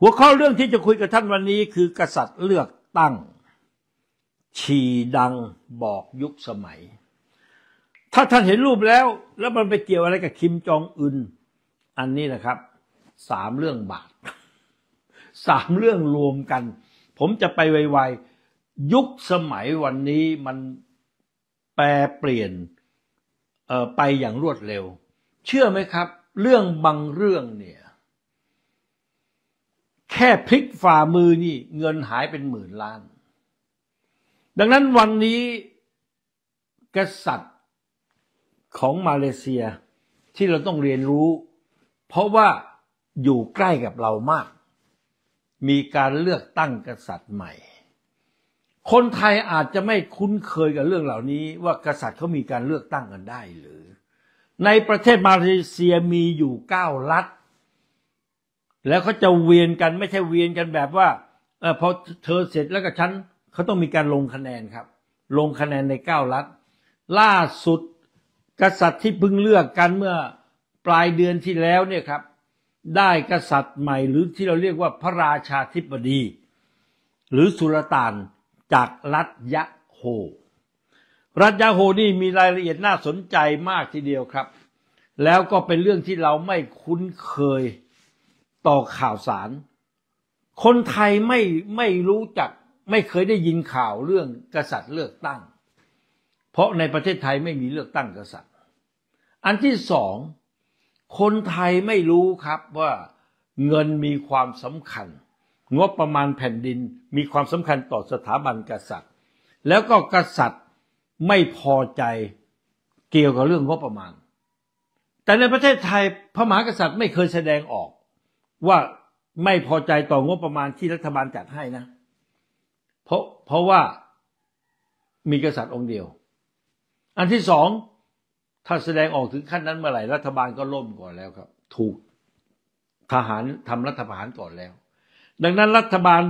หัวข้อเรื่องที่จะคุยกับท่านวันนี้คือ กษัตริย์เลือกตั้งชีดังบอกยุคสมัย ถ้าท่านเห็นรูปแล้ว แล้วมันไปเกี่ยวอะไรกับคิมจองอึนอันนี้นะครับสามเรื่องบาท สามเรื่องรวมกัน ผมจะไปไวๆยุคสมัยวันนี้มันแปลเปลี่ยนไปอย่างรวดเร็ว เชื่อไหมครับ เรื่องบางเรื่องเนี่ยแค่พลิกฝ่ามือนี่เงินหายเป็นหมื่นล้าน ดังนั้นวันนี้กษัตริย์ของมาเลเซียที่เราต้องเรียนรู้ เพราะว่าอยู่ใกล้กับเรามาก มีการเลือกตั้งกษัตริย์ใหม่ คนไทยอาจจะไม่คุ้นเคยกับเรื่องเหล่านี้ ว่ากษัตริย์เขามีการเลือกตั้งกันได้หรือ ในประเทศมาเลเซียมีอยู่เก้ารัฐแล้วเขาจะเวียนกันไม่ใช่เวียนกันแบบว่าเออพอเธอเสร็จแล้วก็ฉันเขาต้องมีการลงคะแนนครับ ลงคะแนนในเก้ารัฐ ล่าสุด กษัตริย์ที่เพิ่งเลือกกันเมื่อปลายเดือนที่แล้วเนี่ยครับ ได้กษัตริย์ใหม่หรือที่เราเรียกว่าพระราชาธิบดี หรือสุลต่านจากรัฐยะโฮรัฐยะโฮนี่มีรายละเอียดน่าสนใจมากทีเดียวครับ แล้วก็เป็นเรื่องที่เราไม่คุ้นเคยต่อข่าวสาร คนไทยไม่ไม่รู้จักไม่เคยได้ยินข่าวเรื่องกษัตริย์เลือกตั้ง เพราะในประเทศไทยไม่มีเลือกตั้งกษัตริย์ อันที่สองคนไทยไม่รู้ครับว่าเงินมีความสำคัญงบประมาณแผ่นดินมีความสำคัญต่อสถาบันกษัตริย์ แล้วก็กษัตริย์ไม่พอใจเกี่ยวกับเรื่องงบประมาณ แต่ในประเทศไทยพระมหากษัตริย์ไม่เคยแสดงออกว่าไม่พอใจต่องบประมาณที่รัฐบาลจัดให้นะเพราะเพราะว่ามีกษัตริย์องค์เดียว อันที่สอง ถ้าแสดงออกถึงขั้นนั้นเมื่อไหร่รัฐบาลก็ล่มก่อนแล้วครับ ถูกทหารทำรัฐประหารก่อนแล้ว ดังนั้นรัฐบาล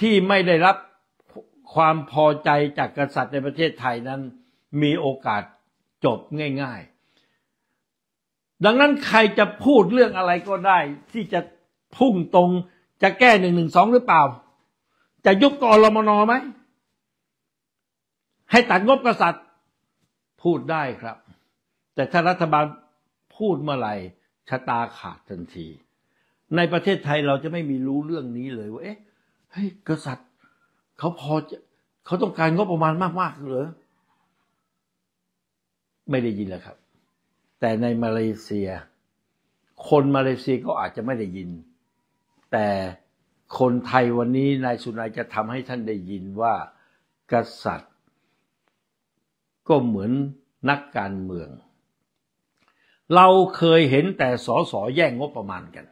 ที่ไม่ได้รับความพอใจจากกษัตริย์ในประเทศไทยนั้น มีโอกาสจบง่ายดังนั้นใครจะพูดเรื่องอะไรก็ได้ ที่จะพุ่งตรง จะแก้หนึ่งหนึ่งสองหรือเปล่า จะยุบกอรมนไหมให้ตัดงบกษัตริย์ พูดได้ครับ แต่ถ้ารัฐบาลพูดเมื่อไหร่ชะตาขาดทันที ในประเทศไทยเราจะไม่มีรู้เรื่องนี้เลย ว่าเอ๊ะเฮ้ยกษัตริย์เขาพอจะเขาต้องการงบประมาณมากๆเหรอไม่ได้ยินแล้วครับแต่ในมาเลเซีย คนมาเลเซียก็อาจจะไม่ได้ยิน แต่คนไทยวันนี้นายสุนัยจะทำให้ท่านได้ยินว่ากษัตริย์ ก็เหมือนนักการเมือง เราเคยเห็นแต่สอสอแย่งงบประมาณกัน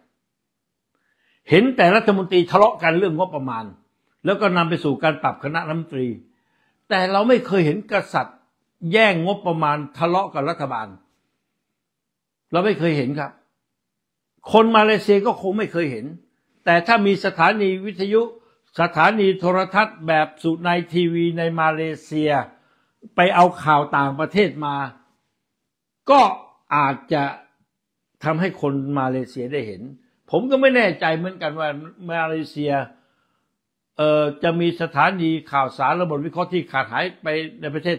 เห็นแต่รัฐมนตรีทะเลาะกันเรื่องงบประมาณ แล้วก็นำไปสู่การปรับคณะรัฐมนตรี แต่เราไม่เคยเห็นกษัตริย์ แย่งงบประมาณทะเลาะกับรัฐบาลเราไม่เคยเห็นครับ คนมาเลเซียก็คงไม่เคยเห็น แต่ถ้ามีสถานีวิทยุสถานีโทรทัศน์แบบสุในทีวีในมาเลเซีย ไปเอาข่าวต่างประเทศมา ก็อาจจะทำให้คนมาเลเซียได้เห็น ผมก็ไม่แน่ใจเหมือนกันว่ามาเลเซียเอ่อจะมีสถานีข่าวสารระบบวิเคราะห์ที่ขาดหายไปในประเทศ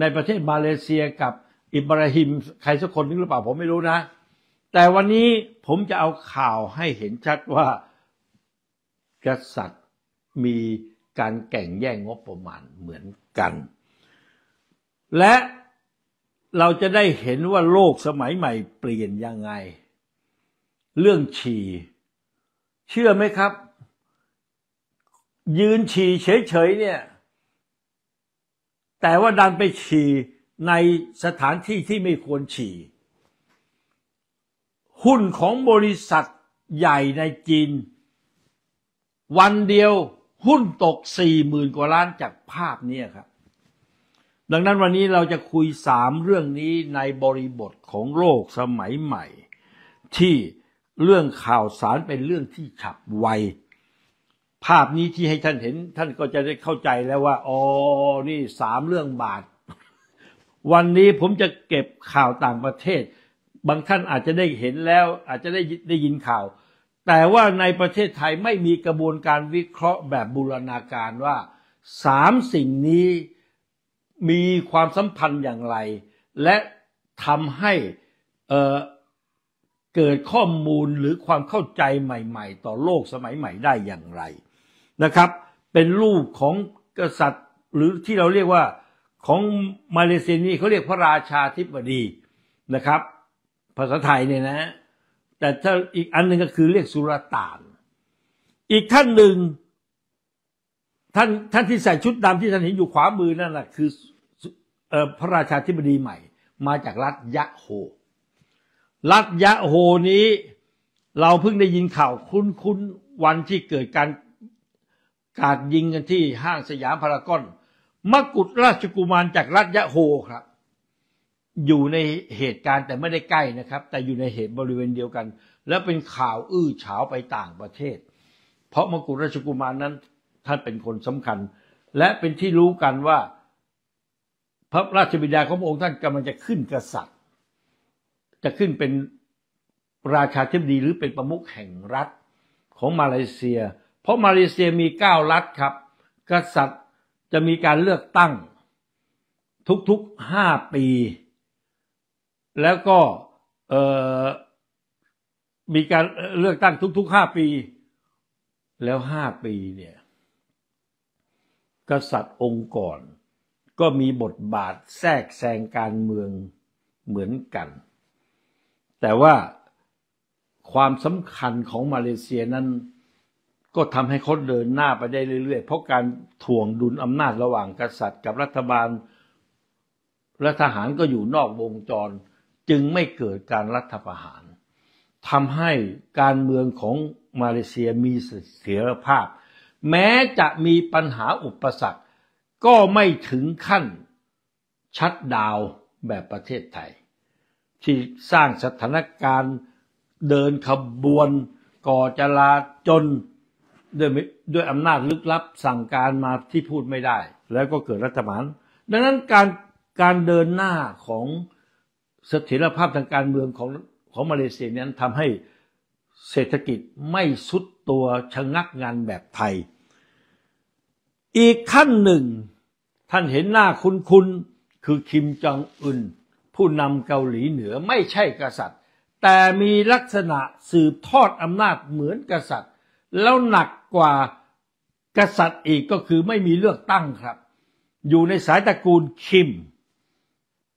ในประเทศมาเลเซียกับอิบราฮิม ใครสักคนนึงหรือเปล่าผมไม่รู้นะ แต่วันนี้ผมจะเอาข่าวให้เห็นชัดว่ากษัตริย์มีการแข่งแย่งงบประมาณเหมือนกัน และเราจะได้เห็นว่าโลกสมัยใหม่เปลี่ยนยังไง เรื่องฉี่เชื่อไหมครับ ยืนฉี่เฉยๆเนี่ย แต่ว่าดันไปฉี่ในสถานที่ที่ไม่ควรฉี่ หุ้นของบริษัทใหญ่ในจีนวันเดียวหุ้นตกสี่หมื่นกว่าล้านจากภาพนี้ครับ ดังนั้นวันนี้เราจะคุยสามเรื่องนี้ในบริบทของโลกสมัยใหม่ ที่เรื่องข่าวสารเป็นเรื่องที่ฉับไวภาพนี้ที่ให้ท่านเห็นท่านก็จะได้เข้าใจแล้วว่าอ๋อนี่สามเรื่องบาทวันนี้ผมจะเก็บข่าวต่างประเทศ บางท่านอาจจะได้เห็นแล้วอาจจะได้ได้ยินข่าว แต่ว่าในประเทศไทยไม่มีกระบวนการวิเคราะห์แบบบูรณาการว่าสามสิ่งนี้มีความสัมพันธ์อย่างไร และทำให้เกิดข้อมูลหรือความเข้าใจใหม่ๆ ต่อโลกสมัยใหม่ได้อย่างไรนะครับ เป็นรูปของกษัตริย์หรือที่เราเรียกว่าของมาเลเซียนี่เขาเรียกพระราชาธิบดีนะครับ ภาษาไทยเนี่ยนะ แต่ถ้าอีกอันหนึ่งก็คือเรียกสุลต่านอีกท่านหนึ่งท่านท่านที่ใส่ชุดดำที่ท่านเห็นอยู่ขวามือนั่นแหละคือพระราชาธิบดีใหม่มาจากรัฐยะโฮรัฐยะโฮนี้ เราเพิ่งได้ยินข่าวคุ้นคุวันที่เกิดการการยิงกันที่ห้างสยามพารากอนมกุฎราชกุมารจากรัฐยะโฮครับ อยู่ในเหตุการณ์แต่ไม่ได้ใกล้นะครับ แต่อยู่ในเหตุบริเวณเดียวกัน และเป็นข่าวอื้อฉาวไปต่างประเทศ เพราะมกุฎราชกุมารนั้นท่านเป็นคนสำคัญ และเป็นที่รู้กันว่าพระราชบิดาขององค์ท่านกำลังจะขึ้นกษัตริย์ จะขึ้นเป็นราชาธิบดีหรือเป็นประมุขแห่งรัฐของมาเลเซีย เพราะมาเลเซียมีเก้ารัฐครับกษัตริย์จะมีการเลือกตั้งทุกๆห้าปี แล้วก็มีการเลือกตั้งทุกๆห้าปี แล้วห้าปีเนี่ย กษัตริย์องค์ก่อน ก็มีบทบาทแทรกแซงการเมืองเหมือนกัน แต่ว่าความสำคัญของมาเลเซียนั้นก็ทำให้เขาเดินหน้าไปได้เรื่อยๆ เพราะการถ่วงดุลอำนาจระหว่างกษัตริย์กับรัฐบาลและทหารก็อยู่นอกวงจร จึงไม่เกิดการรัฐประหาร ทำให้การเมืองของมาเลเซียมีเสถียรภาพ แม้จะมีปัญหาอุปสรรค ก็ไม่ถึงขั้นชัดดาวแบบประเทศไทย ที่สร้างสถานการณ์เดินขบวนก่อจลาจนด้วยด้วยอำนาจลึกลับสั่งการมาที่พูดไม่ได้ แล้วก็เกิดรัฐบาลดังนั้นการการเดินหน้าของเสถียรภาพทางการเมืองของของมาเลเซียนั้นทำให้เศรษฐกิจไม่สุดตัวชะงักงานแบบไทย อีกขั้นหนึ่งท่านเห็นหน้าคุณคุณคือคิมจองอึนผู้นำเกาหลีเหนือไม่ใช่กษัตริย์ แต่มีลักษณะสืบทอดอำนาจเหมือนกษัตริย์แล้วหนักกว่ากษัตริย์อีกก็คือไม่มีเลือกตั้งครับ อยู่ในสายตระกูลคิม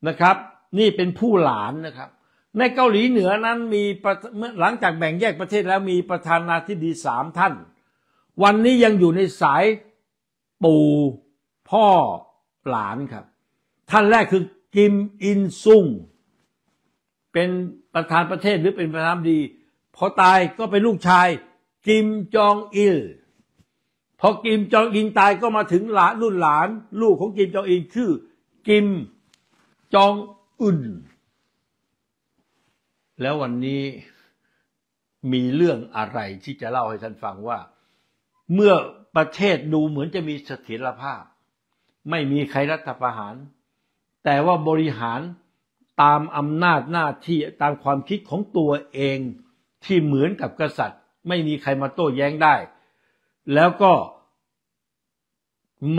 นะครับ นี่เป็นผู้หลานนะครับในเกาหลีเหนือนั้นมีหลังจากแบ่งแยกประเทศแล้วมีประธานาธิบดีสามท่าน วันนี้ยังอยู่ในสายปู่พ่อหลานครับ ท่านแรกคือกิมอินซุงเป็นประธานประเทศหรือเป็นประธานดี พอตายก็เป็นลูกชายกิมจองอิลพอกิมจองอินตายก็มาถึงหลานรุ่นหลานลูกของกิมจองอินชื่อกิมจองอึนแล้ววันนี้มีเรื่องอะไรที่จะเล่าให้ท่านฟังว่า เมื่อประเทศดูเหมือนจะมีเสถียรภาพ ไม่มีใครรัฐประหาร แต่ว่าบริหารตามอำนาจหน้าที่ตามความคิดของตัวเองที่เหมือนกับกษัตริย์ไม่มีใครมาโต้แย้งได้ แล้วก็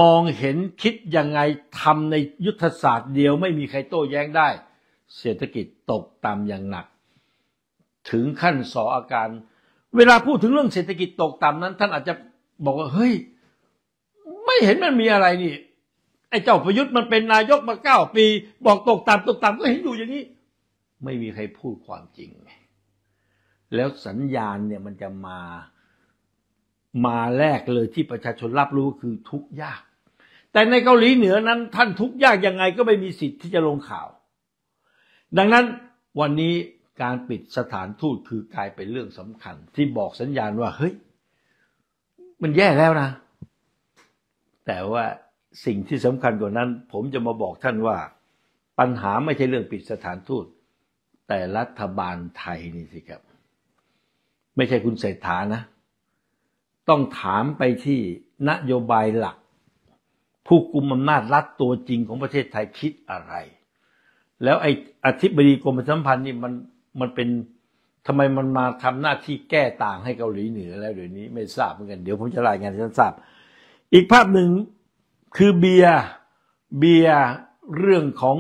มองเห็นคิดยังไงทำในยุทธศาสตร์เดียวไม่มีใครโต้แย้งได้ เศรษฐกิจตกต่ำอย่างหนัก ถึงขั้นสออาการ เวลาพูดถึงเรื่องเศรษฐกิจตกต่ำนั้นท่านอาจจะบอกว่าเฮ้ยไม่เห็นมันมีอะไรนี่ไอ้เจ้าประยุทธ์มันเป็นนายกมาเก้าปีบอกตกต่ำตกต่ำก็เห็นอยู่อย่างนี้ ไม่มีใครพูดความจริงแล้วสัญญาณเนี่ยมันจะมา มาแรกเลยที่ประชาชนรับรู้คือทุกยาก แต่ในเกาหลีเหนือนั้น ท่านทุกยากยังไง ก็ไม่มีสิทธิ์ที่จะลงข่าว ดังนั้นวันนี้การปิดสถานทูตคือกลายเป็นเรื่องสำคัญ ที่บอกสัญญาณว่าเฮ้ย มันแย่แล้วนะ แต่ว่าสิ่งที่สำคัญกว่านั้น ผมจะมาบอกท่านว่า ปัญหาไม่ใช่เรื่องปิดสถานทูตแต่รัฐบาลไทยนี่สิครับไม่ใช่คุณเศรษฐานะ ต้องถามไปที่นโยบายหลัก ผู้กุมอำนาจรัฐตัวจริงของประเทศไทยคิดอะไร แล้วไอ้อธิบดีกรมประชาสัมพันธ์นี่มันมันเป็นทำไมมันมาทำหน้าที่แก้ต่างให้เกาหลีเหนือ แล้วเดี๋ยวนี้ไม่ทราบเหมือนกัน เดี๋ยวผมจะรายงานให้ท่านทราบ อีกภาพหนึ่งคือเบียเบียเรื่องของ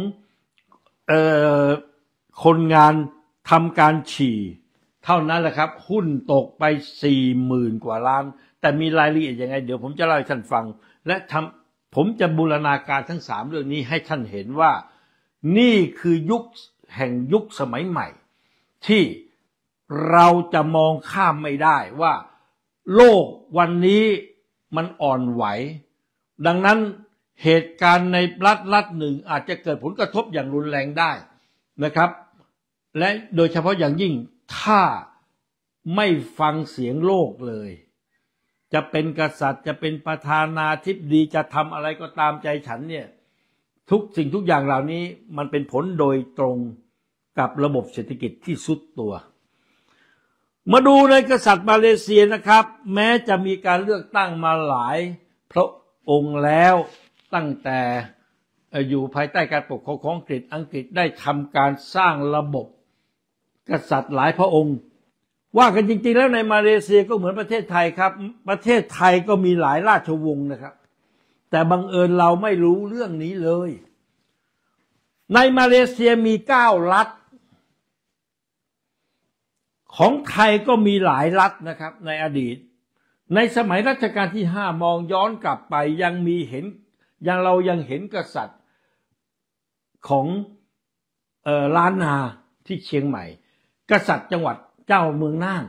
เอ่อคนงานทำการฉี่เท่านั้นแหละครับหุ้นตกไปสี่หมื่นกว่าล้าน แต่มีรายละเอียดยังไง เดี๋ยวผมจะเล่าให้ท่านฟัง และทำผมจะบูรณาการทั้งสามเรื่องนี้ให้ท่านเห็นว่านี่คือยุคแห่งยุคสมัยใหม่ ที่เราจะมองข้ามไม่ได้ว่าโลกวันนี้มันอ่อนไหว ดังนั้นเหตุการณ์ในรัฐรัฐหนึ่งอาจจะเกิดผลกระทบอย่างรุนแรงได้นะครับ และโดยเฉพาะอย่างยิ่งถ้าไม่ฟังเสียงโลกเลย จะเป็นกษัตริย์จะเป็นประธานาธิบดีจะทำอะไรก็ตามใจฉันเนี่ย ทุกสิ่งทุกอย่างเหล่านี้มันเป็นผลโดยตรงกับระบบเศรษฐกิจที่สุดตัว มาดูในกษัตริย์มาเลเซียนะครับ แม้จะมีการเลือกตั้งมาหลายพระองค์แล้วตั้งแต่อยู่ภายใต้การปกครองของอังกฤษอังกฤษได้ทำการสร้างระบบกษัตริย์หลายพระองค์ ว่ากันจริงๆแล้วในมาเลเซียก็เหมือนประเทศไทยครับ ประเทศไทยก็มีหลายราชวงศ์นะครับ แต่บังเอิญเราไม่รู้เรื่องนี้เลย ในมาเลเซียมีเก้ารัฐ ของไทยก็มีหลายรัฐนะครับในอดีต ในสมัยรัชกาลที่ห้ามองย้อนกลับไปยังมีเห็นยังเรายังเห็นกษัตริย์ของล้านนาที่เชียงใหม่กษัตริย์จังหวัดเจ้าเมืองน่าน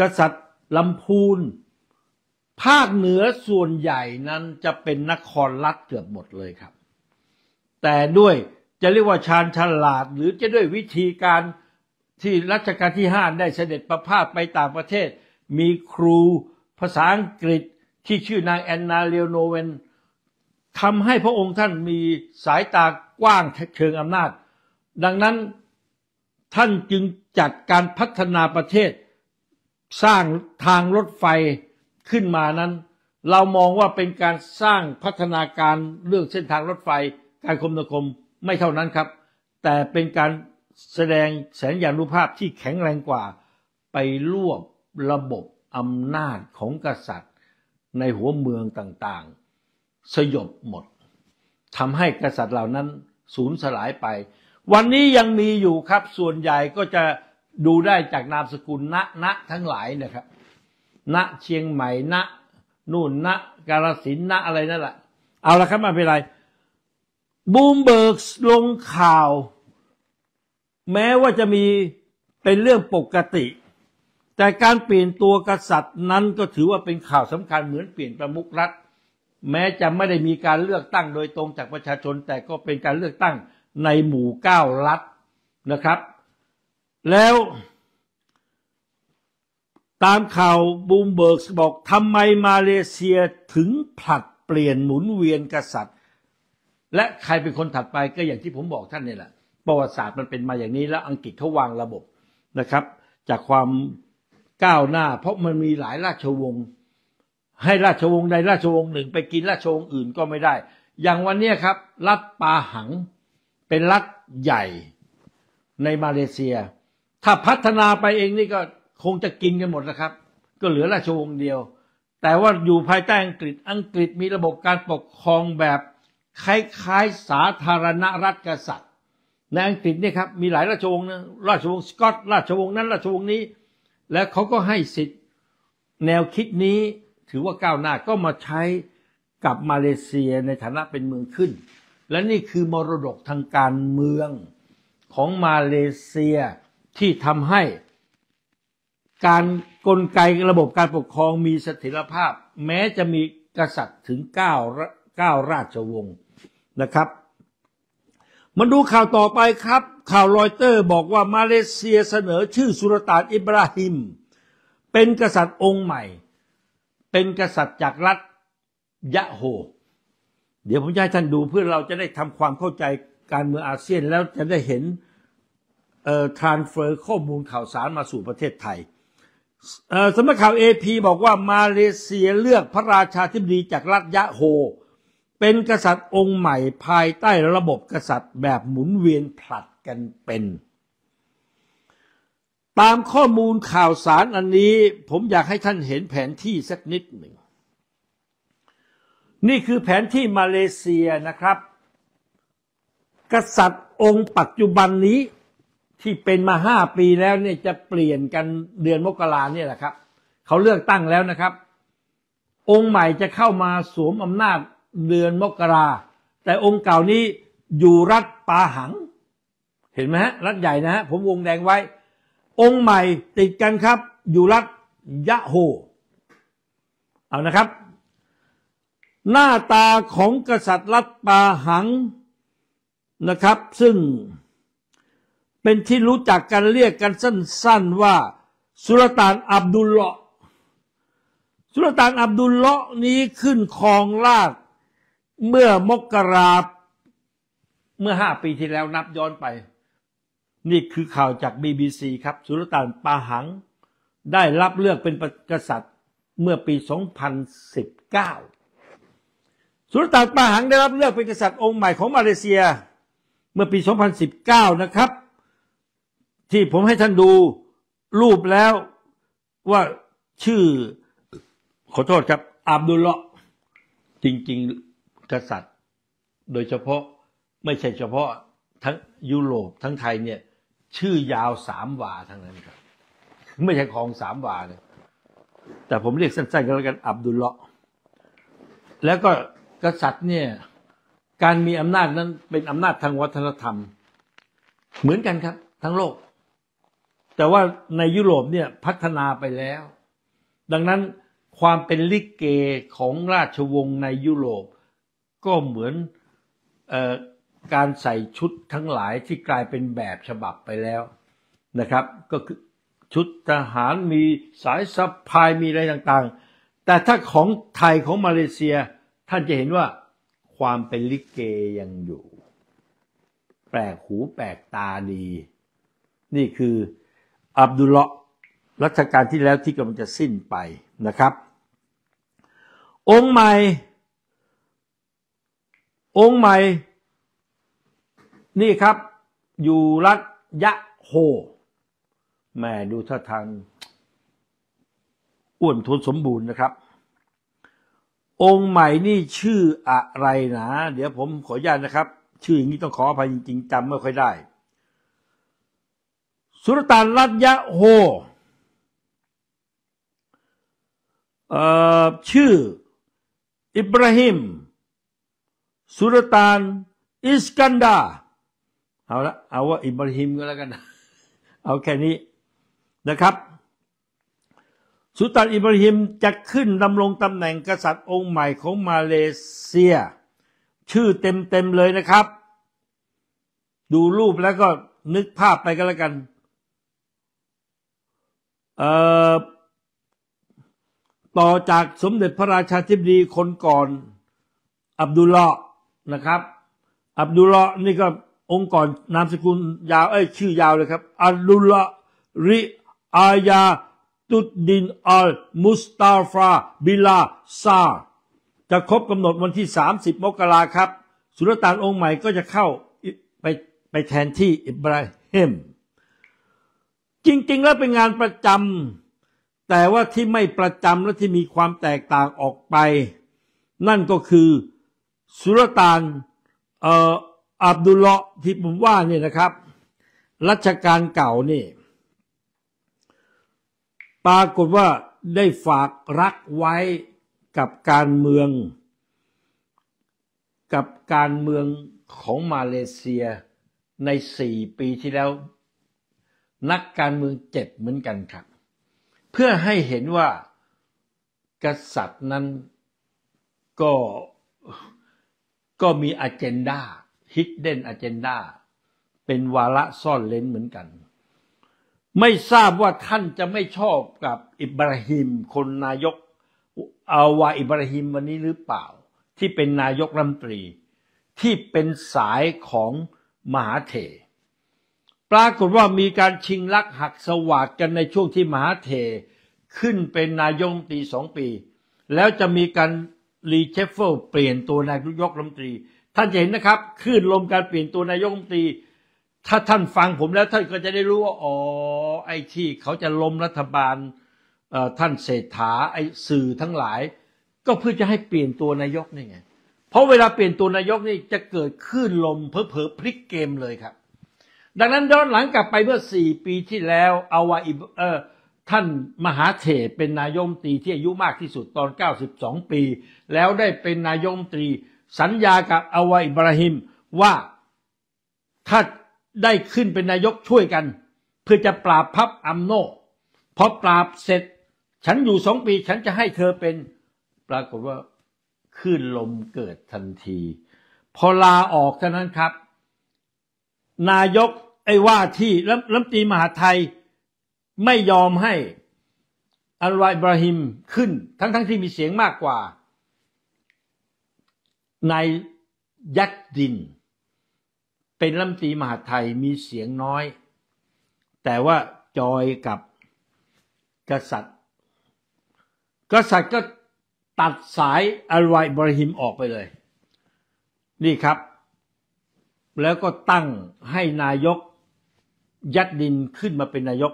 กษัตริย์ลำพูนภาคเหนือส่วนใหญ่นั้นจะเป็นนครรัฐเกือบหมดเลยครับ แต่ด้วยจะเรียกว่าชาญฉลาดหรือจะด้วยวิธีการที่รัชกาลที่ห้าได้เสด็จประพาสไปต่างประเทศ มีครูภาษาอังกฤษที่ชื่อนางแอนนาเลโนเวนทำให้พระองค์ท่านมีสายตากว้างเชิงอำนาจ ดังนั้นท่านจึงจัดการพัฒนาประเทศสร้างทางรถไฟขึ้นมานั้น เรามองว่าเป็นการสร้างพัฒนาการเรื่องเส้นทางรถไฟ การคมนาคมไม่เท่านั้นครับ แต่เป็นการแสดงแสนยานุภาพที่แข็งแรงกว่า ไปรวบระบบอำนาจของกษัตริย์ในหัวเมืองต่างๆ สยบหมดทำให้กษัตริย์เหล่านั้นสูญสลายไปวันนี้ยังมีอยู่ครับส่วนใหญ่ก็จะดูได้จากนามสกุลณณทั้งหลายนะครับ ณเชียงใหม่ณนู่นณกาลสินณอะไรนั่นแหละเอาละครับมาเป็นไรบูมเบิร์กลงข่าว แม้ว่าจะมีเป็นเรื่องปกติ แต่การเปลี่ยนตัวกษัตริย์นั้นก็ถือว่าเป็นข่าวสำคัญเหมือนเปลี่ยนประมุขรัฐ แม้จะไม่ได้มีการเลือกตั้งโดยตรงจากประชาชน แต่ก็เป็นการเลือกตั้งในหมู่เก้ารัฐนะครับ แล้วตามข่าวบูมเบิร์กบอกทำไมมาเลเซียถึงผลัดเปลี่ยนหมุนเวียนกษัตริย์ และใครเป็นคนถัดไปก็อย่างที่ผมบอกท่านนี่แหละประวัติศาสตร์มันเป็นมาอย่างนี้แล้วอังกฤษเขาวางระบบนะครับ จากความก้าวหน้าเพราะมันมีหลายราชวงศ์ให้ราชวงศ์ใดราชวงศ์หนึ่งไปกินราชวงศ์อื่นก็ไม่ได้ อย่างวันนี้ครับรัฐปาหังเป็นรัฐใหญ่ในมาเลเซีย ถ้าพัฒนาไปเองนี่ก็คงจะกินกันหมดนะครับ ก็เหลือราชวงศ์เดียว แต่ว่าอยู่ภายใต้อังกฤษ อังกฤษมีระบบการปกครองแบบคล้ายๆสาธารณรัฐกษัตริย์ ในอังกฤษเนี่ยครับมีหลายราชวงศ์นะราชวงศ์สกอตราชวงศ์นั้น ราชวงศ์นี้ และเขาก็ให้สิทธิ์ แนวคิดนี้ถือว่าก้าวหน้าก็มาใช้กับมาเลเซียในฐานะเป็นเมืองขึ้นและนี่คือมรดกทางการเมืองของมาเลเซียที่ทำให้ การกลไกระบบการปกครองมีเสถียรภาพ แม้จะมีกษัตริย์ถึง9้าราชวงศ์นะครับ มาดูข่าวต่อไปครับ ข่าวรอยเตอร์บอกว่ามาเลเซียเสนอชื่อสุลต่านอิบราฮิม เป็นกษัตริย์องค์ใหม่ เป็นกษัตริย์จากรัฐยะโฮเดี๋ยวผมจะให้ท่านดูเพื่อเราจะได้ทำความเข้าใจการเมืองอาเซียนแล้วจะได้เห็นเอ่อรานเฟอร์ข้อมูลข่าวสารมาสู่ประเทศไทยสำนักข่าวเอพีบอกว่ามาเลเซียเลือกพระราชาธิบดีจากรัฐยะโฮ เป็นกษัตริย์องค์ใหม่ภายใต้ระบบกษัตริย์ แบบหมุนเวียนผลัดกันเป็น ตามข้อมูลข่าวสารอันนี้ผมอยากให้ท่านเห็นแผนที่สักนิดหนึ่งนี่คือแผนที่มาเลเซียนะครับ กษัตริย์องค์ปัจจุบันนี้ที่เป็นมาห้าปีแล้วเนี่ยจะเปลี่ยนกันเดือนมกราเนี่ยแหละครับเขาเลือกตั้งแล้วนะครับ องค์ใหม่จะเข้ามาสวมอำนาจเดือนมกราแต่องค์เก่านี้อยู่รัฐปาหัง เห็นไหมฮะรัฐใหญ่นะฮะผมวงแดงไว้ องค์ใหม่ติดกันครับอยู่รัฐยะโฮเอานะครับหน้าตาของกษัตริย์รัตปาหังนะครับ ซึ่งเป็นที่รู้จักกันเรียกกันสั้นๆว่าสุลต่านอับดุลเลาะสุลต่านอับดุลเลาะนี้ขึ้นครองราชเมื่อมกราเมื่อห้าปีที่แล้วนับย้อนไป นี่คือข่าวจาก BBC ครับสุลต่านปาหัง ได้รับเลือกเป็นกษัตริย์เมื่อปี 2019สุลต่านปาหังได้รับเลือกเป็นกษัตริย์องค์ใหม่ของมาเลเซีย เมื่อปี 2019 นะครับ ที่ผมให้ท่านดู รูปแล้วว่าชื่อ ขอโทษครับอับดุลเลาะจริง ๆกษัตริย์ โดยเฉพาะไม่ใช่เฉพาะทั้งยุโรปทั้งไทยเนี่ย ชื่อยาวสามวาทั้งนั้นครับไม่ใช่ของสามวาเนี่ยแต่ผมเรียกสั้นๆก็แล้วกันอับดุลเลาะแล้วก็กษัตริย์เนี่ยการมีอำนาจนั้นเป็นอำนาจทางวัฒนธรรม เหมือนกันครับทั้งโลก แต่ว่าในยุโรปเนี่ยพัฒนาไปแล้ว ดังนั้นความเป็นลิเกของราชวงศ์ในยุโรป ก็เหมือนออการใส่ชุดทั้งหลายที่กลายเป็นแบบฉบับไปแล้วนะครับก็คือชุดทหารมีสายสะพายมีอะไรต่างๆ แต่ถ้าของไทยของมาเลเซียท่านจะเห็นว่าความเป็นลิเกยังอยู่ แปลกหูแปลกตาดี นี่คืออับดุลเลาะรัชกาลที่แล้วที่กำลังจะสิ้นไปนะครับ องค์ใหม่ องค์ใหม่ นี่ครับ อยู่รัฐยะโฮ แม่ดูท่าทางอ้วนทุนสมบูรณ์นะครับองค์ใหม่นี่ชื่ออะไรนะ เดี๋ยวผมขออนุญาตนะครับ ชื่ออย่างนี้ต้องขออภัยจริงๆจำไม่ค่อยได้ สุลต่านรัตยะโฮชื่ออิบราฮิม สุลต่านอิสกันดา เอาละเอาว่าอิบราฮิมก็แล้วกันเอาแค่นี้นะครับสุตัานอิบราฮิม จะขึ้นดำรงตำแหน่งกษัตริย์องค์ใหม่ของมาเลเซีย ชื่อเต็มๆเลยนะครับ ดูรูปแล้วก็นึกภาพไปก็แล้วกัน ต่อจากสมเด็จพระราชาธิบดีคนก่อน อับดุลเลาะนะครับอับดุลเลาะนี่ก็องค์ก่อนนามสกุลยาวเอ้ยชื่อยาวเลยครับ อับดุลเลาะริอายาตุดดินอัลมุสตาฟาบิลา ซา จะครบกำหนดวันที่ 30 มกราครับ สุลต่านองค์ใหม่ก็จะเข้าไปไปแทนที่อิบราฮิม จริงๆแล้วเป็นงานประจำแต่ว่าที่ไม่ประจำและที่มีความแตกต่างออกไป นั่นก็คือสุลต่านอับดุลเลาะที่ผมว่าเนี่ยนะครับ รัชกาลเก่านี่ปรากฏว่าได้ฝากรักไว้กับการเมือง กับการเมืองของมาเลเซียในสี่ปีที่แล้ว นักการเมืองเจ็บเหมือนกันครับ เพื่อให้เห็นว่ากษัตริย์นั้นก็ก็มีอเจนดาฮิดเด้นอเจนดาเป็นวาระซ่อนเล้นเหมือนกันไม่ทราบว่าท่านจะไม่ชอบกับอิบราฮิมคนนายกอาวาอิบราฮิมวันนี้หรือเปล่า ที่เป็นนายกรัฐมนตรี ที่เป็นสายของมหาเถปรากฏว่ามีการชิงลักหักสวัสดกันในช่วงที่มหาเถขึ้นเป็นนายกตีสองปี แล้วจะมีการรีเชฟเฟิลเปลี่ยนตัวนายกรัฐมนตรี ท่านเห็นนะครับขึ้นลมการเปลี่ยนตัวนายกรัมตรีถ้าท่านฟังผมแล้วท่านก็จะได้รู้ว่าอ๋อไอ้ที่เขาจะล้มรัฐบาลท่านเศรษฐาไอ้สื่อทั้งหลาย ก็เพื่อจะให้เปลี่ยนตัวนายกนี่ไง เพราะเวลาเปลี่ยนตัวนายกนี่จะเกิดคลื่นลม เพอเพอพลิกเกมเลยครับ ดังนั้นย้อนหลังกลับไปเมื่อสี่ปีที่แล้วอาวาอิเออท่านมหาเถรเป็นนายมตรีที่อายุมากที่สุดตอน 92 ปี แล้วได้เป็นนายมตรีสัญญากับอวัยบราฮิมว่าถ้าได้ขึ้นเป็นนายกช่วยกัน เพื่อจะปราบพับอัมโนพอปราบเสร็จ ฉันอยู่สองปี ฉันจะให้เธอเป็น ปรากฏว่าขึ้นลมเกิดทันที พอลาออกเท่านั้นครับ นายกไอ้ว่าที่รัฐมนตรีมหาไทย ไม่ยอมให้ อัลวาอบราฮิมขึ้นทั้งๆทที่มีเสียงมากกว่านายยักดินเป็นลำตีมหาไทยมีเสียงน้อย แต่ว่าจอยกับกษัตริย์ กษัตริย์ก็ตัดสายอัลวยบริหิมออกไปเลย นี่ครับ แล้วก็ตั้งให้นายก ยัดดินขึ้นมาเป็นนายก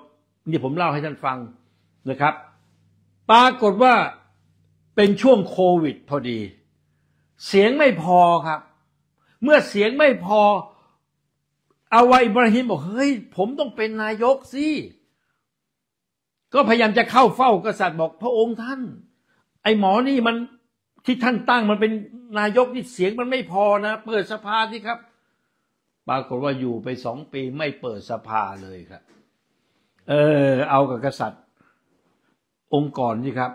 นี่ผมเล่าให้ท่านฟังนะครับ ปรากฏว่าเป็นช่วงโควิดพอดี เสียงไม่พอครับ เมื่อเสียงไม่พออาวาอิบราฮิมบอกเฮ้ยผมต้องเป็นนายก สิ ก็พยายามจะเข้าเฝ้ากษัตริย์บอก พระองค์ท่าน ไอหมอนี่มันที่ท่านตั้งมันเป็นนายกที่เสียงมันไม่พอนะ เปิดสภาสิครับปรากฏว่าอยู่ไปสอง ปีไม่เปิดสภาเลยครับ เออเอากับกษัตริย์องค์กรนสิครับ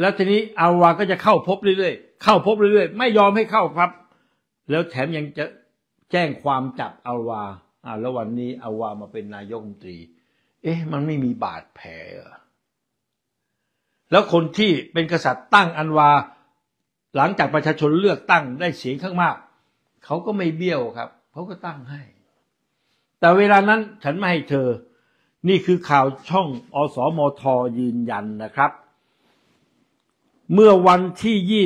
แล้วทีนี้อาวาก็จะเข้าพบเรื่อยๆเข้าพบเรื่อยๆไม่ยอมให้เข้าครับ แล้วแถมยังจะแจ้งความจับอาวาอ่าแล้ววันนี้อาวามาเป็นนายกรัฐมนตรี เอ๊ะ มันไม่มีบาดแผลแล้วคนที่เป็นกษัตริย์ตั้งอันวา หลังจากประชาชนเลือกตั้งได้เสียงข้างมาก เขาก็ไม่เบี้ยวครับเขาก็ตั้งให้ แต่เวลานั้นฉันไม่ให้เธอนี่คือข่าวช่องอสอมทยืนยันนะครับ เมื่อวันที่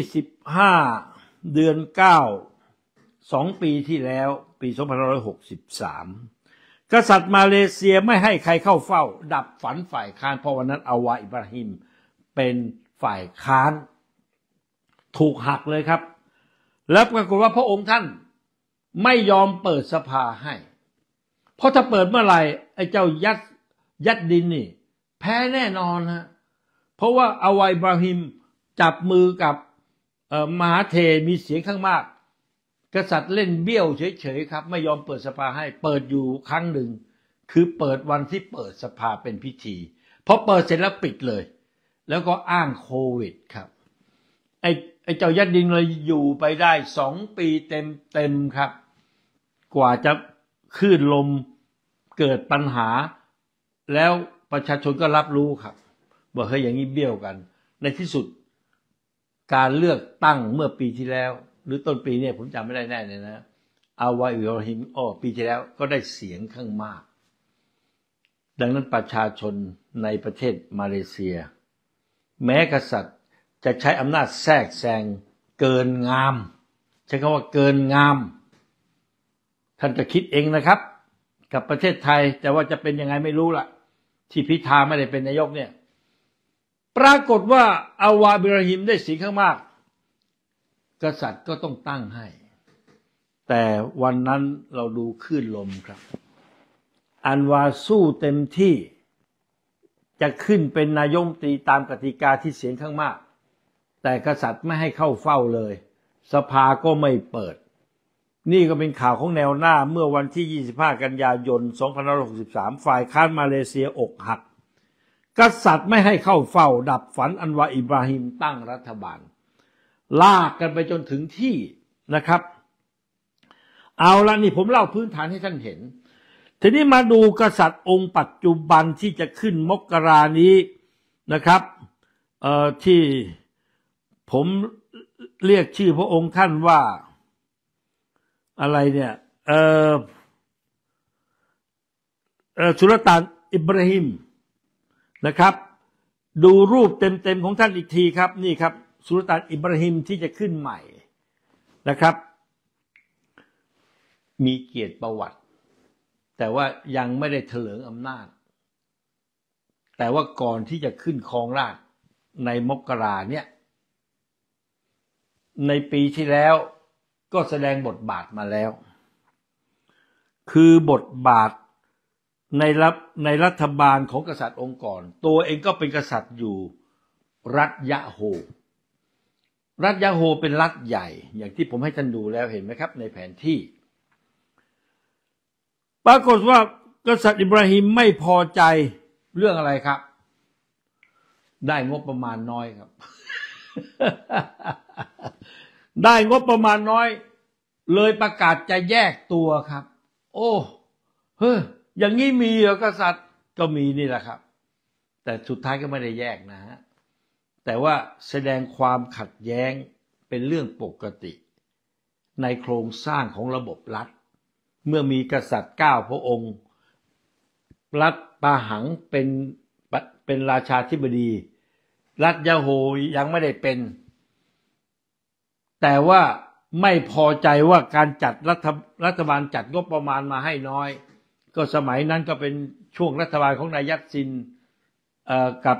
25 เดือน 9สองปีที่แล้วปี 2563 กษัตริย์มาเลเซียไม่ให้ใครเข้าเฝ้า ดับฝันฝ่ายค้านเพราะวันนั้นอาวาอิบราฮิมเป็นฝ่ายค้านถูกหักเลยครับ แล้วปรากฏว่าพระองค์ท่านไม่ยอมเปิดสภาให้ เพราะถ้าเปิดเมื่อไหร่ไอ้เจ้ายัดยัดดินนี่แพ้แน่นอนฮะเพราะว่าอวัยบราฮิมจับมือกับมหาเท มีเสียงข้างมากกษัตริย์เล่นเบี้ยวเฉยๆครับไม่ยอมเปิดสภาให้เปิดอยู่ครั้งหนึ่ง คือเปิดวันที่เปิดสภาเป็นพิธีพอเปิดเสร็จแล้วปิดเลย แล้วก็อ้างโควิดครับไอ้ไอ้เจ้ายัดดินเลยอยู่ไปได้สองปีเต็มๆครับ กว่าจะคลื่นลมเกิดปัญหา แล้วประชาชนก็รับรู้ครับบอกเฮ้ยอย่างนี้เบี้ยวกัน ในที่สุดการเลือกตั้งเมื่อปีที่แล้วรือต้นปีเนี่ย ผมจำไม่ได้แน่เลยนะ อาวาอิโรฮิมอ้อปีที่แล้วก็ได้เสียงข้างมาก ดังนั้นประชาชนในประเทศมาเลเซีย แม้กษัตริย์จะใช้อำนาจแทรกแซงเกินงาม ใช้คำว่าเกินงาม ท่านจะคิดเองนะครับ กับประเทศไทยแต่ว่าจะเป็นยังไงไม่รู้ละที่พิธาไม่ได้เป็นนายกเนี่ย ปรากฏว่าอาวาบิรหิมได้เสียงข้างมากกษัตริย์ก็ต้องตั้งให้ แต่วันนั้นเราดูคลื่นลมครับ อันวาสู้เต็มที่จะขึ้นเป็นนายมตรีตามกติกาที่เสียงข้างมาก แต่กษัตริย์ไม่ให้เข้าเฝ้าเลย สภาก็ไม่เปิด นี่ก็เป็นข่าวของแนวหน้าเมื่อวันที่ 25 กันยายน 2563 ฝ่ายค้านมาเลเซียอกหัก กษัตริย์ไม่ให้เข้าเฝ้าดับฝันอันวาอิบราฮิมตั้งรัฐบาลลากกันไปจนถึงที่นะครับ เอาละนี่ผมเล่าพื้นฐานให้ท่านเห็น ทีนี้มาดูกษัตริย์องค์ปัจจุบันที่จะขึ้นมกรานี้นะครับที่ผมเรียกชื่อพระองค์ท่านว่าอะไรเนี่ยเออสุลต่านอิบราฮิมนะครับ ดูรูปเต็มๆของท่านอีกทีครับนี่ครับสุลต่านอิบราฮิมที่จะขึ้นใหม่นะครับ มีเกียรติประวัติ แต่ว่ายังไม่ได้เถลิงอำนาจ แต่ว่าก่อนที่จะขึ้นครองราชในมกราเนี่ยในปีที่แล้วก็แสดงบทบาทมาแล้ว คือบทบาทในรับในรัฐบาลของกษัตริย์องค์ก่อน ตัวเองก็เป็นกษัตริย์อยู่รัฐยะโฮรัฐยาโฮเป็นรัฐใหญ่ อย่างที่ผมให้ท่านดูแล้วเห็นไหมครับ ในแผนที่ ปรากฏว่ากษัตริย์อิบราฮิมไม่พอใจเรื่องอะไรครับ ได้งบประมาณน้อยครับ ได้งบประมาณน้อย เลยประกาศจะแยกตัวครับ โอ้เฮ้ยอย่างนี้มีเหรอกษัตริย์ก็มีนี่แหละครับ แต่สุดท้ายก็ไม่ได้แยกนะฮะแต่ว่าแสดงความขัดแย้งเป็นเรื่องปกติในโครงสร้างของระบบรัฐ เมื่อมีกษัตริย์เก้าพระองค์ รัฐปาหังเป็นเป็นราชาธิบดี รัฐยาโฮยังไม่ได้เป็น แต่ว่าไม่พอใจว่าการจัดรัฐรัฐบาลจัดงบประมาณมาให้น้อย ก็สมัยนั้นก็เป็นช่วงรัฐบาลของนายยัตซินกับ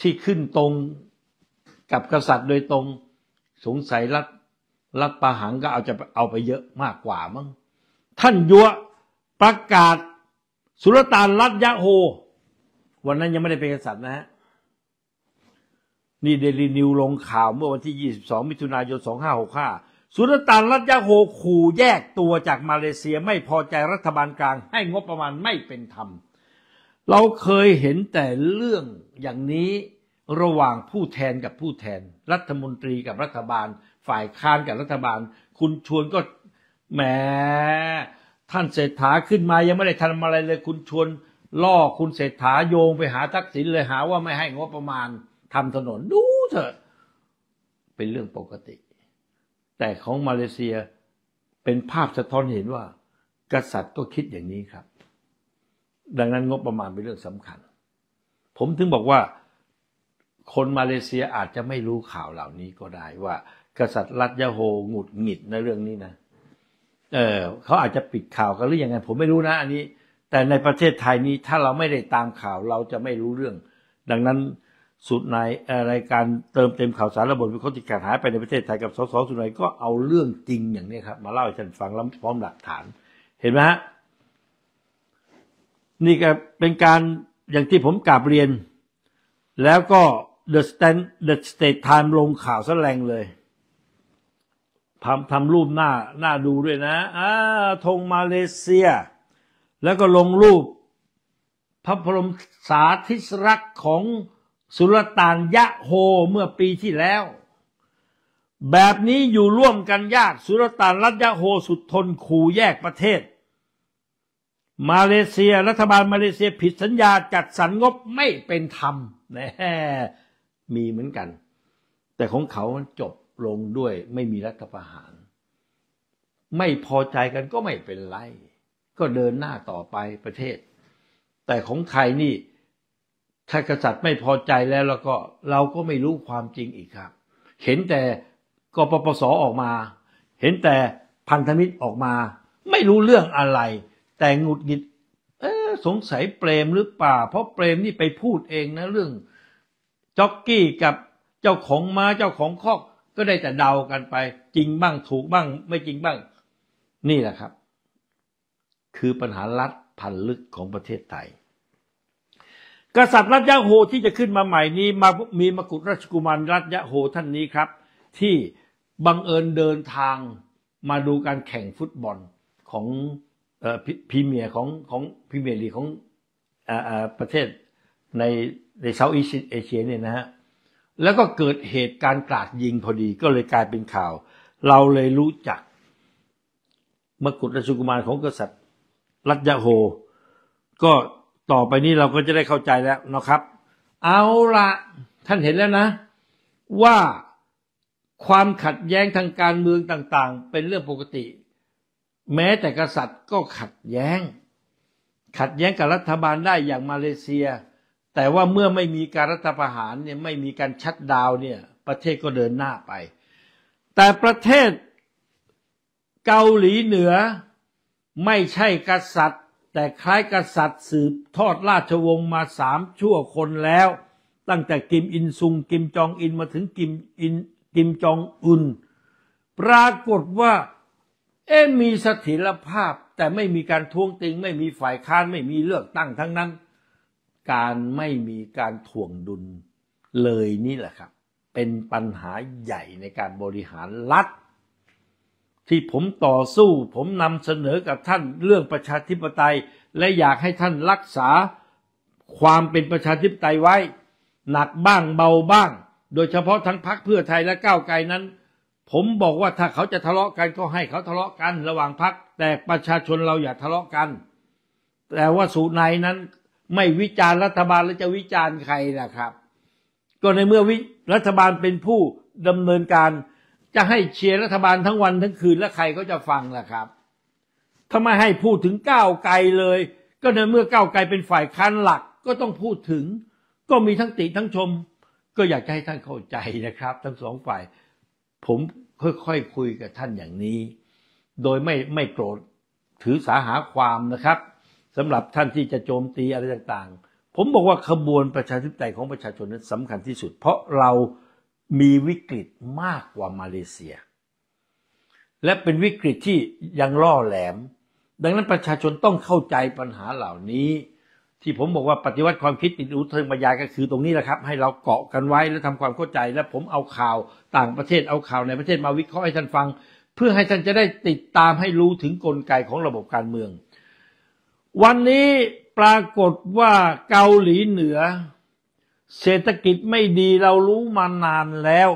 ที่ขึ้นตรงกับกษัตริย์ โดยตรงสงสัยรัฐ รัฐประหารก็เอาจะเอาไปเยอะมากกว่ามั้งท่านยัวประกาศ สุลต่านรัฐยะโฮ วันนั้นยังไม่ได้เป็นกษัตริย์นะฮะ นี่เดลีนิวลงข่าวเมื่อวันที่ 22 มิถุนายน 2565 สุลต่านรัฐยะโฮขู่แยกตัวจากมาเลเซียไม่พอใจรัฐบาลกลางให้งบประมาณไม่เป็นธรรมเราเคยเห็นแต่เรื่องอย่างนี้ระหว่างผู้แทนกับผู้แทน รัฐมนตรีกับรัฐบาลฝ่ายค้านกับรัฐบาล คุณชวนก็แหมท่านเศรษฐาขึ้นมายังไม่ได้ทำอะไรเลย คุณชวนล่อคุณเศรษฐาโยง ไปหาทักษิณเลยหาว่าไม่ให้งบประมาณ ทำถนนดูเถอะเป็นเรื่องปกติ แต่ของมาเลเซียเป็นภาพสะท้อนเห็นว่า กษัตริย์ก็คิดอย่างนี้ครับดังนั้นงบประมาณเป็นเรื่องสำคัญ ผมถึงบอกว่าคนมาเลเซียอาจจะไม่รู้ข่าวเหล่านี้ก็ได้ว่า กษัตริย์รัตยาโฮหงุดหงิดในเรื่องนี้นะ เออเขาอาจจะปิดข่าวกันหรือยังไง ผมไม่รู้นะอันนี้ แต่ในประเทศไทยนี้ถ้าเราไม่ได้ตามข่าวเราจะไม่รู้เรื่อง ดังนั้นสุดในรายการเติมเต็มข่าวสารระบบวิเคราะห์ที่ขาดหายไปในประเทศไทยกับสสสุดในก็เอาเรื่องจริงอย่างนี้ครับ มาเล่าให้ท่านฟังแล้วพร้อมหลักฐาน เห็นไหมฮะนี่ก็เป็นการอย่างที่ผมกราบเรียน แล้วก็ The Stand The State Time ลงข่าวแสลงเลยทำทำรูปหน้าหน้าดูด้วยนะอ่าธงมาเลเซีย แล้วก็ลงรูปพระพรมสาธิสรักของสุลต่านยะโฮเมื่อปีที่แล้ว แบบนี้อยู่ร่วมกันยากสุลต่านรัฐยะโฮสุดทนขู่แยกประเทศมาเลเซียรัฐบาลมาเลเซียผิดสัญญาจัดสรรงบไม่เป็นธรรมนะมีเหมือนกัน แต่ของเขาจบลงด้วย ไม่มีรัฐประหาร ไม่พอใจกันก็ไม่เป็นไร ก็เดินหน้าต่อไปประเทศ แต่ของไทยนี่ถ้ากษัตริย์ไม่พอใจแล้วแล้วก็เราก็ไม่รู้ความจริงอีกครับ เห็นแต่กปปสออกมา เห็นแต่พันธมิตรออกมา ไม่รู้เรื่องอะไรแต่งุดหงิดเออสงสัยเปรมหรือเปล่า เพราะเปรมนี่ไปพูดเองนะ เรื่องจ็อกกี้กับเจ้าของมา้าเจ้าของคอก ก็ได้แต่เดากันไป จริงบ้างถูกบ้าง ไม่จริงบ้าง นี่แหละครับ คือปัญหารัฐพันลึกของประเทศไทยกษัตริย์รัฐยะโฮที่จะขึ้นมาใหม่นี้มามีมกุฎราชกุมารรัฐยะโฮท่านนี้ครับ ที่บังเอิญเดินทาง มาดูการแข่งฟุตบอลของพรีเมียของของพิีเมียรลีของประเทศในในเซาท์อีสเอเชียเนี่ยนะฮะ แล้วก็เกิดเหตุการณ์กราดยิงพอดีก็เลยกลายเป็นข่าว เราเลยรู้จักมกุฎราชกุมารของกษัตริย์รัตยโฮก็ต่อไปนี้เราก็จะได้เข้าใจแล้วนะครับ เอาละท่านเห็นแล้วนะ ว่าความขัดแย้งทางการเมืองต่างๆเป็นเรื่องปกติแม้แต่กษัตริย์ก็ขัดแย้ง ขัดแย้งกับรัฐบาลได้อย่างมาเลเซีย แต่ว่าเมื่อไม่มีการรัฐประหารเนี่ยไม่มีการชัดดาวเนี่ยประเทศก็เดินหน้าไป แต่ประเทศเกาหลีเหนือไม่ใช่กษัตริย์ แต่คล้ายกษัตริย์สืบทอดราชวงศ์มาสามชั่วคนแล้ว ตั้งแต่กิมอินซุงกิมจองอินมาถึงกิมอินกิมจองอุนปรากฏว่าเอ๊มีสถิรภาพแต่ไม่มีการท้วงติงไม่มีฝ่ายค้านไม่มีเลือกตั้งทั้งนั้น การไม่มีการถ่วงดุลเลยนี่แหละครับเป็นปัญหาใหญ่ในการบริหารรัฐ ที่ผมต่อสู้ผมนำเสนอกับท่านเรื่องประชาธิปไตยและอยากให้ท่านรักษา ความเป็นประชาธิปไตยไว้ หนักบ้างเบาบ้าง โดยเฉพาะทั้งพรรคเพื่อไทยและก้าวไกลนั้นผมบอกว่าถ้าเขาจะทะเลาะกันก็ให้เขาทะเลาะกัน ระหว่างพักแต่ประชาชนเราอย่าทะเลาะกัน แต่ว่าสูนัยนั้น ไม่วิจารณ์รัฐบาลแล้วจะวิจารณ์ใครนะครับ ก็ในเมื่อวิรัฐบาลเป็นผู้ดำเนินการ จะให้เชียร์รัฐบาลทั้งวัน ทั้งคืนแล้วใครก็จะฟังล่ะครับ ทำไมให้พูดถึงก้าวไกลเลย ก็ในเมื่อก้าวไกลเป็นฝ่ายค้านหลัก ก็ต้องพูดถึง ก็มีทั้งติทั้งชม ก็อยากจะให้ท่านเข้าใจนะครับ ทั้งสองฝ่ายผมค่อยๆคคุยกับท่านอย่างนี้ โดยไม่ไม่โกรธถือสาหาความนะครับสำหรับท่านที่จะโจมตีอะไรต่าง ๆ ผมบอกว่าขบวนประชาธิปไตยของประชาชนนั้นสำคัญที่สุด เพราะเรามีวิกฤตมากกว่ามาเลเซีย และเป็นวิกฤตที่ยังล่อแหลม ดังนั้นประชาชนต้องเข้าใจปัญหาเหล่านี้ ที่ผมบอกว่าปฏิวัติความคิดติดอุเทิงบรรยายก็คือตรงนี้แหละครับ ให้เราเกาะกันไว้และทำความเข้าใจและผมเอาข่าวต่างประเทศเอาข่าวในประเทศมาวิเคราะห์ให้ท่านฟัง เพื่อให้ท่านจะได้ติดตามให้รู้ถึงกลไกของระบบการเมือง วันนี้ปรากฏว่าเกาหลีเหนือ เศรษฐกิจไม่ดีเรารู้มานานแล้ว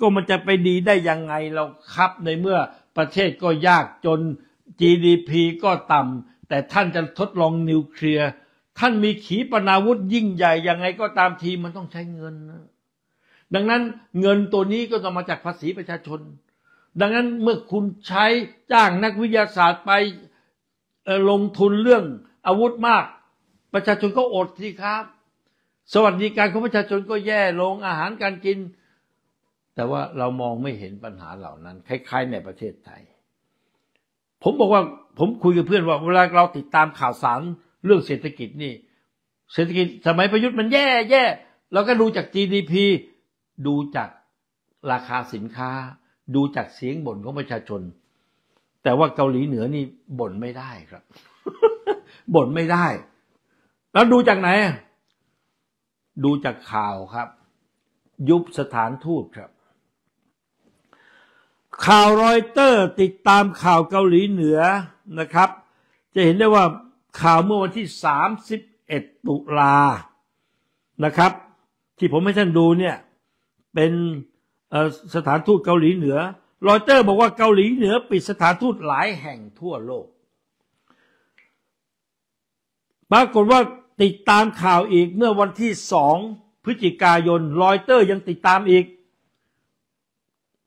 ก็มันจะไปดีได้ยังไงเราครับในเมื่อประเทศก็ยากจน GDP ก็ต่ำแต่ท่านจะทดลองนิวเคลียร์ท่านมีขีปนาวุธยิ่งใหญ่ยังไงก็ตามทีมันต้องใช้เงินนะดังนั้นเงินตัวนี้ก็ต้องมาจากภาษีประชาชน ดังนั้นเมื่อคุณใช้จ้างนักวิทยาศาสตร์ไปลงทุนเรื่องอาวุธมาก ประชาชนก็อดสิครับ สวัสดิการของประชาชนก็แย่ลงอาหารการกิน แต่ว่าเรามองไม่เห็นปัญหาเหล่านั้น คล้าย ๆในประเทศไทย ผมบอกว่าผมคุยกับเพื่อนว่าเวลาเราติดตามข่าวสารเรื่องเศรษฐกิจนี่เศรษฐกิจสมัยประยุทธ์มันแย่แย่ เราก็ดูจาก GDP ดูจากราคาสินค้า ดูจากเสียงบ่นของประชาชน แต่ว่าเกาหลีเหนือนี่บ่นไม่ได้ครับบ่นไม่ได้ แล้วดูจากไหน ดูจากข่าวครับ ยุบสถานทูตครับ ข่าวรอยเตอร์ติดตามข่าวเกาหลีเหนือนะครับ จะเห็นได้ว่าข่าวเมื่อวันที่31ตุลานะครับที่ผมให้ท่านดูเนี่ยเป็นสถานทูตเกาหลีเหนือ รอยเตอร์ บอกว่าเกาหลีเหนือ ปิดสถานทูตหลายแห่งทั่วโลกปรากฏว่าติดตามข่าวอีกเมื่อวันที่สองพฤศจิกายนรอยเตอร์ยังติดตามอีก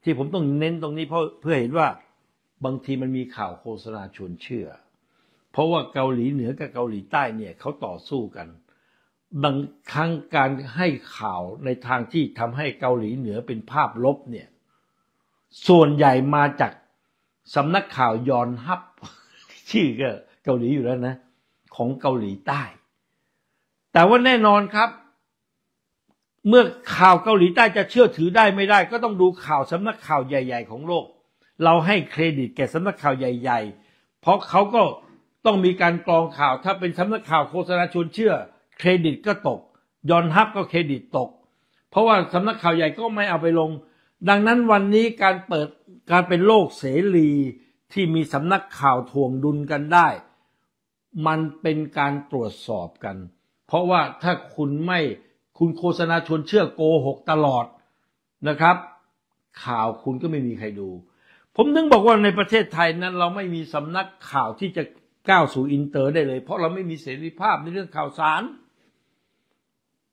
ที่ผมต้องเน้นตรงนี้เพราะเพื่อเห็นว่าบางทีมันมีข่าวโฆษณาชวนเชื่อ เพราะว่าเกาหลีเหนือกับเกาหลีใต้เนี่ยเขาต่อสู้กันบางครั้งการให้ข่าวในทางที่ทำให้เกาหลีเหนือเป็นภาพลบเนี่ยส่วนใหญ่มาจากสำนักข่าวยอนฮับชื่อก็เกาหลีอยู่แล้วนะ ของเกาหลีใต้ แต่ว่าแน่นอนครับ เมื่อข่าวเกาหลีใต้จะเชื่อถือได้ไม่ได้ ก็ต้องดูข่าวสำนักข่าวใหญ่ ๆ ของโลก เราให้เครดิตแก่สำนักข่าวใหญ่ ๆ เพราะเขาก็ต้องมีการกรองข่าวถ้าเป็นสำนักข่าวโฆษณาชวนเชื่อเครดิตก็ตก ยอนฮับก็เครดิตตก เพราะว่าสำนักข่าวใหญ่ก็ไม่เอาไปลง ดังนั้นวันนี้การเปิดการเป็นโลกเสรีที่มีสำนักข่าวทวงดุลกันได้ มันเป็นการตรวจสอบกัน เพราะว่าถ้าคุณไม่คุณโฆษณาชวนเชื่อโกหกตลอดนะครับ ข่าวคุณก็ไม่มีใครดู ผมถึงบอกว่าในประเทศไทยนั้นเราไม่มีสำนักข่าวที่จะก้าวสู่อินเตอร์ได้เลย เพราะเราไม่มีเสรีภาพในเรื่องข่าวสาร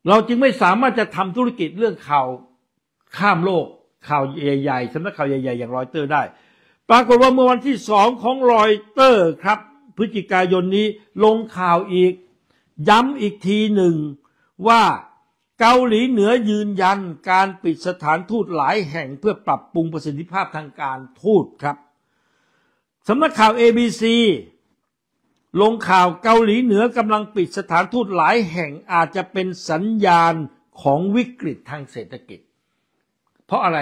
เราจึงไม่สามารถจะทำธุรกิจเรื่องข่าวข้ามโลกข่าวใหญ่ๆสำนักข่าวใหญ่ๆ อย่างรอยเตอร์ได้ ปรากฏว่าเมื่อวันที่สองของรอยเตอร์ครับ พฤศจิกายนนี้ลงข่าวอีก ย้ำอีกทีหนึ่งว่าเกาหลีเหนือยืนยันการปิดสถานทูตหลายแห่งเพื่อปรับปรุงประสิทธิภาพทางการทูตครับสำนักข่าว ABC ลงข่าวเกาหลีเหนือกำลังปิดสถานทูตหลายแห่งอาจจะเป็นสัญญาณของวิกฤตทางเศรษฐกิจ เพราะอะไร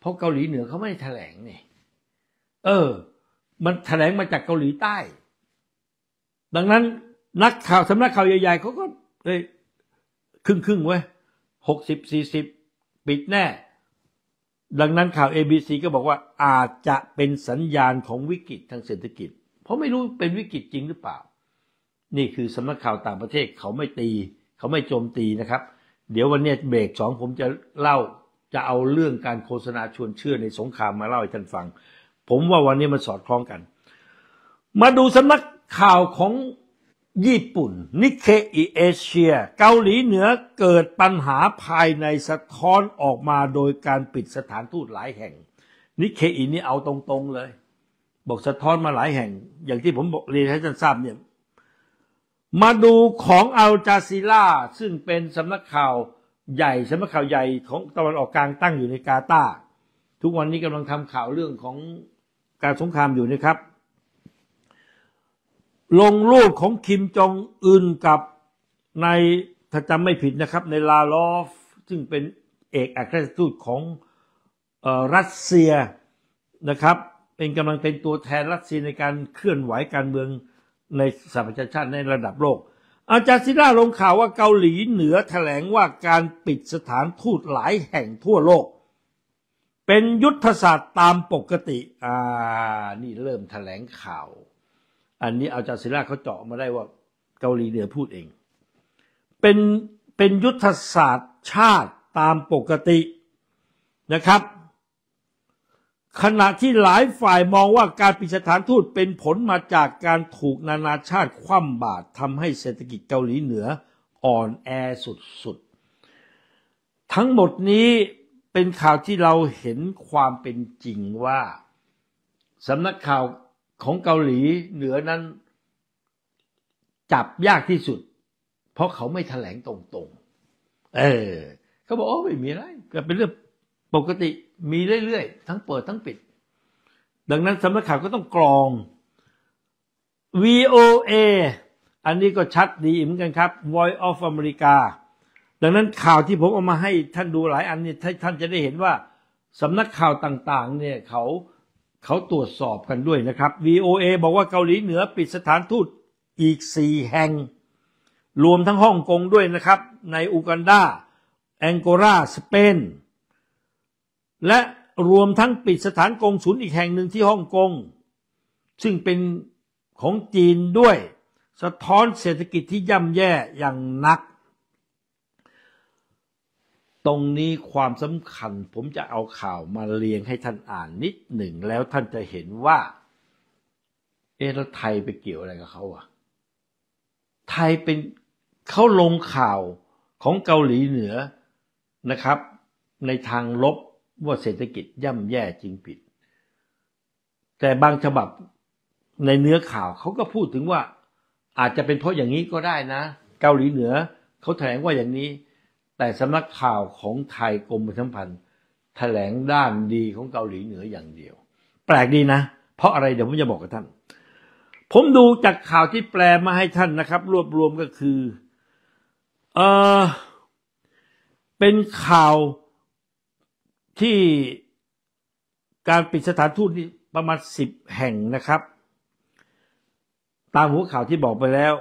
เพราะเกาหลีเหนือเขาไม่ได้แถลงนี่เออ มันแถลงมาจากเกาหลีใต้ ดังนั้นนักข่าวสำนักข่าวใหญ่ๆเขาก็เอ้ยครึ่งครึ่งเว้ยหกสิบสี่สิบปิดแน่ ดังนั้นข่าว ABC ก็บอกว่าอาจจะเป็นสัญญาณของวิกฤตทางเศรษฐกิจเพราะไม่รู้เป็นวิกฤตจริงหรือเปล่า นี่คือสำนักข่าวต่างประเทศเขาไม่ตี เขาไม่โจมตีนะครับ เดี๋ยววันนี้เบรกสองผมจะเล่าจะเอาเรื่องการโฆษณาชวนเชื่อในสงครามมาเล่าให้ท่านฟัง ผมว่าวันนี้มันสอดคล้องกัน มาดูสำนักข่าวของญี่ปุ่นนิเคอิเอเชียเกาหลีเหนือเกิดปัญหาภายในสะท้อนออกมาโดยการปิดสถานทูตหลายแห่งนิเคอินี่เอาตรง ๆเลยบอกสะท้อนมาหลายแห่งอย่างที่ผมบอกเรียนให้ท่านทราบเนี่ยมาดูของอัลจาซีล่าซึ่งเป็นสำนักข่าวใหญ่ สำนักข่าวใหญ่ของตะวันออกกลางตั้งอยู่ในกาตาร์ทุกวันนี้กำลังทำข่าวเรื่องของการสงครามอยู่นะครับ ลงรูปของคิมจองอึนกับในถ้าจำไม่ผิดนะครับในลาลอฟ ซึ่งเป็นเอกอัครราชทูตของออรัสเซียนะครับเป็นกำลังเป็นตัวแทนรัสเซียในการเคลื่อนไหวการเมืองในสหประชาชาติในระดับโลกอาจารย์ซิล่าลงข่าวว่าเกาหลีเหนือแถลงว่าการปิดสถานทูตหลายแห่งทั่วโลก เป็นยุทธศาสตร์ตามปกติอ่านี่เริ่มแถลงข่าว อันนี้อาจารย์ซิล่าเขาเจาะมาได้ว่าเกาหลีเหนือพูดเองเป็นเป็นยุทธศาสตร์ชาติตามปกตินะครับขณะที่หลายฝ่ายมองว่าการปิดสถานทูตเป็นผลมาจากการถูกนานาชาติคว่ำบาตรทำให้เศรษฐกิจเกาหลีเหนืออ่อนแอสุดๆ ทั้งหมดนี้เป็นข่าวที่เราเห็นความเป็นจริงว่าสำนักข่าวของเกาหลีเหนือนั้น จับยากที่สุด เพราะเขาไม่แถลงตรงๆ เออเขาบอกโอ้ไม่มีอะไรก็เป็นเรื่องปกติมีเรื่อยๆ ทั้งเปิดทั้งปิด ดังนั้นสำนักข่าวก็ต้องกรอง VOA อันนี้ก็ชัดดีเหมือนกันครับ Voice of America ดังนั้นข่าวที่ผมเอามาให้ท่านดูหลายอันนี่ท่านจะได้เห็นว่าสำนักข่าวต่างๆเนี่ยเขาเขาตรวจสอบกันด้วยนะครับ VOA บอกว่าเกาหลีเหนือปิดสถานทูตอีก 4 แห่ง รวมทั้งฮ่องกงด้วยนะครับ ในอูกันดา แองโกลาสเปนและรวมทั้งปิดสถานกงศูนย์อีกแห่งหนึ่งที่ฮ่องกง ซึ่งเป็นของจีนด้วย สะท้อนเศรษฐกิจที่ย่ำ แย่อย่างนัก ตรงนี้ความสำคัญผมจะเอาข่าวมาเรียงให้ท่านอ่านนิดหนึ่ง แล้วท่านจะเห็นว่า เอรไทยไปเกี่ยวอะไร กับเขาอะไทยเป็นเขาลงข่าวของเกาหลีเหนือนะครับ ในทางลบว่า เศรษฐกิจย่ำแย่จริงผิดแต่บางฉบับในเนื้อข่าวเขาก็พูดถึงว่า อาจจะเป็นเพราะอย่างนี้ก็ได้นะ เกาหลีเหนือ เขาแถลงว่าอย่างนี้ แต่สำนักข่าวของไทยกรมประชาสัมพันธ์ แถลงด้านดีของเกาหลีเหนืออย่างเดียว แปลกดีนะ เพราะอะไรเดี๋ยวผมจะบอกกับท่าน ผมดูจากข่าวที่แปลมาให้ท่านนะครับ รวบรวมก็คือเออเป็นข่าวที่การปิดสถานทูตนี่ประมาณสิบแห่งนะครับ ตามหัวข่าวที่บอกไปแล้ว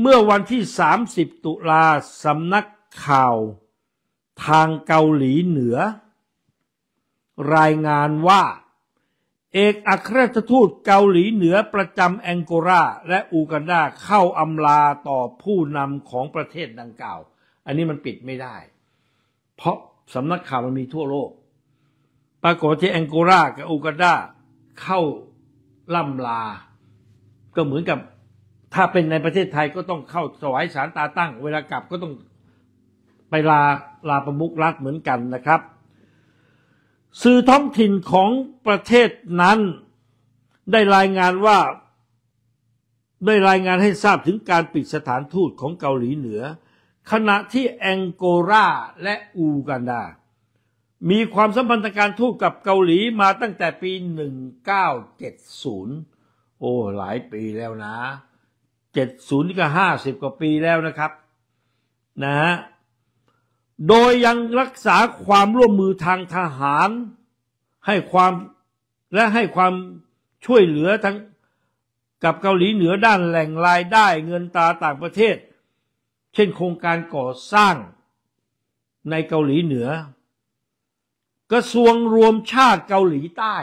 เมื่อวันที่ 30 ตุลาสำนักข่าวทางเกาหลีเหนือ รายงานว่าเอกอัครราชทูตเกาหลีเหนือประจำแองโกลาและอูกันดาเข้าอำลาต่อผู้นำของประเทศดังกล่าว อันนี้มันปิดไม่ได้ เพราะสำนักข่าวมันมีทั่วโลก ปรากฏที่แองโกลากับอูกันดาเข้าล่ำลา ก็เหมือนกับถ้าเป็นในประเทศไทยก็ต้องเข้าสวายสารตาตั้ง เวลากลับก็ต้องไปลาลาประมุกรัฐเหมือนกันนะครับ สื่อท้องถิ่นของประเทศนั้นได้รายงานว่า ได้รายงานให้ทราบถึงการปิดสถานทูตของเกาหลีเหนือขณะที่แองโกลาและอูกันดา มีความสัมพันธ์การทูตกับเกาหลีมาตั้งแต่ปี 1970 โอ้ หลายปีแล้วนะ 70 ก็ 50 กว่าปีแล้วนะครับนะฮะโดยยังรักษาความร่วมมือทางทหารให้ความและให้ความช่วยเหลือทั้งกับเกาหลีเหนือด้านแหล่งรายได้เงินตาต่างประเทศช่นโครงการก่อสร้างในเกาหลีเหนือกระทรวงรวมชาติเกาหลีใต้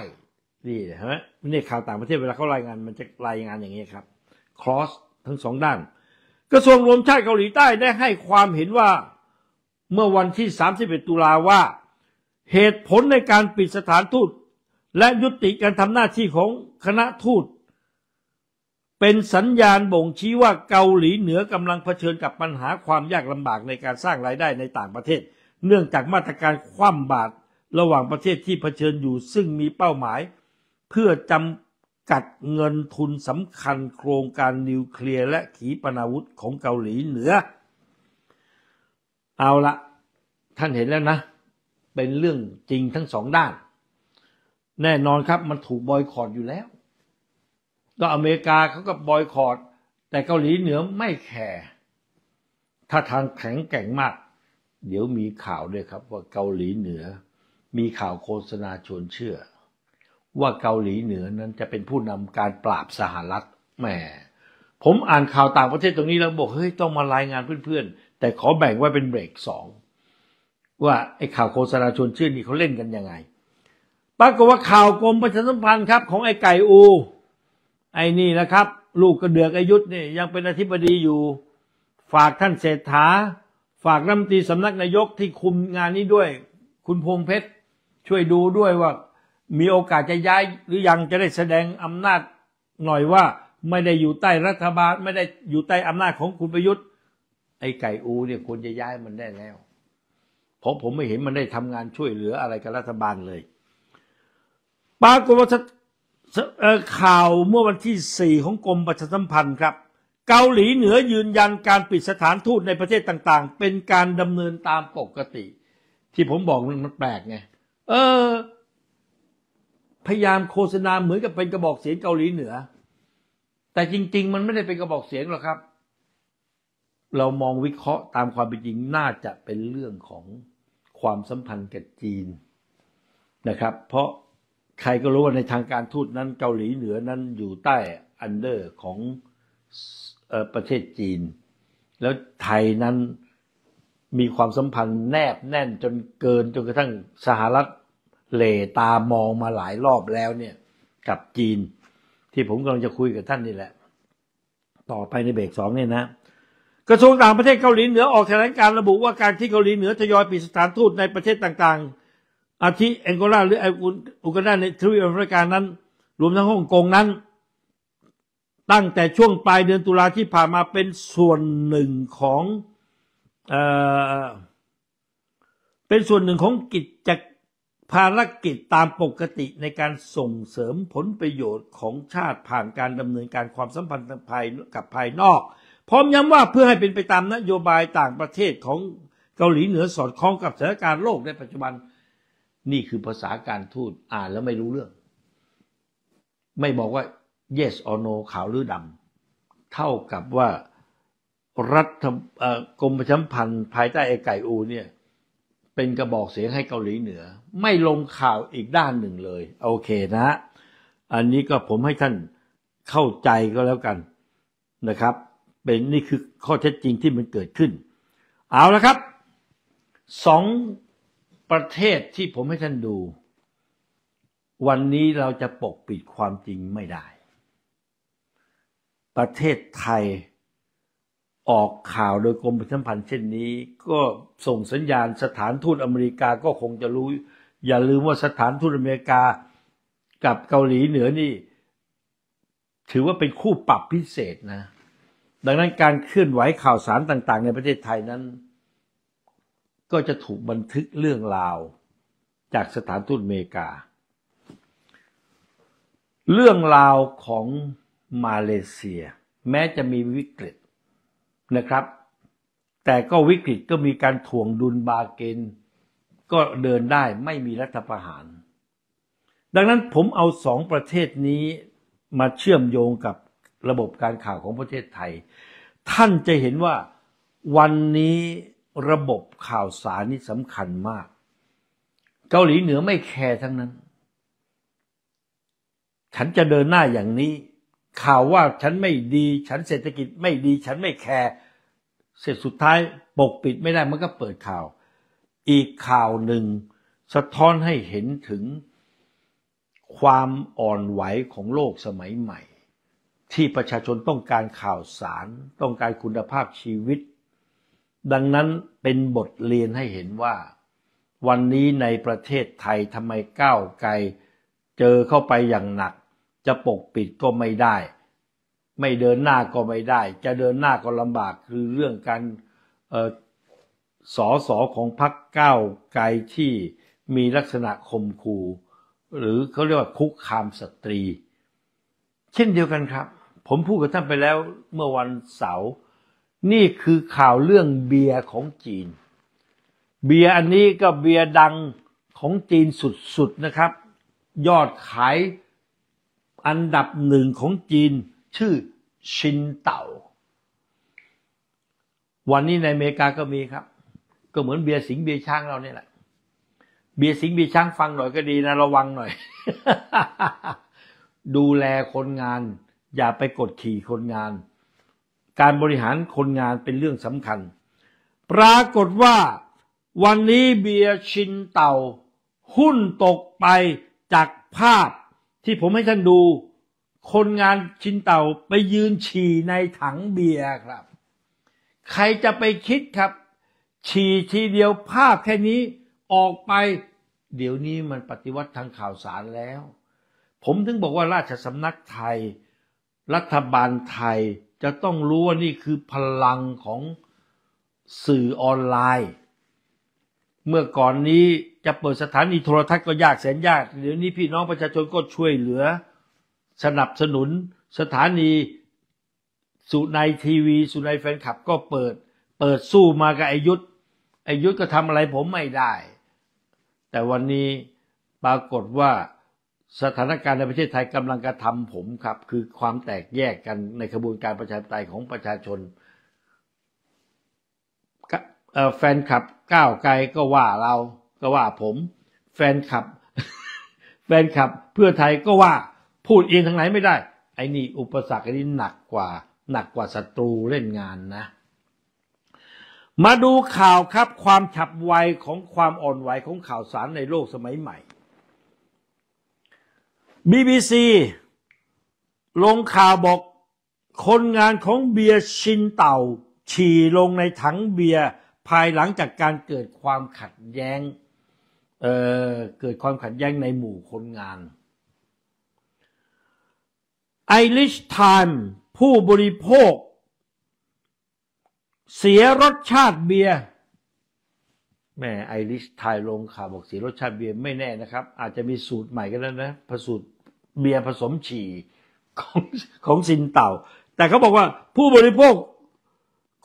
นี่ฮะนี่ข่าวต่างประเทศเวลาเขารายงานมันจะรายงานอย่างนี้ครับครอสทั้งสองด้านกระทรวงรวมชาติเกาหลีใต้ได้ให้ความเห็นว่าเมื่อวันที่ 31 ตุลาว่าเหตุผลในการปิดสถานทูตและยุติการทำหน้าที่ของคณะทูตเป็นสัญญาณบ่งชี้ว่าเกาหลีเหนือกำลังเผชิญกับปัญหาความยากลำบากในการสร้างรายได้ในต่างประเทศ เนื่องจากมาตรการคว่ำบาตรระหว่างประเทศที่เผชิญอยู่ซึ่งมีเป้าหมาย เพื่อจำกัดเงินทุนสำคัญโครงการนิวเคลียร์ และขีปนาวุธของเกาหลีเหนือ เอาละท่านเห็นแล้วนะ เป็นเรื่องจริงทั้งสองด้าน แน่นอนครับมันถูกบอยคอรดอยู่แล้วกล้วอเมริกาเขาก็บอยคอรดแต่เกาหลีเหนือไม่แคร์ถ้าทางแข็งแกร่งมาก เดี๋ยวมีข่าว ด้วยครับว่าเกาหลีเหนือมีข่าวโฆษณาชวนเชื่อ ว่าเกาหลีเหนือนั้นจะเป็นผู้นำการปราบสหรัฐแหมผมอ่านข่าวต่างประเทศตรงนี้แล้วบอก เฮ้ย ต้องมารายงานเพื่อนๆแต่ขอแบ่งไว้เป็นเบรกสองว่าไอ้ข่าวโฆษณาชวนเชื่อนี่เขาเล่นกันยังไง ปรากฏว่าข่าวกรมประชาสัมพันธ์ครับของไอ้ไก่อูไอ้นี่นะครับลูกกระเดือกอายุธ์นี่ยังเป็นอธิบดีอยู่ฝากท่านเศรษฐา ฝากรัฐมนตรีสำนักนายกที่คุมงานนี้ด้วย คุณพงเพชรช่วยดูด้วยว่ามีโอกาสจะย้ายหรือยังจะได้แสดงอำนาจหน่อยว่า ไม่ได้อยู่ใต้รัฐบาล ไม่ได้อยู่ใต้อำนาจของคุณประยุทธ์ไอ้ไก่อูเนี่ยควรจะย้ายมันได้แล้วเพราะผมไม่เห็นมันได้ทำงานช่วยเหลืออะไรกับรัฐบาลเลยปากฏว่ข่าวเมื่อวันที่ 4 ของกรมประชาสัมพันธ์ครับ เกาหลีเหนือยืนยันการปิดสถานทูตในประเทศต่าง ๆ เป็นการดำเนินตามปกติ ที่ผมบอกมันแปลกไงเออพยายามโฆษณาเหมือนกับเป็นกระบอกเสียงเกาหลีเหนือ แต่จริงๆ มันไม่ได้เป็นกระบอกเสียงหรอกครับ เรามองวิเคราะห์ตามความเป็นจริงน่าจะเป็นเรื่องของความสัมพันธ์กับจีนนะครับ เพราะใครก็รู้ว่าในทางการทูตนั้นเกาหลีเหนือนั้นอยู่ใต้อันเดอร์ของประเทศจีน แล้วไทยนั้นมีความสัมพันธ์แนบแน่นจนเกินจนกระทั่งสหรัฐเหลตามองมาหลายรอบแล้วเนี่ยกับจีน ที่ผมกำลังจะคุยกับท่านนี่แหละต่อไปในเบรกสองเนี่ยนะ กระทรวงต่างประเทศเกาหลีเหนือออกแถลงการระบุว่าการที่เกาหลีเหนือทยอยปิดสถานทูตในประเทศต่าง ๆอาทิแองโกลาหรืออุกันดาในทวีปแอฟริกานั้น รวมทั้งฮ่องกงนั้น ตั้งแต่ช่วงปลายเดือนตุลาที่ผ่านมาเป็นส่วนหนึ่งของเออเป็นส่วนหนึ่งของกิจจภารกิจตามปกติในการส่งเสริมผลประโยชน์ของชาติผ่านการดำเนินการความสัมพันธ์ภายกับภายนอกพร้อมย้ำว่าเพื่อให้เป็นไปตามนโยบายต่างประเทศของเกาหลีเหนือสอดคล้องกับสถานการณ์โลกในปัจจุบันนี่คือภาษาการทูตอ่านแล้วไม่รู้เรื่อง ไม่บอกว่า yes or no ขาวหรือดำเท่ากับว่ารัฐกรมประชาพันธ์ภายใต้ไอไก่อูเนี่ยเป็นกระบอกเสียงให้เกาหลีเหนือ ไม่ลงข่าวอีกด้านหนึ่งเลย โอเคนะ อันนี้ก็ผมให้ท่านเข้าใจก็แล้วกันนะครับ เป็นนี่คือข้อเท็จจริงที่มันเกิดขึ้น เอาละครับสองประเทศที่ผมให้ท่านดู วันนี้เราจะปกปิดความจริงไม่ได้ ประเทศไทยออกข่าวโดยกรมประชาสัมพันธ์เช่นนี้ ก็ส่งสัญญาณสถานทูตอเมริกาก็คงจะรู้ อย่าลืมว่าสถานทูตอเมริกากับเกาหลีเหนือนี่ถือว่าเป็นคู่ปรับพิเศษนะดังนั้นการเคลื่อนไหวข่าวสารต่างๆในประเทศไทยนั้นก็จะถูกบันทึกเรื่องราวจากสถานทูตอเมริกา เรื่องราวของมาเลเซีย แม้จะมีวิกฤตนะครับ แต่ก็วิกฤตก็มีการถ่วงดุลบาเกน ก็เดินได้ไม่มีรัฐประหาร ดังนั้นผมเอาสองประเทศนี้มาเชื่อมโยงกับระบบการข่าวของประเทศไทย ท่านจะเห็นว่าวันนี้ระบบข่าวสารนี่สำคัญมาก เกาหลีเหนือไม่แคร์ทั้งนั้น ฉันจะเดินหน้าอย่างนี้ ข่าวว่าฉันไม่ดีฉันเศรษฐกิจไม่ดีฉันไม่แคร์เสร็จสุดท้ายปกปิดไม่ได้มันก็เปิดข่าว อีกข่าวหนึ่งสะท้อนให้เห็นถึงความอ่อนไหวของโลกสมัยใหม่ ที่ประชาชนต้องการข่าวสาร ต้องการคุณภาพชีวิตดังนั้นเป็นบทเรียนให้เห็นว่า วันนี้ในประเทศไทยทำไมก้าวไกลเจอเข้าไปอย่างหนัก จะปกปิดก็ไม่ได้ ไม่เดินหน้าก็ไม่ได้ จะเดินหน้าก็ลำบากคือเรื่องการสอสอของพรรคก้าวไกลที่ มีลักษณะคมขู่หรือเขาเรียกว่าคุกคามสตรี เช่นเดียวกันครับ ผมพูดกับท่านไปแล้วเมื่อวันเสาร์นี่คือข่าวเรื่องเบียร์ของจีน เบียร์อันนี้ก็เบียร์ดังของจีนสุดๆนะครับ ยอดขายอันดับหนึ่งของจีน ชื่อชินเต่า วันนี้ในอเมริกาก็มีครับ ก็เหมือนเบียร์สิงเบียร์ช้างเราเนี่ยแหละ เบียร์สิงเบียร์ช้าง ฟังหน่อยก็ดีนะ ระวังหน่อย ดูแลคนงาน อย่าไปกดขี่คนงานการบริหารคนงานเป็นเรื่องสำคัญ ปรากฏว่าวันนี้เบียร์ชินเต่าหุ้นตกไปจากภาพ ที่ผมให้ท่านดูคนงานชินเต่าไปยืนฉี่ในถังเบียร์ครับ ใครจะไปคิดครับ ฉี่ทีเดียวภาพแค่นี้ออกไป เดี๋ยวนี้มันปฏิวัติทางข่าวสารแล้ว ผมถึงบอกว่าราชสำนักไทยรัฐบาลไทยจะต้องรู้ว่า นี่คือพลังของสื่อออนไลน์ เมื่อก่อนนี้จะเปิดสถานีโทรทัศน์ก็ยากแสนยาก เดี๋ยวนี้พี่น้องประชาชนก็ช่วยเหลือ สนับสนุน สถานีสุนายทีวี สุนายแฟนคลับ ก็เปิดเปิดสู้มากับอายุทธอายุทธก็ทำอะไรผมไม่ได้ แต่วันนี้ปรากฏว่าสถานการณ์ในประเทศไทยกำลังกระทำผมครับ คือความแตกแยกกันในขบวนการประชาธิปไตยของประชาชนแฟนคลับก้าวไกลก็ว่าเราก็ว่าผม แฟนคลับ แฟนคลับเพื่อไทยก็ว่าพูดเองทางไหนไม่ได้ไอ้นี่อุปสรรคอนี่หนักกว่าหนักกว่าศัตรูเล่นงานนะ มาดูข่าวครับความฉับไวของความอ่อนไหวของข่าวสารในโลกสมัยใหม่ BBC ลงข่าวบอก คนงานของเบียร์ชินเต่า ฉี่ลงในถังเบียร์ภายหลังจากการเกิดความขัดแย้งเเกิดความขัดแย้งในหมู่คนงานไอริชไทม์ผู้บริโภค เสียรสชาติเบียร์แม่ไอริชไทยลงข่าวบอกเสียรสชาติเบียร์ไม่แน่นะครับ อาจจะมีสูตรใหม่ก็ได้นะผสูตรเบียร์ผสมฉี่ของของซินเต่า แต่เขาบอกว่าผู้บริโภค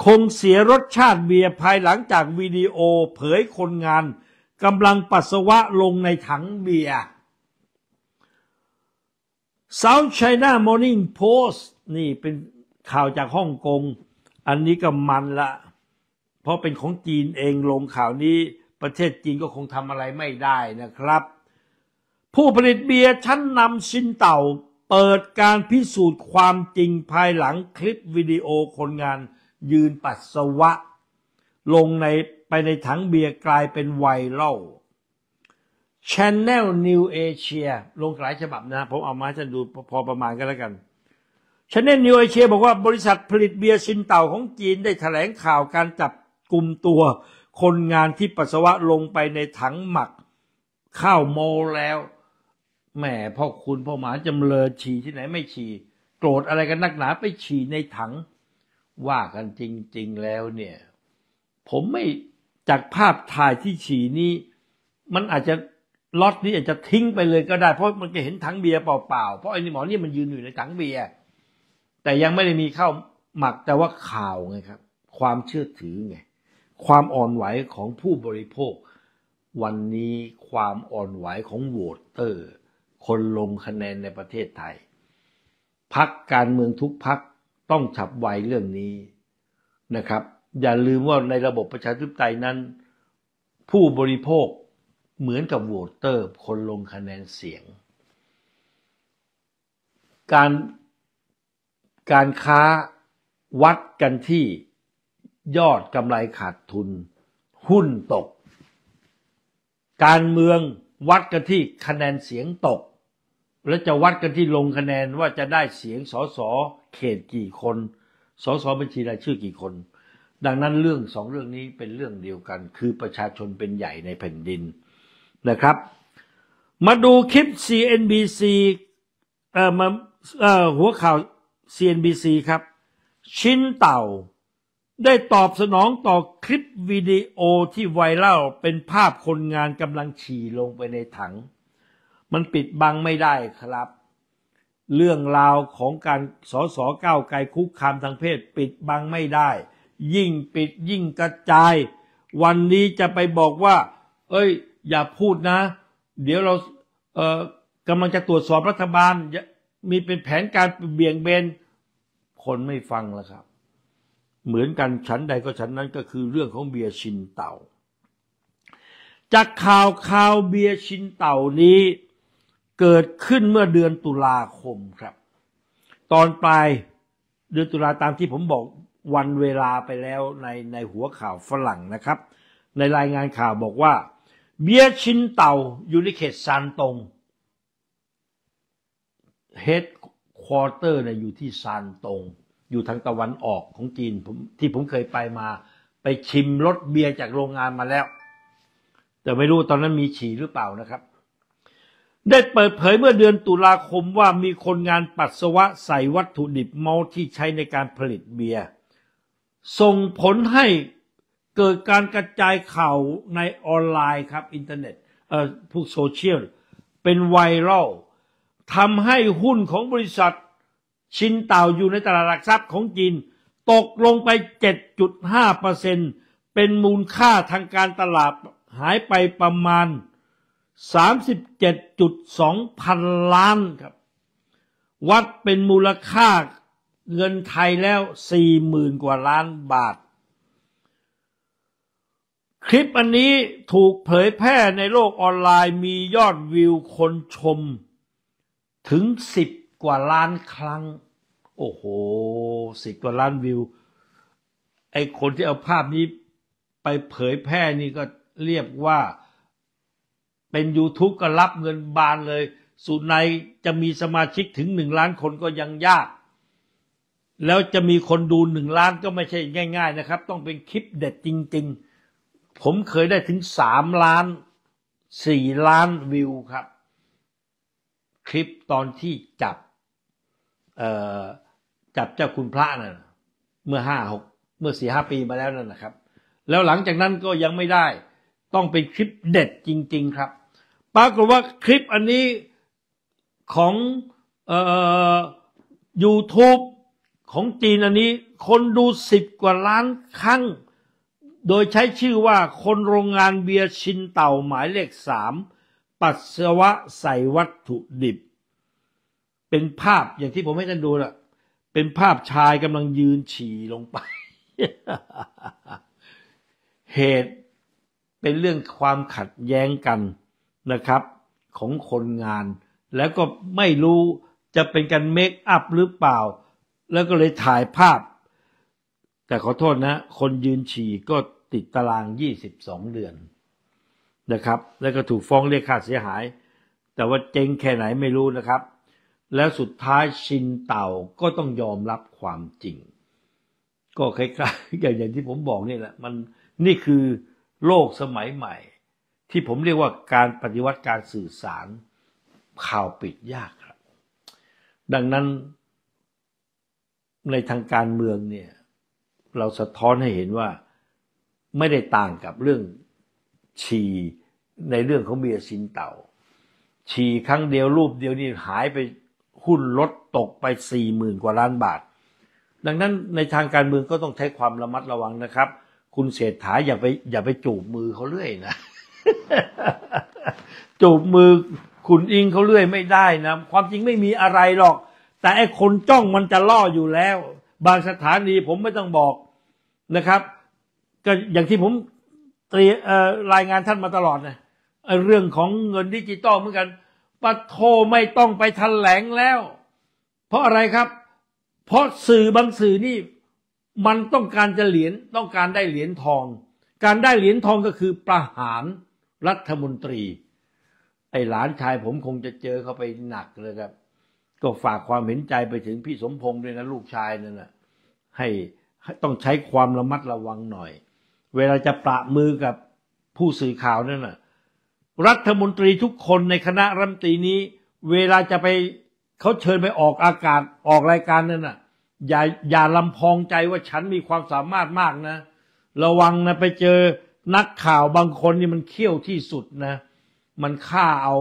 คงเสียรสชาติเบียร์ภายหลังจากวิดีโอ เผยคนงานกำลังปัสสาวะลงในถังเบียร์ South China Morning Post นี่เป็นข่าวจากฮ่องกงอันนี้ก็มันละ เพราะเป็นของจีนเองลงข่าวนี้ประเทศจีนก็คงทำอะไรไม่ได้นะครับผู้ผลิตเบียร์ชั้นนำชินเต่าเปิดการพิสูจน์ความจริงภายหลังคลิปวิดีโอคนงานยืนปัสสาวะ ลงในไปในถังเบียร์กลายเป็นไวรัล Channel New Asia ลงหลายฉบับนะ ผมเอามาจะดูพอประมาณกันแล้วกัน Channel New Asia บอกว่าบริษัทผลิตเบียร์ชินเต่าของจีนได้แถลงข่าวการจับกลุ่มตัว คนงานที่ปัสสาวะลงไปในถังหมักข้าวโมแล้วแหมพ่อคุณพ่อหมาจำเลยฉี่ที่ไหนไม่ฉี่โกรธอะไรกันนักหนาไปฉี่ในถัง ว่ากันจริงๆแล้วเนี่ย ผมไม่จากภาพถ่ายที่ฉี่นี้ มันอาจจะล็อตนี้อาจจะทิ้งไปเลยก็ได้ เพราะมันจะเห็นถังเบียร์เปล่าๆเพราะไอ้นี่หมอนี่มันยืนอยู่ในถังเบียร์แต่ยังไม่ได้มีเข้าหมักแต่ว่าข่าวไงครับ ความเชื่อถือไงความอ่อนไหวของผู้บริโภค วันนี้ความอ่อนไหวของโวตเตอร์คนลงคะแนนในประเทศไทย พักการเมืองทุกพักต้องฉับไวเรื่องนี้นะครับ อย่าลืมว่าในระบบประชาธิปไตยนั้น ผู้บริโภคเหมือนกับโหวตเตอร์คนลงคะแนนเสียง การการค้าวัดกันที่ยอดกำไรขาดทุน หุ้นตก การเมืองวัดกันที่คะแนนเสียงตกและจะวัดกันที่ลงคะแนนว่าจะได้เสียงสสเขตกี่คนสสบัญชีรายชื่อกี่คน ดังนั้นเรื่องสองเรื่องนี้เป็นเรื่องเดียวกัน คือประชาชนเป็นใหญ่ในแผ่นดินนะครับ มาดูคลิป CNBC เอ่อมาเอ่อหัวข่าว CNBC ครับ ชินเต่าได้ตอบสนองต่อคลิปวิดีโอที่ไวรัลเป็นภาพคนงานกำลังฉี่ลงไปในถังมันปิดบังไม่ได้ครับ เรื่องราวของการสอสอก้าวไกลคุกคามทางเพศ ปิดบังไม่ได้ ยิ่งปิดยิ่งกระจาย วันนี้จะไปบอกว่า เอ้ย อย่าพูดนะ เดี๋ยวเราเออกำลังจะตรวจสอบรัฐบาล มีเป็นแผนการเบี่ยงเบนคนไม่ฟังแล้วครับ เหมือนกันชั้นใดก็ชั้นนั้นก็คือเรื่องของเบียร์ชินเต่าจากข่าวข่าวเบียร์ชินเต่านี้เกิดขึ้นเมื่อเดือนตุลาคมครับ ตอนปลายเดือนตุลาตามที่ผมบอกวันเวลาไปแล้วในในหัวข่าวฝรั่งนะครับ ในรายงานข่าวบอกว่า เบียชินเต่าอยู่ในเขตซานตงเฮดควอเตอร์เนี่ยอยู่ที่ซานตง อยู่ทางตะวันออกของจีนผมที่ผมเคยไปมาไปชิมรสเบียร์จากโรงงานมาแล้ว แต่ไม่รู้ตอนนั้นมีฉี่หรือเปล่านะครับได้เปิดเผยเมื่อเดือนตุลาคมว่ามีคนงานปัสสาวะใส่วัตถุดิบเมาที่ใช้ในการผลิตเบียร์ ส่งผลให้เกิดการกระจายข่าวในออนไลน์ครับ อินเทอร์เน็ตเอ่อพวกโซเชียล เป็นไวรัลทำให้หุ้นของบริษัทชินเต่าอยู่ในตลาดหลักทรัพย์ของจีน ตกลงไป 7.5%เป็นมูลค่าทางการตลาดหายไปประมาณ37.2 พันล้านครับ วัดเป็นมูลค่าเงินไทยแล้ว 40,000 กว่าล้านบาท คลิปอันนี้ถูกเผยแพร่ในโลกออนไลน์มียอดวิวคนชม ถึง 10 กว่าล้านครั้ง โอ้โหสิกว่าล้านวิวไอคนที่เอาภาพนี้ไปเผยแพร่นี่ก็เรียกว่าเป็น YouTube ก็รับเงินบานเลยสุันจะมีสมาชิกถึงหนึ่งล้านคนก็ยังยาก แล้วจะมีคนดูหนึ่งล้านก็ไม่ใช่ง่าย ๆ นะครับ ต้องเป็นคลิปเด็ดจริงๆ ผมเคยได้ถึงสามล้านสี่ล้านวิวครับ คลิปตอนที่จับจับเจ้าคุณพระนะ่ะเมื่อห้าหกเมื่อสี่ห้าปีมาแล้วนั่นนะครับ แล้วหลังจากนั้นก็ยังไม่ได้ ต้องเป็นคลิปเด็ดจริงๆครับปรากฏว่าคลิปอันนี้ของยอทอ YouTube ของจีนอันนี้ คนดูสิบกว่าล้านครั้งโดยใช้ชื่อว่าคนโรงงานเบียร์ชินเต่าหมายเลขสาม ปัสสาวะใส่วัตถุดิบ เป็นภาพอย่างที่ผมให้ท่านดูละเป็นภาพชายกำลังยืนฉี่ลงไป เหตุเป็นเรื่องความขัดแย้งกันนะครับของคนงานแล้วก็ไม่รู้จะเป็นการเมคอัพหรือเปล่า แล้วก็เลยถ่ายภาพ แต่ขอโทษนะ คนยืนฉี่ก็ติดตาราง 22 เดือนนะครับแล้วก็ถูกฟ้องเรียกค่าเสียหาย แต่ว่าเจงแค่ไหนไม่รู้นะครับ แล้วสุดท้ายชินเต่าก็ต้องยอมรับความจริง ก็คล้ายๆ อย่างที่ผมบอกนี่แหละมันนี่คือโลกสมัยใหม่ที่ผมเรียกว่าการปฏิวัติการสื่อสารข่าวปิดยากครับ ดังนั้นในทางการเมืองเนี่ย เราสะท้อนให้เห็นว่าไม่ได้ต่างกับเรื่องฉี่ในเรื่องของเบียร์ซินเต่าฉี่ครั้งเดียวรูปเดียวนี่หายไปหุ้นลดตกไปสี่หมื่นกว่าล้านบาท ดังนั้นในทางการเมืองก็ต้องใช้ความระมัดระวังนะครับ คุณเศรษฐาอย่าไปอย่าไปจูบมือเขาเรื่อยนะจูบมือขุนอิงเขาเลื่อยไม่ได้นะ ความจริงไม่มีอะไรหรอก แต่ไอ้คนจ้องมันจะล่ออยู่แล้ว บางสถานีผมไม่ต้องบอกนะครับก็อย่างที่ผมตรีรายงานท่านมาตลอดนะเรื่องของเงินดิจิตอลเหมือนกันปะโทไม่ต้องไปทันแหลงแล้ว เพราะอะไรครับ เพราะสื่อบางสื่อนี่ มันต้องการจะเหรียญต้องการได้เหรียญทอง การได้เหรียญทองก็คือประหารรัฐมนตรี ไอ้หลานชายผมคงจะเจอเขาไปหนักเลยครับ ก็ฝากความเห็นใจไปถึงพี่สมพงษ์ด้วยนะลูกชายนั่นนะให้ต้องใช้ความระมัดระวังหน่อย เวลาจะประมือกับผู้สื่อข่าวนั่นนะรัฐมนตรีทุกคนในคณะรัฐมนตรีนี้ เวลาจะไปเขาเชิญไปออกอากาศออกรายการนั่นนะอย่าอย่าลำพองใจว่าฉันมีความสามารถมากนะ ระวังนะไปเจอนักข่าวบางคนนี่มันเขี้ยวที่สุดนะ มันฆ่าเอา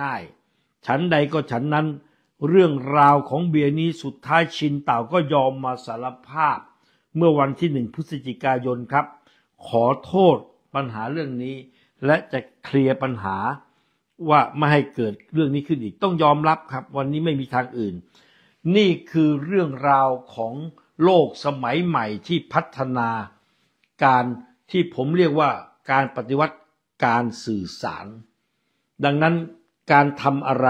ง่ายๆ ฉันใดก็ฉันนั้น เรื่องราวของเบียร์นี้สุดท้ายชินเต่าก็ยอมมาสารภาพ เมื่อวันที่หนึ่งพฤศจิกายนครับ ขอโทษปัญหาเรื่องนี้ และจะเคลียร์ปัญหาว่าไม่ให้เกิดเรื่องนี้ขึ้นอีก ต้องยอมรับครับวันนี้ไม่มีทางอื่น นี่คือเรื่องราวของโลกสมัยใหม่ที่พัฒนาการที่ผมเรียกว่าการปฏิวัติการสื่อสาร ดังนั้นการทำอะไร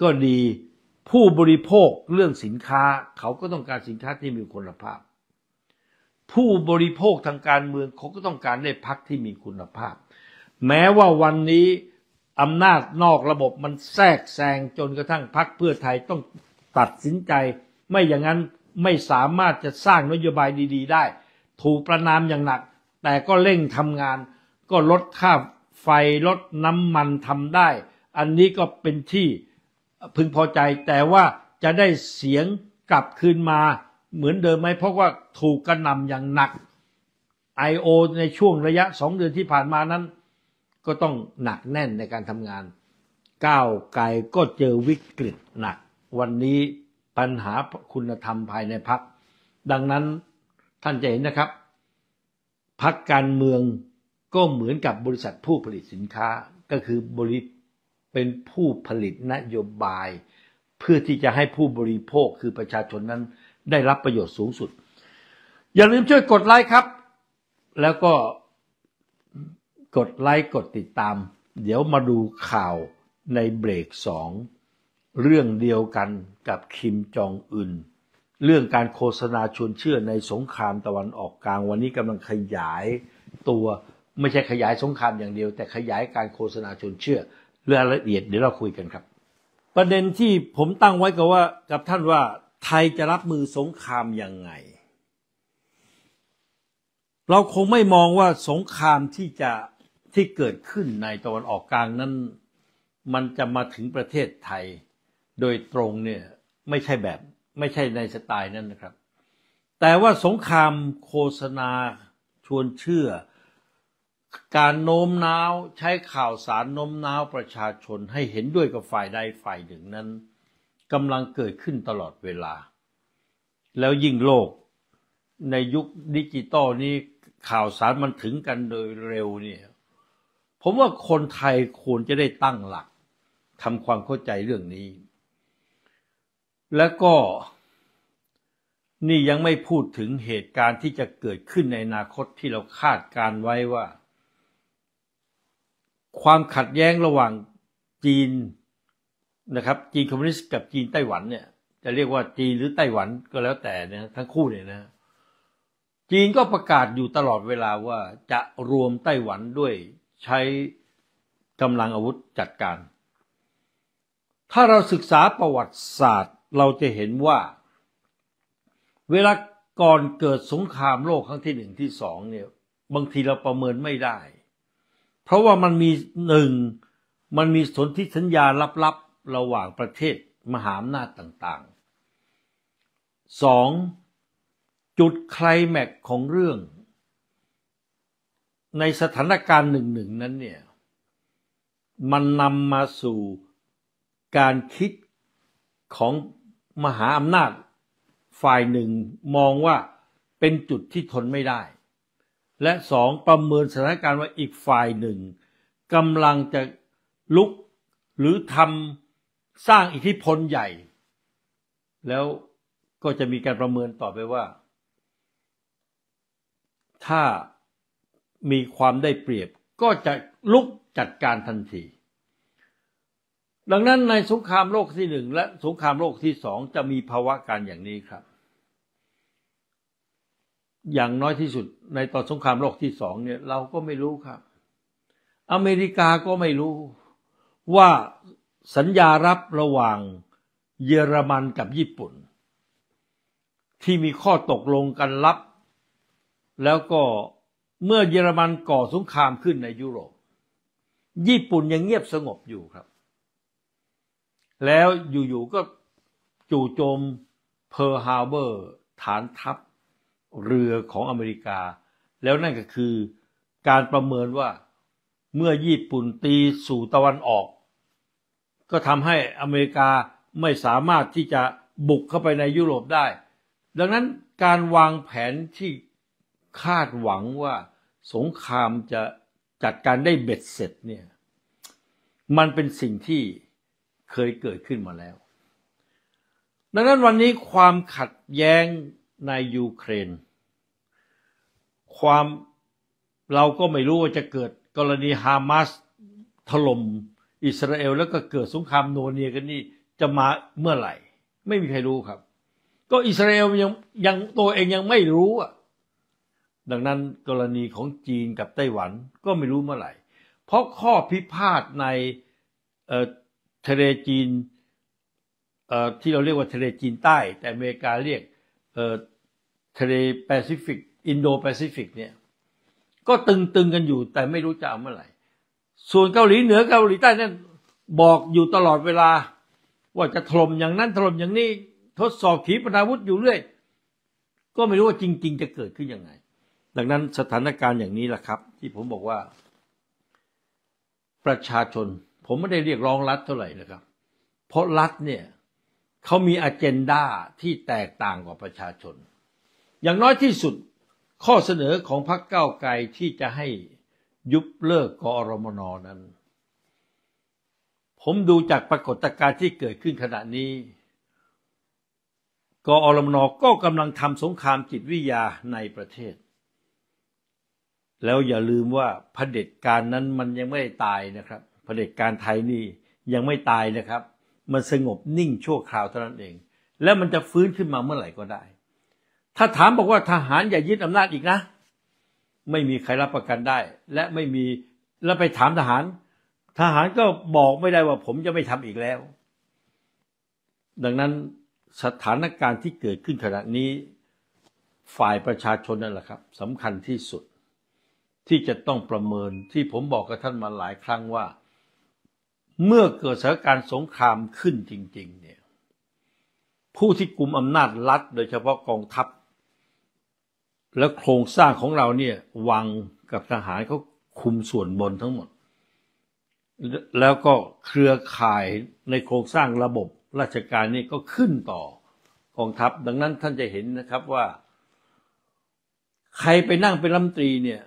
ก็ดี ผู้บริโภคเรื่องสินค้า เขาก็ต้องการสินค้าที่มีคุณภาพ ผู้บริโภคทางการเมืองเขาก็ต้องการได้พักที่มีคุณภาพ แม้ว่าวันนี้อำนาจนอกระบบมันแทรกแซงจนกระทั่งพักเพื่อไทยต้องตัดสินใจ ไม่อย่างนั้นไม่สามารถจะสร้างนโยบายดี ๆ ได้ถูกประนามอย่างหนัก แต่ก็เร่งทำงาน ก็ลดค่าไฟลดน้ำมันทำได้ อันนี้ก็เป็นที่พึงพอใจ แต่ว่าจะได้เสียงกลับคืนมาเหมือนเดิมไหมเพราะว่าถูกกระนำอย่างหนัก I.O. ในช่วงระยะสองเดือนที่ผ่านมานั้น ก็ต้องหนักแน่นในการทำงานก้าวไกลก็เจอวิกฤตหนัก วันนี้ปัญหาคุณธรรมภายในพัก ดังนั้นท่านจะเห็นนะครับ พักการเมืองก็เหมือนกับบริษัทผู้ผลิตสินค้าก็คือบริเป็นผู้ผลิตนโยบาย เพื่อที่จะให้ผู้บริโภคคือประชาชนนั้นได้รับประโยชน์สูงสุด อย่าลืมช่วยกดไลค์ครับ แล้วก็กดไลค์กดติดตาม เดี๋ยวมาดูข่าวในเบรกสองเรื่องเดียวกันกับคิมจองอึนเรื่องการโฆษณาชวนเชื่อในสงครามตะวันออกกลาง วันนี้กำลังขยายตัวไม่ใช่ขยายสงครามอย่างเดียวแต่ขยายการโฆษณาชวนเชื่อเรื่ายละเอียดเดี๋ยวเราคุยกันครับ ประเด็นที่ผมตั้งไว้กับว่ากับท่านว่าไทยจะรับมือสงครามยังไง เราคงไม่มองว่าสงครามที่จะที่เกิดขึ้นในตะวันออกกลางนั้นมันจะมาถึงประเทศไทยโดยตรงเนี่ยไม่ใช่แบบไม่ใช่ในสไตล์นั้นนะครับ แต่ว่าสงครามโฆษณาชวนเชื่อ การโน้มน้าวใช้ข่าวสารโน้มน้าวประชาชนให้เห็นด้วยกับฝ่ายใดฝ่ายหนึ่งนั้นกำลังเกิดขึ้นตลอดเวลา แล้วยิ่งโลกในยุคดิจิตอลนี้ข่าวสารมันถึงกันโดยเร็วเนี่ยผมว่าคนไทยควรจะได้ตั้งหลักทำความเข้าใจเรื่องนี้และก็นี่ยังไม่พูดถึงเหตุการณ์ที่จะเกิดขึ้นในอนาคตที่เราคาดการไว้ว่า ความขัดแย้งระหว่างจีนนะครับจีนคอมมิวนิสต์กับจีนไต้หวันเนี่ยจะเรียกว่าจีนหรือไต้หวันก็แล้วแต่นะทั้งคู่เนี่ยนะจีนก็ประกาศอยู่ตลอดเวลาว่าจะรวมไต้หวันด้วยใช้กำลังอาวุธจัดการ ถ้าเราศึกษาประวัติศาสตร์เราจะเห็นว่า เวลาก่อนเกิดสงครามโลกครั้งที่หนึ่งที่สองเนี่ยบางทีเราประเมินไม่ได้ เพราะว่ามันมีหนึ่งมันมีสนธิสัญญาลับ ๆ ระหว่างประเทศมหาอำนาจต่างๆสองจุดไคลแม็กของเรื่อง ในสถานการณ์หนึ่งหนึ่งนั้นเนี่ย มันนำมาสู่การคิดของมหาอำนาจ ฝ่ายหนึ่งมองว่าเป็นจุดที่ทนไม่ได้ และสอง ประเมินสถานการณ์ว่าอีกฝ่ายหนึ่งกำลังจะลุกหรือทำสร้างอิทธิพลใหญ่ แล้วก็จะมีการประเมินต่อไปว่า ถ้ามีความได้เปรียบก็จะลุกจัดการทันทีดังนั้นในสงครามโลกที่หนึ่งและสงครามโลกที่สองจะมีภาวะการอย่างนี้ครับ อย่างน้อยที่สุด ในตอนสงครามโลกที่สองเนี่ยเราก็ไม่รู้ครับ อเมริกาก็ไม่รู้ว่าสัญญารับระหว่างเยอรมันกับญี่ปุ่น ที่มีข้อตกลงกันรับ แล้วก็เมื่อเยอรมันก่อสงครามขึ้นในยุโรปญี่ปุ่นยังเงียบสงบอยู่ครับแล้วอยู่ๆก็จู่โจมเพอร์ฮาเบอร์ ฐานทัพเรือของอเมริกา แล้วนั่นก็คือการประเมินว่าเมื่อญี่ปุ่นตีสู่ตะวันออก ก็ทำให้อเมริกาไม่สามารถที่จะบุกเข้าไปในยุโรปได้ ดังนั้นการวางแผนที่คาดหวังว่าสงครามจะจัดการได้เบ็ดเสร็จเนี่ยมันเป็นสิ่งที่เคยเกิดขึ้นมาแล้ว ดังนั้นวันนี้ความขัดแย้งในยูเครน ความเราก็ไม่รู้ว่าจะเกิดกรณีฮามาสถล่มอิสราเอลแล้วก็เกิดสงครามโนเนียกันนี่จะมาเมื่อไหร่ ไม่มีใครรู้ครับ ก็อิสราเอลยังยังตัวเองยังไม่รู้อ่ะดังนั้นกรณีของจีนกับไต้หวันก็ไม่รู้เมื่อไหร่ เพราะข้อพิพาทในทะเลจีนที่เราเรียกว่าทะเลจีนใต้ แต่อเมริกาเรียกทะเลแปซิฟิกอินโดแปซิฟิกเนี่ยก็ตึงๆกันอยู่ แต่ไม่รู้จะเอาเมื่อไหร่ส่วนเกาหลีเหนือเกาหลีใต้นั่นบอกอยู่ตลอดเวลา ว่าจะถล่มอย่างนั้นถล่มอย่างนี้ ทดสอบขีปนาวุธอยู่เรื่อย ก็ไม่รู้ว่าจริงๆจะเกิดขึ้นยังไง ดังนั้นสถานการณ์อย่างนี้แหละครับ ที่ผมบอกว่าประชาชนผมไม่ได้เรียกร้องรัฐเท่าไหร่นะครับ เพราะรัฐเนี่ยเขามีอเจนดาที่แตกต่างกว่าประชาชน อย่างน้อยที่สุดข้อเสนอของพรรคเก้าไกลที่จะให้ยุบเลิกกอรมนนั้น ผมดูจากปรากฏการณ์ที่เกิดขึ้นขณะนี้กอรมนก็กำลังทำสงครามจิตวิทยาในประเทศ แล้วอย่าลืมว่าเผด็จการนั้นมันยังไม่ได้ตายนะครับผด็จการไทยนี่ยังไม่ตายนะครับ มันสงบนิ่งชั่วคราวเท่านั้นเอง แล้วมันจะฟื้นขึ้นมาเมื่อไหร่ก็ได้ ถ้าถามบอกว่าทหารอย่ายึดอำนาจอีกนะ ไม่มีใครรับประกันได้ และไม่มีแล้วไปถามทหาร ทหารก็บอกไม่ได้ว่าผมจะไม่ทำอีกแล้ว ดังนั้นสถานการณ์ที่เกิดขึ้นขณะนี้ฝ่ายประชาชนนั่นแหละครับสำคัญที่สุดที่จะต้องประเมินที่ผมบอกกับท่านมาหลายครั้งว่าเมื่อเกิดสถานการณ์สงครามขึ้นจริงๆเนี่ย ผู้ที่กลุ่มอำนาจรัฐโดยเฉพาะกองทัพ และโครงสร้างของเราเนี่ยวังกับทหารเขาคุมส่วนบนทั้งหมด แล้วก็เครือข่ายในโครงสร้างระบบราชการนี่ก็ขึ้นต่อ กองทัพ ดังนั้นท่านจะเห็นนะครับว่าใครไปนั่งเป็นรัฐมนตรีเนี่ย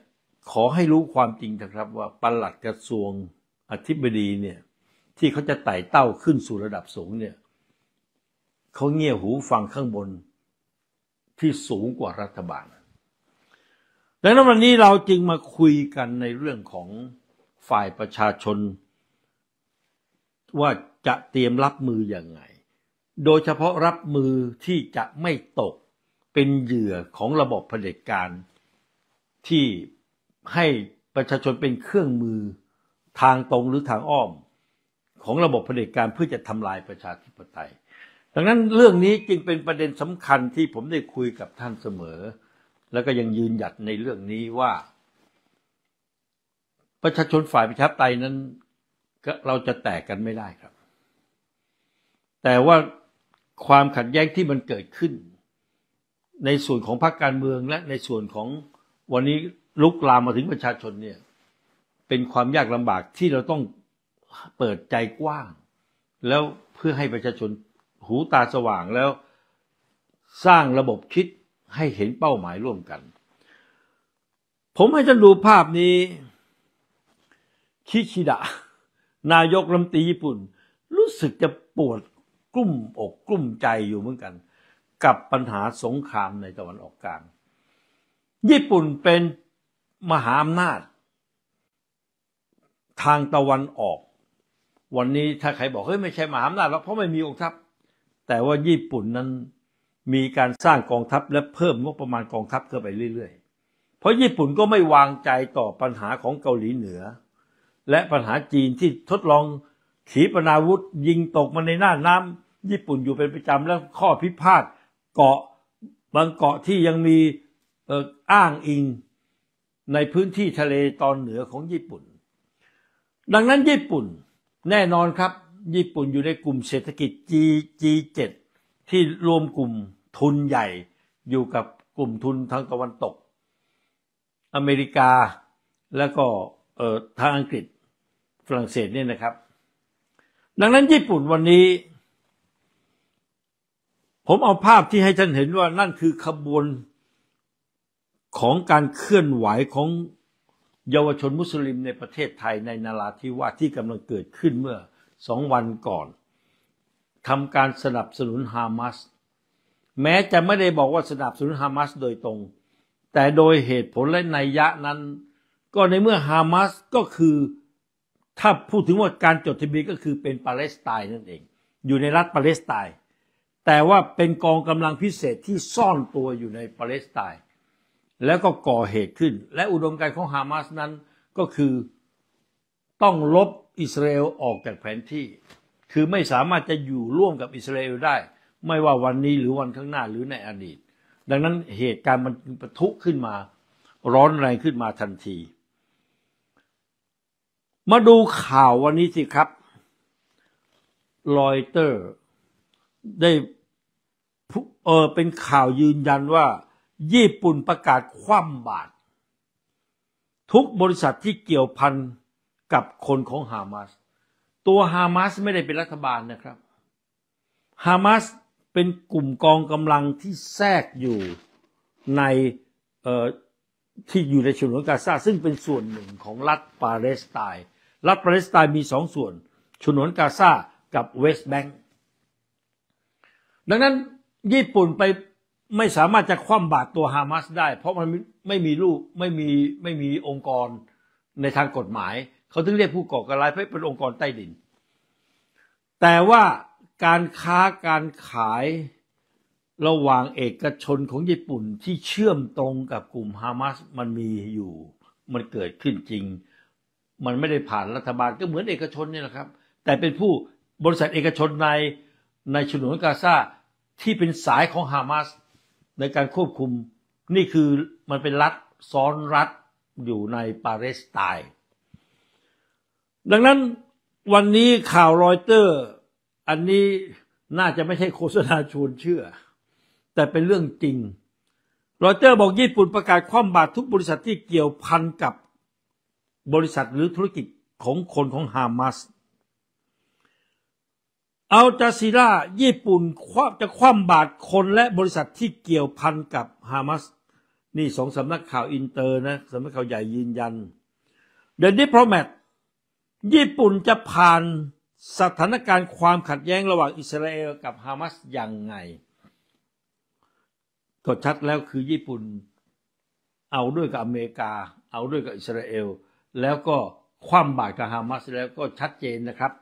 ขอให้รู้ความจริงนะครับ ว่าปลัดกระทรวงอธิบดีเนี่ยที่เขาจะไต่เต้าขึ้นสู่ระดับสูงเนี่ย เขาเงี่ยหูฟังข้างบนที่สูงกว่ารัฐบาลดังนั้นวันนี้เราจึงมาคุยกันในเรื่องของฝ่ายประชาชนว่าจะเตรียมรับมืออย่างไง โดยเฉพาะรับมือที่จะไม่ตกเป็นเหยื่อของระบบเผด็จการที่ให้ประชาชนเป็นเครื่องมือทางตรงหรือทางอ้อมของ ระบบเผด็จการเพื่อ จะทำลายประชาธิปไตย ดังนั้นเรื่องนี้จึงเป็นประเด็นสำคัญที่ผมได้คุยกับท่านเสมอ แล้วก็ยังยืนหยัดในเรื่องนี้ว่าประชาชนฝ่ายประชาธิปไตยนั้นก็เราจะแตกกันไม่ได้ครับ แต่ว่าความขัด แย้งที่มันเกิดขึ้น ในส่วนของพรรคการเมืองและในส่วนของวันนี้ลุกลามมาถึงประชาชนเนี่ยเป็นความยากลำบากที่เราต้องเปิดใจกว้าง แล้วเพื่อให้ประชาชนหูตาสว่างแล้วสร้างระบบคิดให้เห็นเป้าหมายร่วมกัน ผมให้ท่านดูภาพนี้คิชิดะนายกรัมตีญี่ปุ่นรู้สึกจะปวดกลุ้มอกกลุ้มใจอยู่เหมือนกัน กับปัญหาสงครามในตะวันออกกลาง ญี่ปุ่นเป็นมหาอำนาจทางตะวันออกวันนี้ถ้าใครบอกเฮ้ยไม่ใช่มหาอำนาจแล้วเพราะไม่มีกองทัพ แต่ว่าญี่ปุ่นนั้นมีการสร้างกองทัพและเพิ่มงบประมาณกองทัพเข้าไปเรื่อย ๆ เพราะญี่ปุ่นก็ไม่วางใจต่อปัญหาของเกาหลีเหนือ และปัญหาจีนที่ทดลองขีปนาวุธยิงตกมาในหน้าน้ำญี่ปุ่นอยู่เป็นประจำแล้วข้อพิพาทเกาะบางเกาะที่ยังมีอ้างอิงในพื้นที่ทะเลตอนเหนือของญี่ปุ่น ดังนั้นญี่ปุ่นแน่นอนครับ ญี่ปุ่นอยู่ในกลุ่มเศรษฐกิจ G G7 ที่รวมกลุ่มทุนใหญ่ อยู่กับกลุ่มทุนทางตะวันตก อเมริกาแล้วก็ทางอังกฤษฝรั่งเศสเนี่ยนะครับ ดังนั้นญี่ปุ่นวันนี้ ผมเอาภาพที่ให้ท่านเห็นว่านั่นคือขบวนของการเคลื่อนไหวของเยาวชนมุสลิมในประเทศไทยในนาราธิวาสที่กำลังเกิดขึ้นเมื่อสองวันก่อนทำการสนับสนุนฮามาสแม้จะไม่ได้บอกว่าสนับสนุนฮามาสโดยตรง แต่โดยเหตุผลและนัยยะนั้น ก็ในเมื่อฮามาสก็คือถ้าพูดถึงว่าการจดทะเบียนก็คือเป็น ปาเลสไตน์นั่นเอง อยู่ในรัฐปาเลสไตน์แต่ว่าเป็นกองกำลังพิเศษที่ซ่อนตัวอยู่ในปาเลสไตน์แล้วก็ก่อเหตุขึ้น และอุดมการณ์ของฮามาสนั้นก็คือต้องลบอิสราเอลออกจากแผนที่ คือไม่สามารถจะอยู่ร่วมกับอิสราเอลได้ ไม่ว่าวันนี้หรือวันข้างหน้าหรือในอดีต ดังนั้นเหตุการณ์มันปะทุขึ้นมาร้อนแรงขึ้นมาทันที มาดูข่าววันนี้สิครับ รอยเตอร์ได้ เออเป็นข่าวยืนยันว่าญี่ปุ่นประกาศคว่ำบาตรทุกบริษัทที่เกี่ยวพันกับคนของฮามาสตัวฮามาสไม่ได้เป็นรัฐบาลนะครับฮามาสเป็นกลุ่มกองกำลังที่แทรกอยู่ในที่อยู่ในฉนวนกาซาซึ่งเป็นส่วนหนึ่งของรัฐปาเลสไตน์รัฐปาเลสไตน์มีสองส่วนฉนวนกาซากับเวสต์แบงก์ดังนั้นญี่ปุ่นไปไม่สามารถจะคว่ำบาตรตัวฮามาสได้ เพราะมันไม่มีลูกไม่มีไม่มีองค์กรในทางกฎหมาย เขาถึงเรียกผู้ก่อการร้ายเป็นองค์กรใต้ดิน แต่ว่าการค้าการขายระหว่างเอกชนของญี่ปุ่นที่เชื่อมตรงกับกลุ่มฮามาสมันมีอยู่มันเกิดขึ้นจริง มันไม่ได้ผ่านรัฐบาลก็เหมือนเอกชนนี่แหละครับ แต่เป็นผู้บริษัทเอกชนในในฉนวนกาซาที่เป็นสายของฮามาสในการควบคุมนี่คือมันเป็นรัฐ ซ้อนรัฐอยู่ในปาเลสไตน์ดังนั้นวันนี้ข่าวรอยเตอร์อันนี้น่าจะไม่ใช่โฆษณาชวนเชื่อ แต่เป็นเรื่องจริง รอยเตอร์บอกญี่ปุ่นประกาศคว่ำบาตรทุกบริษัทที่เกี่ยวพันกับบริษัทหรือธุรกิจของคนของฮามาสอัลจาซีราญี่ปุ่นจะคว่ำบาตรคนและบริษัทที่เกี่ยวพันกับฮามาสนี่สองสำนักข่าวอินเตอร์นะสำนักข่าวใหญ่ยืนยัน เดนดิพรแมทญี่ปุ่นจะผ่านสถานการณ์ความขัดแย้งระหว่างอิสราเอลกับฮามาสอย่างไงก็ชัดแล้วคือญี่ปุ่น เอาด้วยกับอเมริกา เอาด้วยกับอิสราเอลแล้วก็คว่ำบาตรกับฮามาสแล้วก็ชัดเจนนะครับ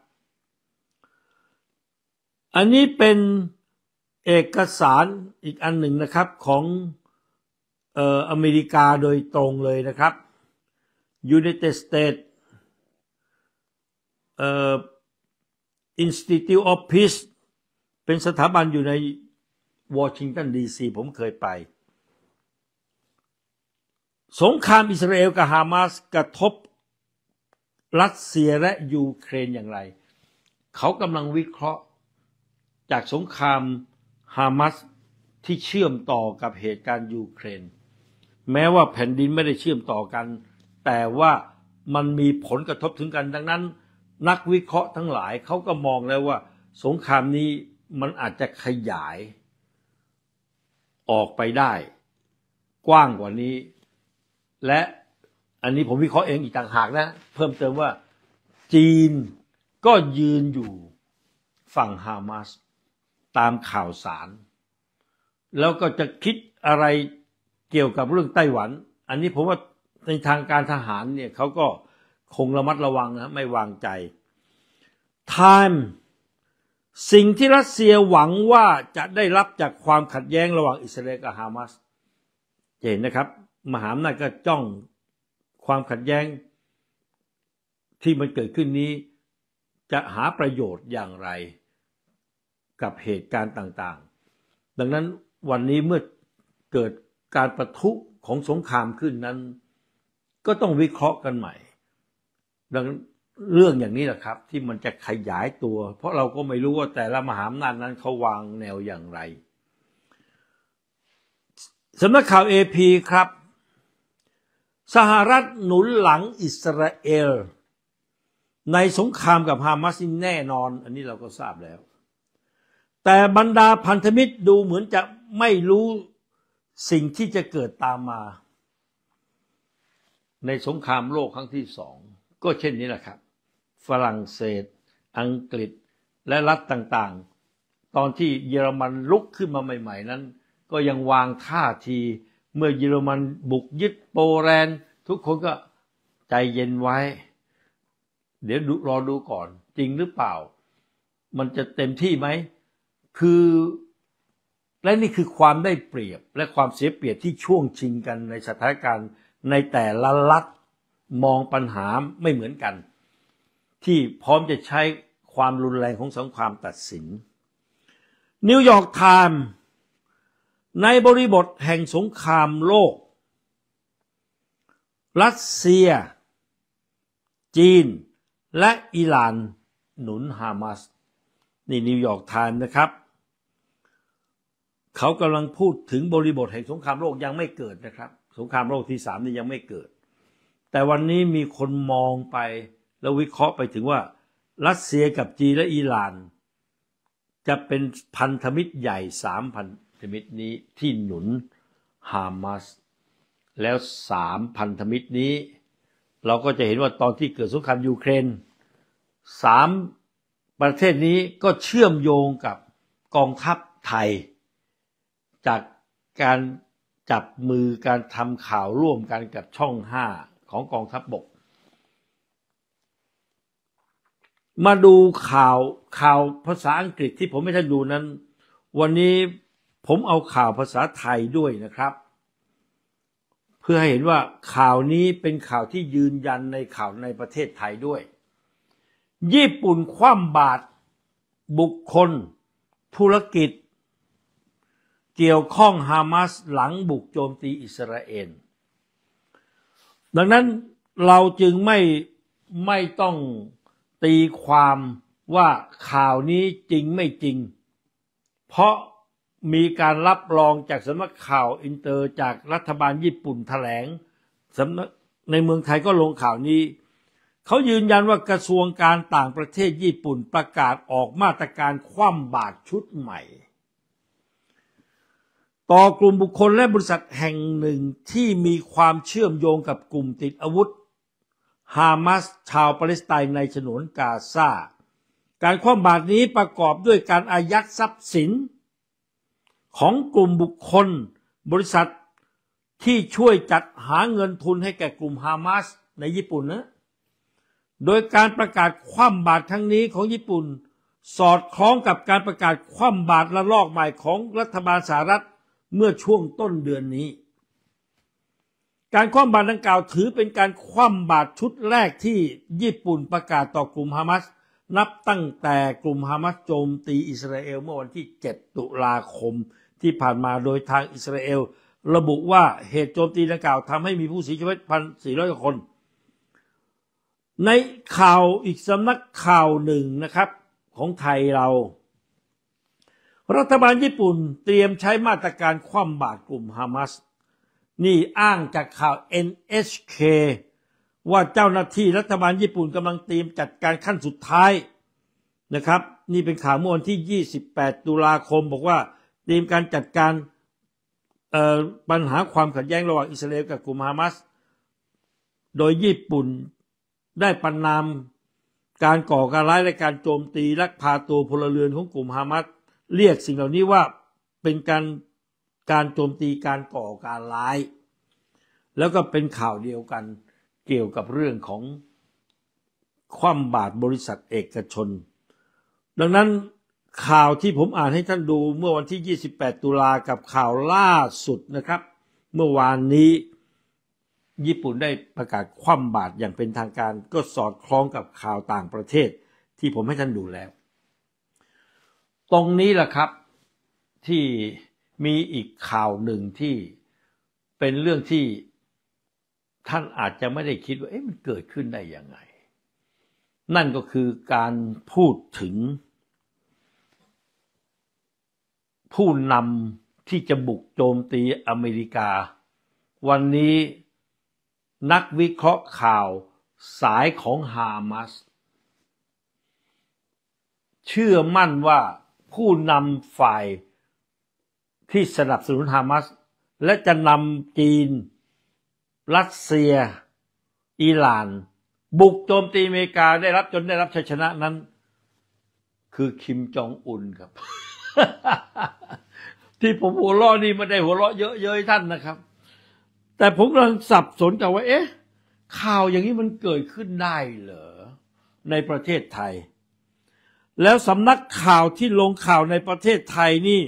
อันนี้เป็นเอกสารอีกอันหนึ่งนะครับ ของเอออเมริกาโดยตรงเลยนะครับ United States อ Institute of Peace เป็นสถาบันอยู่ในวอชิงตันดีซีผมเคยไป สงครามอิสราเอลกับฮามาสกระทบรัสเซียและยูเครนอย่างไร เขากำลังวิเคราะห์จากสงครามฮามัสที่เชื่อมต่อกับเหตุการณ์ยูเครน แม้ว่าแผ่นดินไม่ได้เชื่อมต่อกัน แต่ว่ามันมีผลกระทบถึงกันดังนั้น นักวิเคราะห์ทั้งหลายเขาก็มองแล้วว่า สงครามนี้มันอาจจะขยายออกไปได้ กว้างกว่านี้ และอันนี้ผมวิเคราะห์เองอีกต่างหากนะ เพิ่มเติมว่า จีนก็ยืนอยู่ฝั่งฮามาสตามข่าวสาร แล้วก็จะคิดอะไรเกี่ยวกับเรื่องไต้หวัน อันนี้ผมว่าในทางการทหารเนี่ยเขาก็คงระมัดระวังนะไม่วางใจ Time สิ่งที่รัสเซียหวังว่าจะได้รับจากความขัดแย้งระหว่างอิสราเอลกับฮามาสเห็นนะครับ มหาอำนาจก็จ้องความขัดแย้งที่มันเกิดขึ้นนี้ จะหาประโยชน์อย่างไรกับเหตุการณ์ต่าง ๆ ดังนั้นวันนี้เมื่อเกิดการประทุของสงครามขึ้นนั้น ก็ต้องวิเคราะห์กันใหม่ ดังเรื่องอย่างนี้แหละครับที่มันจะขยายตัว เพราะเราก็ไม่รู้ว่าแต่ละมหาอำนาจนั้นเขาวางแนวอย่างไรสำนักข่าวเอพีครับสหรัฐหนุนหลังอิสราเอล ในสงครามกับฮามาสแน่นอนอันนี้เราก็ทราบแล้วแต่บรรดาพันธมิตรดูเหมือนจะไม่รู้สิ่งที่จะเกิดตามมา ในสงครามโลกครั้งที่สอง ก็เช่นนี้แหละครับ ฝรั่งเศส อังกฤษและรัฐต่างๆ ตอนที่เยอรมันลุกขึ้นมาใหม่ๆ นั้น ก็ยังวางท่าที เมื่อเยอรมันบุกยึดโปแลนด์ทุกคนก็ใจเย็นไว้ เดี๋ยวรอดูก่อน จริงหรือเปล่า มันจะเต็มที่ไหมคือและนี่คือความได้เปรียบและความเสียเปรียบที่ช่วงชิงกันในสถานการณ์ในแต่ละรัฐมองปัญหาไม่เหมือนกัน ที่พร้อมจะใช้ความรุนแรงของสองคามตัดสินนิวยอร์กไทม์ในบริบทแห่งสงครามโลก รัสเซีย จีนและอิหร่าน หนุนฮามาสนี่นิวยอร์กไทม์นะครับเขากำลังพูดถึงบริบทแห่งสงครามโลกยังไม่เกิดนะครับ สงครามโลกที่สามนี่ยังไม่เกิด แต่วันนี้มีคนมองไปแล้ววิเคราะห์ไปถึงว่ารัสเซียกับจีนและอิหร่าน จะเป็นพันธมิตรใหญ่สามพันธมิตรนี้ที่หนุนฮามาสแล้วสามพันธมิตรนี้ เราก็จะเห็นว่าตอนที่เกิดสงครามยูเครนสามประเทศนี้ก็เชื่อมโยงกับกองทัพไทยจากการจับมือการทำข่าวร่วมกันกับช่องห้าของกองทัพบบก มาดูข่าวข่าวภาษาอังกฤษที่ผมไม่ท่านดูนั้น วันนี้ผมเอาข่าวภาษาไทยด้วยนะครับ เพื่อให้เห็นว่าข่าวนี้เป็นข่าวที่ยืนยันในข่าวในประเทศไทยด้วย ญี่ปุ่นคว่ำบาตรบุคคลธุรกิจเกี่ยวข้องฮามาสหลังบุกโจมตีอิสราเอลดังนั้นเราจึงไม่ไม่ต้องตีความว่าข่าวนี้จริงไม่จริง เพราะมีการรับรองจากสำนักข่าวอินเตอร์จากรัฐบาลญี่ปุ่นแถลงสำนักในเมืองไทยก็ลงข่าวนี้ เขายืนยันว่ากระทรวงการต่างประเทศญี่ปุ่นประกาศออกมาตรการคว่ำบาตรชุดใหม่ต่อกลุ่มบุคคลและบริษัทแห่งหนึ่งที่มีความเชื่อมโยงกับกลุ่มติดอาวุธฮามาสชาวปาเลสไตน์ในฉนวนกาซา การคว่ำบาตรนี้ประกอบด้วยการอายัดทรัพย์สิน ของกลุ่มบุคคลบริษัทที่ช่วยจัดหาเงินทุนให้แก่กลุ่มฮามาสในญี่ปุ่นนะ โดยการประกาศคว่ำบาตรทั้งนี้ของญี่ปุ่นสอดคล้องกับการประกาศคว่ำบาตรระลอกใหม่ของรัฐบาลสหรัฐเมื่อช่วงต้นเดือนนี้ การคว่ำบาตรดังกล่าวถือเป็นการคว่ำบาตรชุดแรกที่ญี่ปุ่นประกาศต่อกลุ่มฮามาสนับตั้งแต่กลุ่มฮามาสโจมตีอิสราเอลเมื่อวันที่ 7 ตุลาคมที่ผ่านมาโดยทางอิสราเอลระบุว่าเหตุโจมตีดังกล่าวทำให้มีผู้เสียชีวิต1,400คน ในข่าวอีกสำนักข่าวหนึ่งนะครับของไทยเรารัฐบาลญี่ปุ่นเตรียมใช้มาตรการคว่ำบาตรกลุ่มฮามาส นี่อ้างจากข่าว NHK ว่าเจ้าหน้าที่รัฐบาลญี่ปุ่นกำลังเตรียมจัดการขั้นสุดท้ายนะครับ นี่เป็นข่าวเมื่อวันที่ 28 ตุลาคม บอกว่าเตรียมการจัดการปัญหาความขัดแย้งระหว่างอิสราเอลกับกลุ่มฮามาส โดยญี่ปุ่นได้ประนามการก่อการร้ายและการโจมตีลักพาตัวพลเรือนของกลุ่มฮามาสเรียกสิ่งเหล่านี้ว่าเป็นการการโจมตีการก่อการร้าย แล้วก็เป็นข่าวเดียวกันเกี่ยวกับเรื่องของความบาดบริษัทเอกชน ดังนั้นข่าวที่ผมอ่านให้ท่านดูเมื่อวันที่ 28 ตุลากับข่าวล่าสุดนะครับ เมื่อวานนี้ญี่ปุ่นได้ประกาศคว่ำบาตรอย่างเป็นทางการ ก็สอดคล้องกับข่าวต่างประเทศที่ผมให้ท่านดูแล้วตรงนี้แหละครับที่มีอีกข่าวหนึ่งที่เป็นเรื่องที่ท่านอาจจะไม่ได้คิด ว่าเอ๊ะมัน เกิดขึ้นได้ ยัง ไง นั่นก็คือการพูดถึง ผู้นำที่จะบุกโจมตีอเมริกา วันนี้นักวิเคราะห์ข่าวสายของ ฮามาสเชื่อมั่นว่าผู้นำฝ่ายที่สนับสนุนฮามาส และจะนำจีน รัสเซียอิหร่าน บุกโจมตีอเมริกาได้รับจนได้รับชัยชนะนั้น คือคิมจองอุนครับ ที่ผมหัวเราะนี่ไม่ได้หัวเราะเยอะเย้ยท่านนะครับ แต่ผมกำลังสับสนกับว่าเอ๊ะข่าวอย่างนี้มันเกิดขึ้นได้เหรอในประเทศไทยแล้วสำนักข่าวที่ลงข่าวในประเทศไทยนี่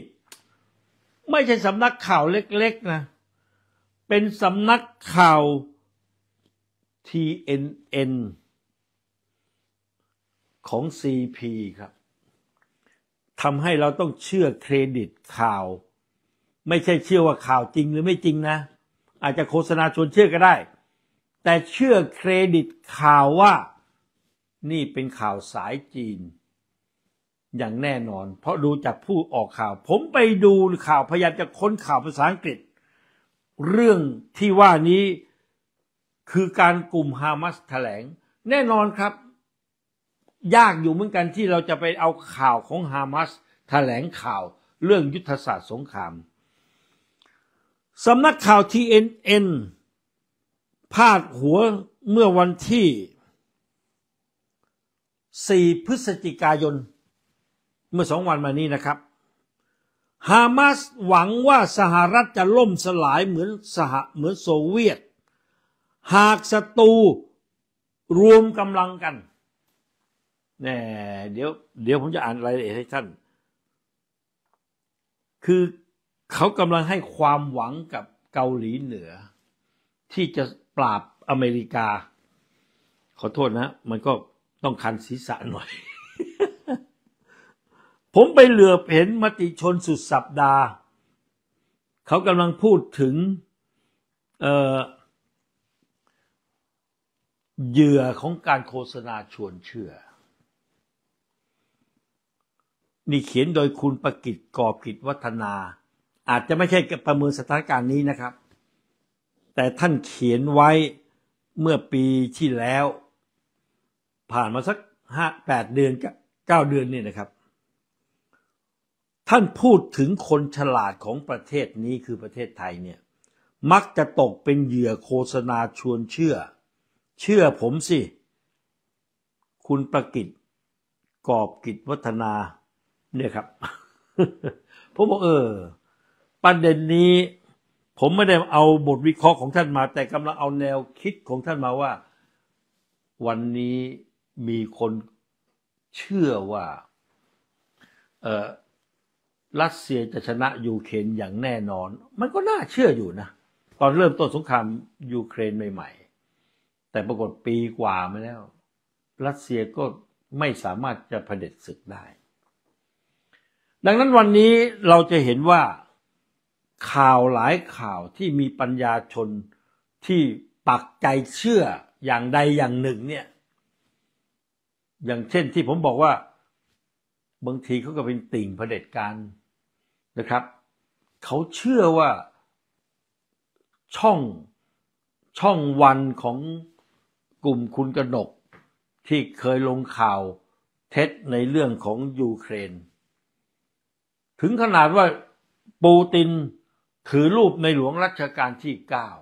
ไม่ใช่สำนักข่าวเล็ก ๆนะเป็นสำนักข่าว TNN ของ CP ครับทำให้เราต้องเชื่อเครดิตข่าว ไม่ใช่เชื่อว่าข่าวจริงหรือไม่จริงนะ อาจจะโฆษณาชวนเชื่อก็ได้ แต่เชื่อเครดิตข่าวว่านี่เป็นข่าวสายจีนอย่างแน่นอน เพราะดูจากผู้ออกข่าว ผมไปดูข่าวพยายามจะค้นข่าวภาษาอังกฤษ เรื่องที่ว่านี้คือการกลุ่มฮามาสแถลง แน่นอนครับ ยากอยู่เหมือนกันที่เราจะไปเอาข่าวของฮามาสแถลงข่าวเรื่องยุทธศาสตร์สงคราม สำนักข่าว TNN พาดหัวเมื่อวันที่ 4 พฤศจิกายนเมื่อสองวันมานี้นะครับ ฮามาสหวังว่าสหรัฐจะล่มสลายเหมือนสหเหมือนโซเวียต หากศัตรูรวมกำลังกันแน่เดี๋ยวเดี๋ยวผมจะอ่านรายละเอียดให้ท่าน คือเขากำลังให้ความหวังกับเกาหลีเหนือ ที่จะปราบอเมริกา ขอโทษนะ มันก็ต้องคันศีรษะหน่อยผมไปเหลือเห็นมติชนสุดสัปดาห์ เขากำลังพูดถึงเหยื่อของการโฆษณาชวนเชื่อนี่เขียนโดยคุณประกิตกอบกิจวัฒนา อาจจะไม่ใช่ประเมินสถานการณ์นี้นะครับ แต่ท่านเขียนไว้เมื่อปีที่แล้ว ผ่านมาสักห้าแปดเดือนเก้าเดือนนี่นะครับท่านพูดถึงคนฉลาดของประเทศนี้คือประเทศไทยเนี่ยมักจะตกเป็นเหยื่อโฆษณาชวนเชื่อ เชื่อผมสิ คุณประกิตกอบกิจวัฒนาเนี่ยครับผมบอกเออประเด็นนี้ ผมไม่ได้เอาบทวิเคราะห์ของท่านมา แต่กำลังเอาแนวคิดของท่านมาว่าวันนี้มีคนเชื่อว่าเออรัสเซียจะชนะยูเครนอย่างแน่นอน มันก็น่าเชื่ออยู่นะ ตอนเริ่มต้นสงครามยูเครนใหม่ ๆ แต่ปรากฏปีกว่ามาแล้ว รัสเซียก็ไม่สามารถจะะเผด็จศึกได้ ดังนั้นวันนี้เราจะเห็นว่าข่าวหลายข่าวที่มีปัญญาชนที่ปักใจเชื่ออย่างใดอย่างหนึ่งเนี่ยอย่างเช่นที่ผมบอกว่าบางทีเขาก็เป็นติ่งเผด็จการนะครับ เขาเชื่อว่าช่องช่องวันของกลุ่มคุณกนก ที่เคยลงข่าวเท็จในเรื่องของยูเครน ถึงขนาดว่าปูตินถือรูปในหลวงรัชกาลที่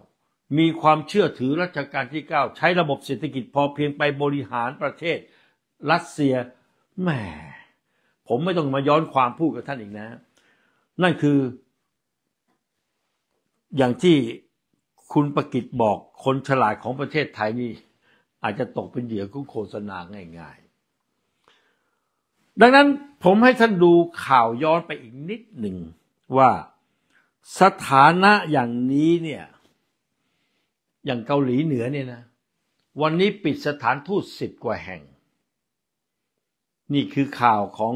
9 มีความเชื่อถือรัชกาลที่9ใช้ระบบเศรษฐกิจพอเพียงไปบริหารประเทศรัสเซียแหมผมไม่ต้องมาย้อนความพูดกับท่านอีกนะนั่นคืออย่างที่คุณประกิจบอกคนฉลาดของประเทศไทยนี่ อาจจะตกเป็นเหยื่อของโฆษณาง่าย ๆ ดังนั้นผมให้ท่านดูข่าวย้อนไปอีกนิดหนึ่ง ว่าสถานะอย่างนี้เนี่ยอย่างเกาหลีเหนือเนี่ยนะ วันนี้ปิดสถานทูตสิบกว่าแห่ง นี่คือข่าวของ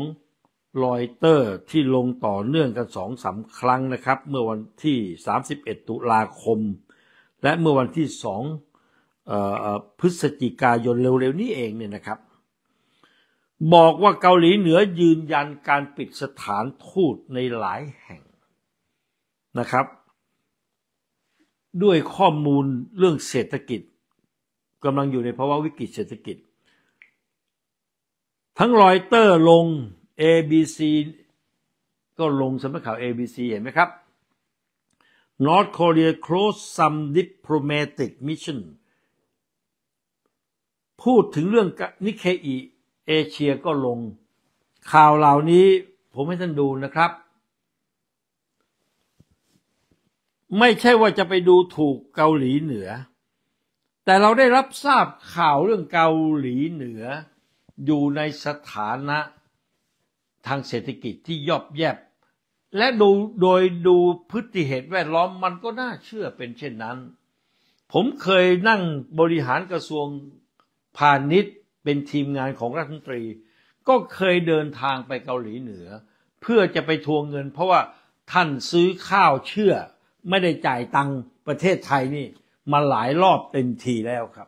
รอยเตอร์ ที่ลงต่อเนื่องกันสองสาครั้งนะครับ เมื่อวันที่ 31 ตุลาคม และเมื่อวันที่2พฤศจิกายนเร็วๆนี้เองเนี่ยนะครับ บอกว่าเกาหลีเหนือยืนยันการปิดสถานทูตในหลายแห่งนะครับ ด้วยข้อมูลเรื่องเศรษฐกิจกำลังอยู่ในภาวะวิกฤตเศรษฐกิจ ทั้งรอยเตอร์ลง ABC ก็ลงสำนักข่าว ABC เห็นไหมครับ North Korea close some diplomatic mission พูดถึงเรื่องนิเคอีเอเชียก็ลงข่าวเหล่านี้ผมให้ท่านดูนะครับ ไม่ใช่ว่าจะไปดูถูกเกาหลีเหนือ แต่เราได้รับทราบข่าวเรื่องเกาหลีเหนือ อยู่ในสถานะทางเศรษฐกิจที่ยอบแยบ และดูโดยดูพฤติเหตุแวดล้อมมันก็น่าเชื่อเป็นเช่นนั้น ผมเคยนั่งบริหารกระทรวงพาณิชย์เป็นทีมงานของรัฐมนตรี ก็เคยเดินทางไปเกาหลีเหนือ เพื่อจะไปทวงเงินเพราะว่าท่านซื้อข้าวเชื่อ ไม่ได้จ่ายตังค์ประเทศไทยนี่มาหลายรอบเป็นทีแล้วครับ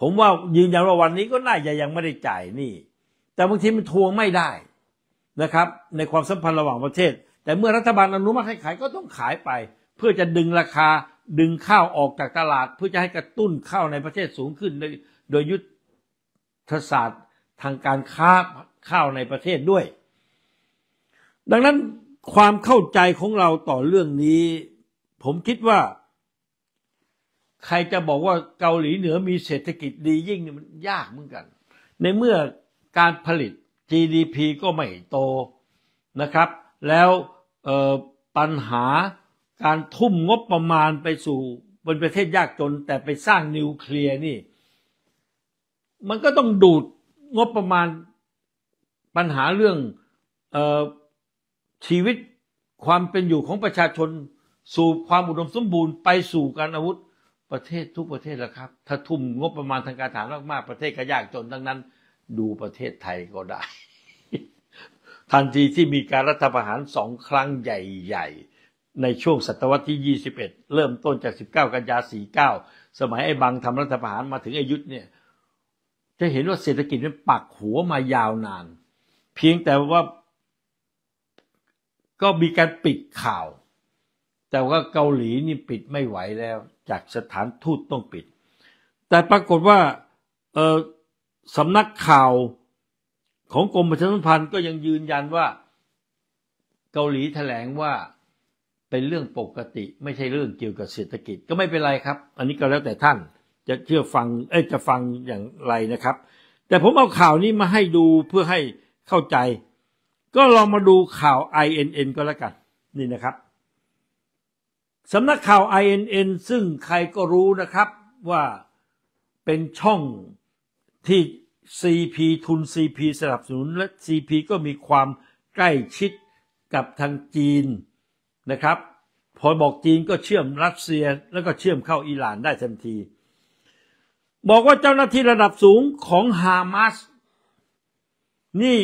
ผมว่ายืนยันว่าวันนี้ก็น่าจะยังไม่ได้จ่ายนี่แต่บางทีมันทวงไม่ได้นะครับ ในความสัมพันธ์ระหว่างประเทศ แต่เมื่อรัฐบาลอนุมัติให้ขายก็ต้องขายไปเพื่อจะดึงราคาดึงข้าวออกจากตลาด เพื่อจะให้กระตุ้นข้าวในประเทศสูงขึ้น โดยยุทธศาสตร์ทางการค้าข้าวในประเทศด้วย ดังนั้นความเข้าใจของเราต่อเรื่องนี้ ผมคิดว่า ใครจะบอกว่าเกาหลีเหนือมีเศรษฐกิจดียิ่งมันยากเหมือนกัน ในเมื่อการผลิต GDP ก็ไม่โตนะครับ แล้วปัญหาการทุ่มงบประมาณไปสู่บนประเทศยากจน แต่ไปสร้างนิวเคลียร์นี่ มันก็ต้องดูดงบประมาณปัญหาเรื่องออชีวิตความเป็นอยู่ของประชาชนสู่ความอุดมสมบูรณ์ไปสู่การอาวุธประเทศทุกประเทศแหละครับ ถ้าทุ่มงบประมาณทางการทหารมากๆประเทศก็ยากจนดังนั้นดูประเทศไทยก็ได้ ทันทีที่มีการรัฐประหารสองครั้งใหญ่ๆ ในช่วงศตวรรษที่ 21 เริ่มต้นจาก 19 กันยา 49 สมัยไอ้บังทำรัฐประหารมาถึงอายุธเนี่ย จะเห็นว่าเศรษฐกิจมันปักหัวมายาวนาน เพียงแต่ว่าก็มีการปิดข่าว แต่ว่าเกาหลีนี่ปิดไม่ไหวแล้ว จากสถานทูตต้องปิด แต่ปรากฏว่าเออสำนักข่าวของกรมประชาสัมพันธ์ก็ยังยืนยันว่าเกาหลีแถลงว่าเป็นเรื่องปกติ ไม่ใช่เรื่องเกี่ยวกับเศรษฐกิจ ก็ไม่เป็นไรครับ อันนี้ก็แล้วแต่ท่านจะเชื่อฟังเอ้จะฟังอย่างไรนะครับ แต่ผมเอาข่าวนี้มาให้ดูเพื่อให้เข้าใจ ก็ลองมาดูข่าว INN ก็แล้วกันนี่นะครับสำนักข่าว INN ซึ่งใครก็รู้นะครับว่าเป็นช่องที่ CP ทุน CP สนับสนุนและ CP ก็มีความใกล้ชิดกับทางจีนนะครับ พอบอกจีนก็เชื่อมรัสเซีย แล้วก็เชื่อมเข้าอิหร่านได้ทันที บอกว่าเจ้าหน้าที่ระดับสูงของฮามาสนี่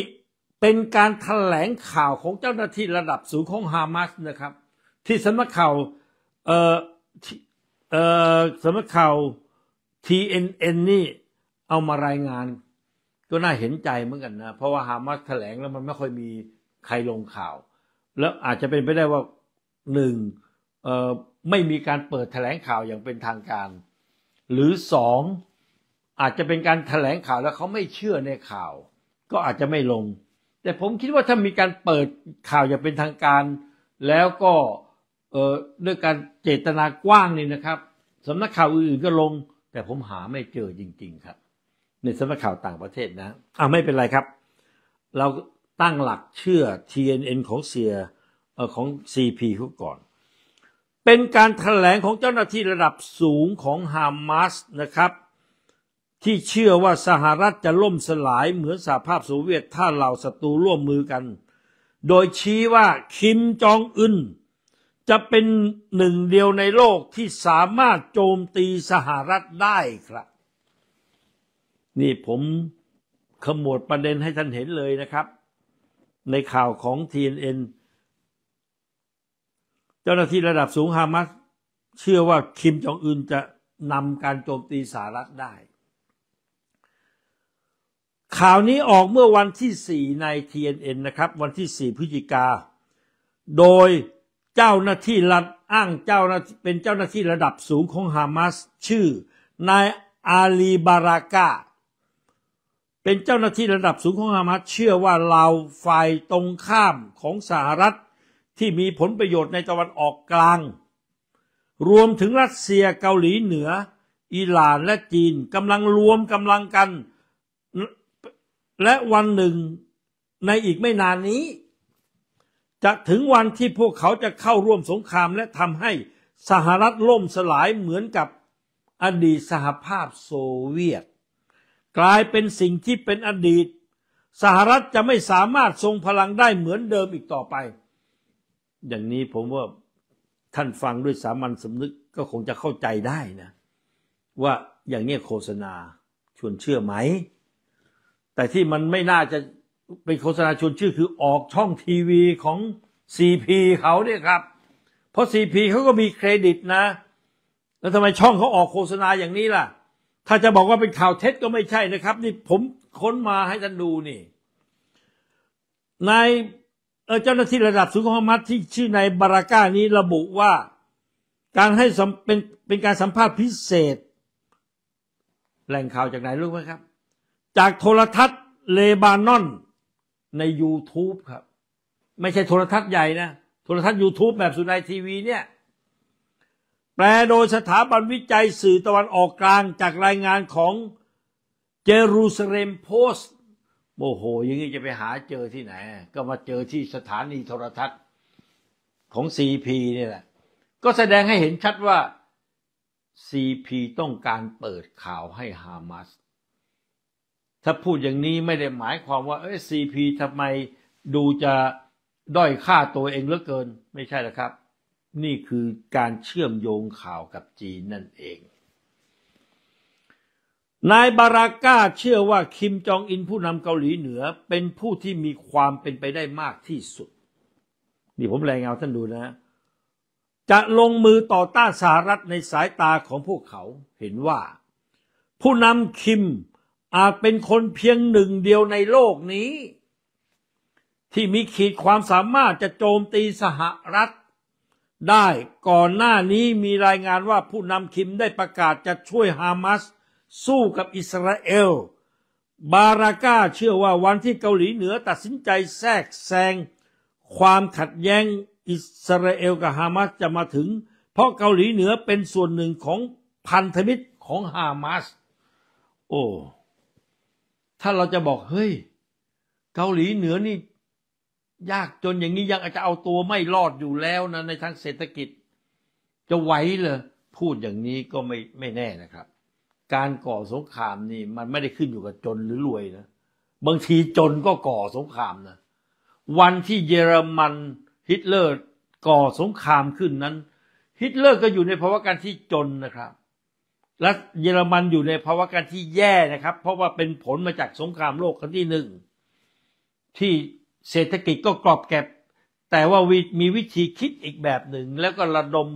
เป็นการถแถลงข่าวของเจ้าหน้าที่ระดับสูงของฮามาสนะครับที่สำนักข่าวเอ่อเอ่อสำนักข่าว TNN นี่เอามารายงานก็น่าเห็นใจเหมือนกันนะเพราะว่าฮามาสแถลงแล้วมันไม่ค่อยมีใครลงข่าวแล้วอาจจะเป็นไปได้ว่าหนึ่งไม่มีการเปิดแถลงข่าวอย่างเป็นทางการ หรือสองอาจจะเป็นการแถลงข่าวแล้วเขาไม่เชื่อในข่าว ก็อาจจะไม่ลง แต่ผมคิดว่าถ้ามีการเปิดข่าวอย่างเป็นทางการ แล้วก็ด้วยการเจตนากว้างนี่นะครับสำนักข่าวอื่นๆก็ลง แต่ผมหาไม่เจอจริงๆครับในสำนักข่าวต่างประเทศนะ อ่าไม่เป็นไรครับ เราตั้งหลักเชื่อ TNN ของเสียของ CP พขก่อน เป็นการถแถลงของเจ้าหน้าที่ระดับสูงของฮามาสนะครับ ที่เชื่อว่าสหรัฐจะล่มสลายเหมือนสหภาพโซเวียตถ้าเหล่าศัตรูร่วมมือกัน โดยชี้ว่าคิมจองอึนจะเป็นหนึ่งเดียวในโลกที่สามารถโจมตีสหรัฐได้ครับนี่ ผมขมวดประเด็นให้ท่านเห็นเลยนะครับ ในข่าวของ TNN เจ้าหน้าที่ระดับสูงฮามาสเชื่อว่าคิมจองอึนจะนำการโจมตีสหรัฐได้ ข่าวนี้ออกเมื่อวันที่ 4 ใน TNN นะครับ วันที่ 4พฤศจิกา โดยเจ้าหน้าที่รัฐอ้างเจ้าเป็นเจ้าหน้าที่ระดับสูงของฮามาสชื่อนายอาลีบารากาเป็นเจ้าหน้าที่ระดับสูงของฮามาสเชื่อว่าเราฝ่ายตรงข้ามของสหรัฐที่มีผลประโยชน์ในตะวันออกกลาง รวมถึงรัสเซียเกาหลีเหนือ อิหร่านและจีนกำลังรวมกำลังกัน และวันหนึ่งในอีกไม่นาน นี้ จะถึงวันที่พวกเขาจะเข้าร่วมสงครามและทำให้สหรัฐล่มสลายเหมือนกับอดีตสหภาพโซเวียตกลายเป็นสิ่งที่เป็นอดีต สหรัฐจะไม่สามารถทรงพลังได้เหมือนเดิมอีกต่อไปอย่างนี้ผมว่าท่านฟังด้วยสามัญสำนึกก็คงจะเข้าใจได้นะ ว่าอย่างนี้โฆษณาชวนเชื่อไหม แต่ที่มันไม่น่าจะเป็นโฆษณาชวนเชื่อคือออกช่องทีวีของซีพีเขาเนี่ยครับ เพราะซีพีเขาก็มีเครดิตนะ แล้วทำไมช่องเขาออกโฆษณาอย่างนี้ล่ะถ้าจะบอกว่าเป็นข่าวเท็จ ก็ไม่ใช่นะครับ นี่ผมค้นมาให้ท่านดูนี่นายเจ้าหน้าที่ระดับสูงของฮามัสที่ชื่อนายบาราก้านี้ระบุว่าการให้เป็นเป็นการสัมภาษณ์พิเศษ แหล่งข่าวจากไหนรู้ไหมครับ จากโทรทัศน์เลบานอนใน YouTube ครับ ไม่ใช่โทรทัศน์ใหญ่นะ โทรทัศน์ YouTube แบบสุนัยทีวีเนี่ยแปลโดยสถาบันวิจัยสื่อตะวันออกกลางจากรายงานของเจรูซาเล็มโพสต์ โอ้โห อย่างนี้จะไปหาเจอที่ไหน ก็มาเจอที่สถานีโทรทัศน์ของซีพีนี่แหละ ก็แสดงให้เห็นชัดว่าซีพีต้องการเปิดข่าวให้ฮามาสถ้าพูดอย่างนี้ไม่ได้หมายความว่าเอ้ยซีพีทำไมดูจะด้อยค่าตัวเองเหลือเกินไม่ใช่หรอครับนี่คือการเชื่อมโยงข่าวกับจีนนั่นเอง นายบาราก้าเชื่อว่าคิมจองอินผู้นำเกาหลีเหนือเป็นผู้ที่มีความเป็นไปได้มากที่สุด นี่ผมรงเงาท่านดูนะ จะลงมือต่อต้านสหรัฐในสายตาของพวกเขาเห็นว่า ผู้นำคิมอาจเป็นคนเพียงหนึ่งเดียวในโลกนี้ ที่มีขีดความสามารถจะโจมตีสหรัฐได้ก่อนหน้านี้มีรายงานว่าผู้นำคิมได้ประกาศจะช่วยฮามาสสู้กับอิสราเอล บาราก้าเชื่อว่าวันที่เกาหลีเหนือ ตัดสินใจแทรกแซงความขัดแย้งอิสราเอลกับฮามาสจะมาถึง เพราะเกาหลีเหนือเป็นส่วนหนึ่งของพันธมิตรของฮามาสโอ้ ถ้าเราจะบอกเฮ้ยเกาหลีเหนือนี่ยากจนอย่างนี้ยังอาจจะเอาตัวไม่รอดอยู่แล้วนะในทางเศรษฐกิจ จะไหวเหรอพูดอย่างนี้ก็ไม่ไม่แน่นะครับ การก่อสงครามนี่มันไม่ได้ขึ้นอยู่กับจนหรือรวยนะบางทีจนก็ก่อสงครามนะ วันที่เยอรมัน ฮิตเลอร์ก่อสงครามขึ้นนั้น ฮิตเลอร์ ก็อยู่ในภาวะการที่จนนะครับ และเยอรมันอยู่ในภาวะการที่แย่นะครับ เพราะว่าเป็นผลมาจากสงครามโลกครั้งที่หนึ่งที่เศรษฐกิจก็กรอบแกบแต่ว่ามีวิธีคิดอีกแบบหนึ่ง แล้วก็ระดม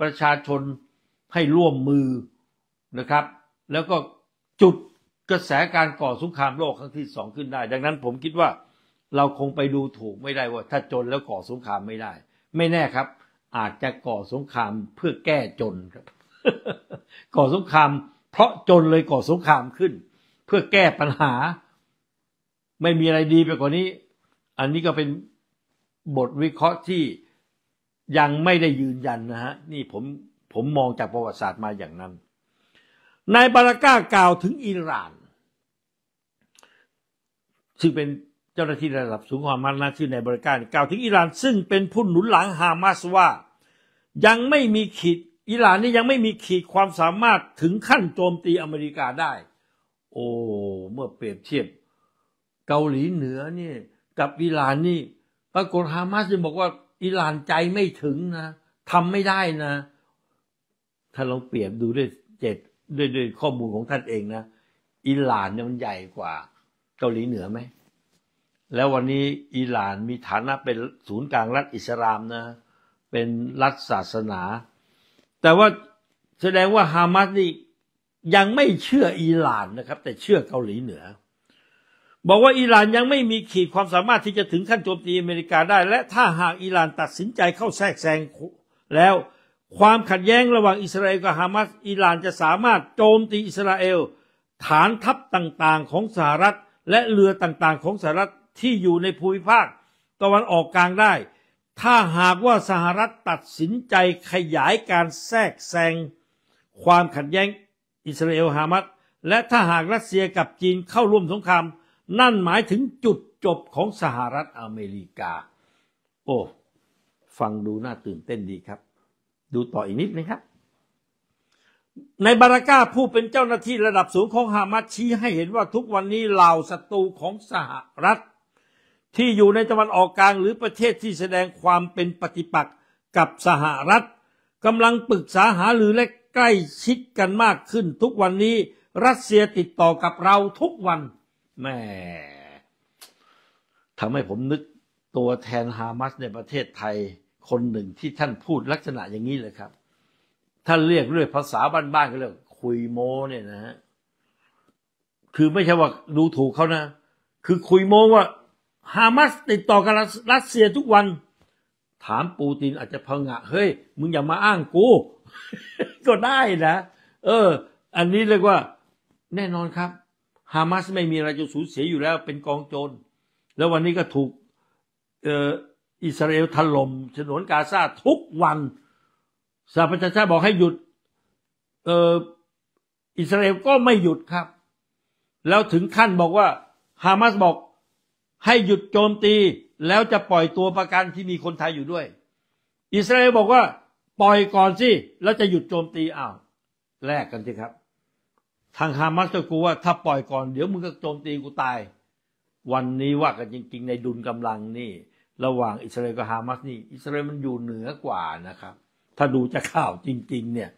ประชาชนให้ร่วมมือนะครับ แล้วก็จุดกระแสการก่อสงครามโลกครั้งที่สองขึ้นได้ ดังนั้นผมคิดว่า เราคงไปดูถูกไม่ได้ว่า ถ้าจนแล้วก่อสงครามไม่ได้ ไม่แน่ครับ อาจจะก่อสงครามเพื่อแก้จนครับ ก่อสงครามเพราะจนเลยก่อสงครามขึ้น เพื่อแก้ปัญหา ไม่มีอะไรดีไปกว่านี้อันนี้ก็เป็นบทวิเคราะห์ที่ยังไม่ได้ยืนยันนะฮะนี่ผมผมมองจากประวัติศาสตร์มาอย่างนั้นนายบาราก้ากล่าวถึงอิหร่าน ซึ่งเป็นเจ้าหน้าที่ระดับสูงของมาม์นะชื่อนายบาราก้ากล่าวถึงอิหร่าน ซึ่งเป็นผู้หนุนหลังฮามาสว่า ยังไม่มีขีดอิหร่านนี่ยังไม่มีขีดความสามารถถึงขั้นโจมตีอเมริกาได้ โอ้เมื่อเปรียบเทียบเกาหลีเหนือเนี่ยกับอิหร่านนี่ปรากฏฮามาสจะบอกว่าอิหร่านใจไม่ถึงนะ ทำไม่ได้นะถ้าเราเปรียบดูด้วยเจดด้วยด้วยข้อมูลของท่านเองนะ อิหร่านเนี่ยมันใหญ่กว่าเกาหลีเหนือไหม แล้ววันนี้อิหร่านมีฐานะเป็นศูนย์กลางรัฐอิสลามนะ เป็นรัฐศาสนา แต่ว่าแสดงว่าฮามาสนี่ยังไม่เชื่ออิหร่านนะครับ แต่เชื่อเกาหลีเหนือบอกว่าอิหร่านยังไม่มีขีดความสามารถที่จะถึงขั้นโจมตีอเมริกาได้ และถ้าหากอิหร่านตัดสินใจเข้าแทรกแซงแล้วความขัดแย้งระหว่างอิสราเอลกับฮามาสอิหร่านจะสามารถโจมตีอิสราเอล ฐานทัพต่างๆของสหรัฐและเรือต่างๆ ของสหรัฐที่อยู่ในภูมิภาค ตะวันออกกลางได้ ถ้าหากว่าสหรัฐตัดสินใจขยายการแทรกแซงความขัดแย้งอิสราเอลฮามาสและถ้าหากรัสเซียกับจีนเข้าร่วมสงครามนั่นหมายถึงจุดจบของสหรัฐอเมริกา โอ้ ฟังดูน่าตื่นเต้นดีครับ ดูต่ออีกนิดนะครับ ในบาราก้าผู้เป็นเจ้าหน้าที่ระดับสูงของฮามาสชี้ให้เห็นว่าทุกวันนี้เหล่าศัตรูของสหรัฐ ที่อยู่ในตะวันออกกลางหรือประเทศที่แสดงความเป็นปฏิปักษ์กับสหรัฐกำลังปรึกษาหาหรือและใกล้ชิดกันมากขึ้น ทุกวันนี้รัสเซียติดต่อกับเราทุกวันแม่ทำให้ผมนึกตัวแทนฮามาสในประเทศไทยคนหนึ่งที่ท่านพูดลักษณะอย่างนี้เลยครับ ท่านเรียกด้วยภาษาบ้านๆก็เรียกคุยโมเนี่ยนะฮะคือไม่ใช่ว่าดูถูกเขานะ คือคุยโมว่าฮามาสติดต่อกับรัสเซียทุกวัน ถามปูตินอาจจะพังะ เฮ้ย มึงอย่ามาอ้างกู ก็ได้นะเออ อันนี้เรียกว่าแน่นอนครับฮามาสไม่มีอะไรจะสูญเสียอยู่แล้วเป็นกองโจรแล้ววันนี้ก็ถูกอิสราเอลถล่มฉนวนกาซาทุกวันสหประชาชาติบอกให้หยุดอิสราเอลก็ไม่หยุดครับ แล้วถึงขั้นบอกว่าฮามาสบอกให้หยุดโจมตีแล้วจะปล่อยตัวประกันที่มีคนไทยอยู่ด้วย อิสราเอลบอกว่าปล่อยก่อนสิ แล้วจะหยุดโจมตีอ้าวแลกกันสิครับทางฮามาสก็กลัวว่าถ้าปล่อยก่อนเดี๋ยวมึงก็โจมตีกูตาย วันนี้ว่ากันจริงๆในดุลกำลังนี่ ระหว่างอิสราเอลกับฮามาสนี่ อิสราเอลมันอยู่เหนือกว่านะครับ ถ้าดูจากข่าวจริงๆเนี่ย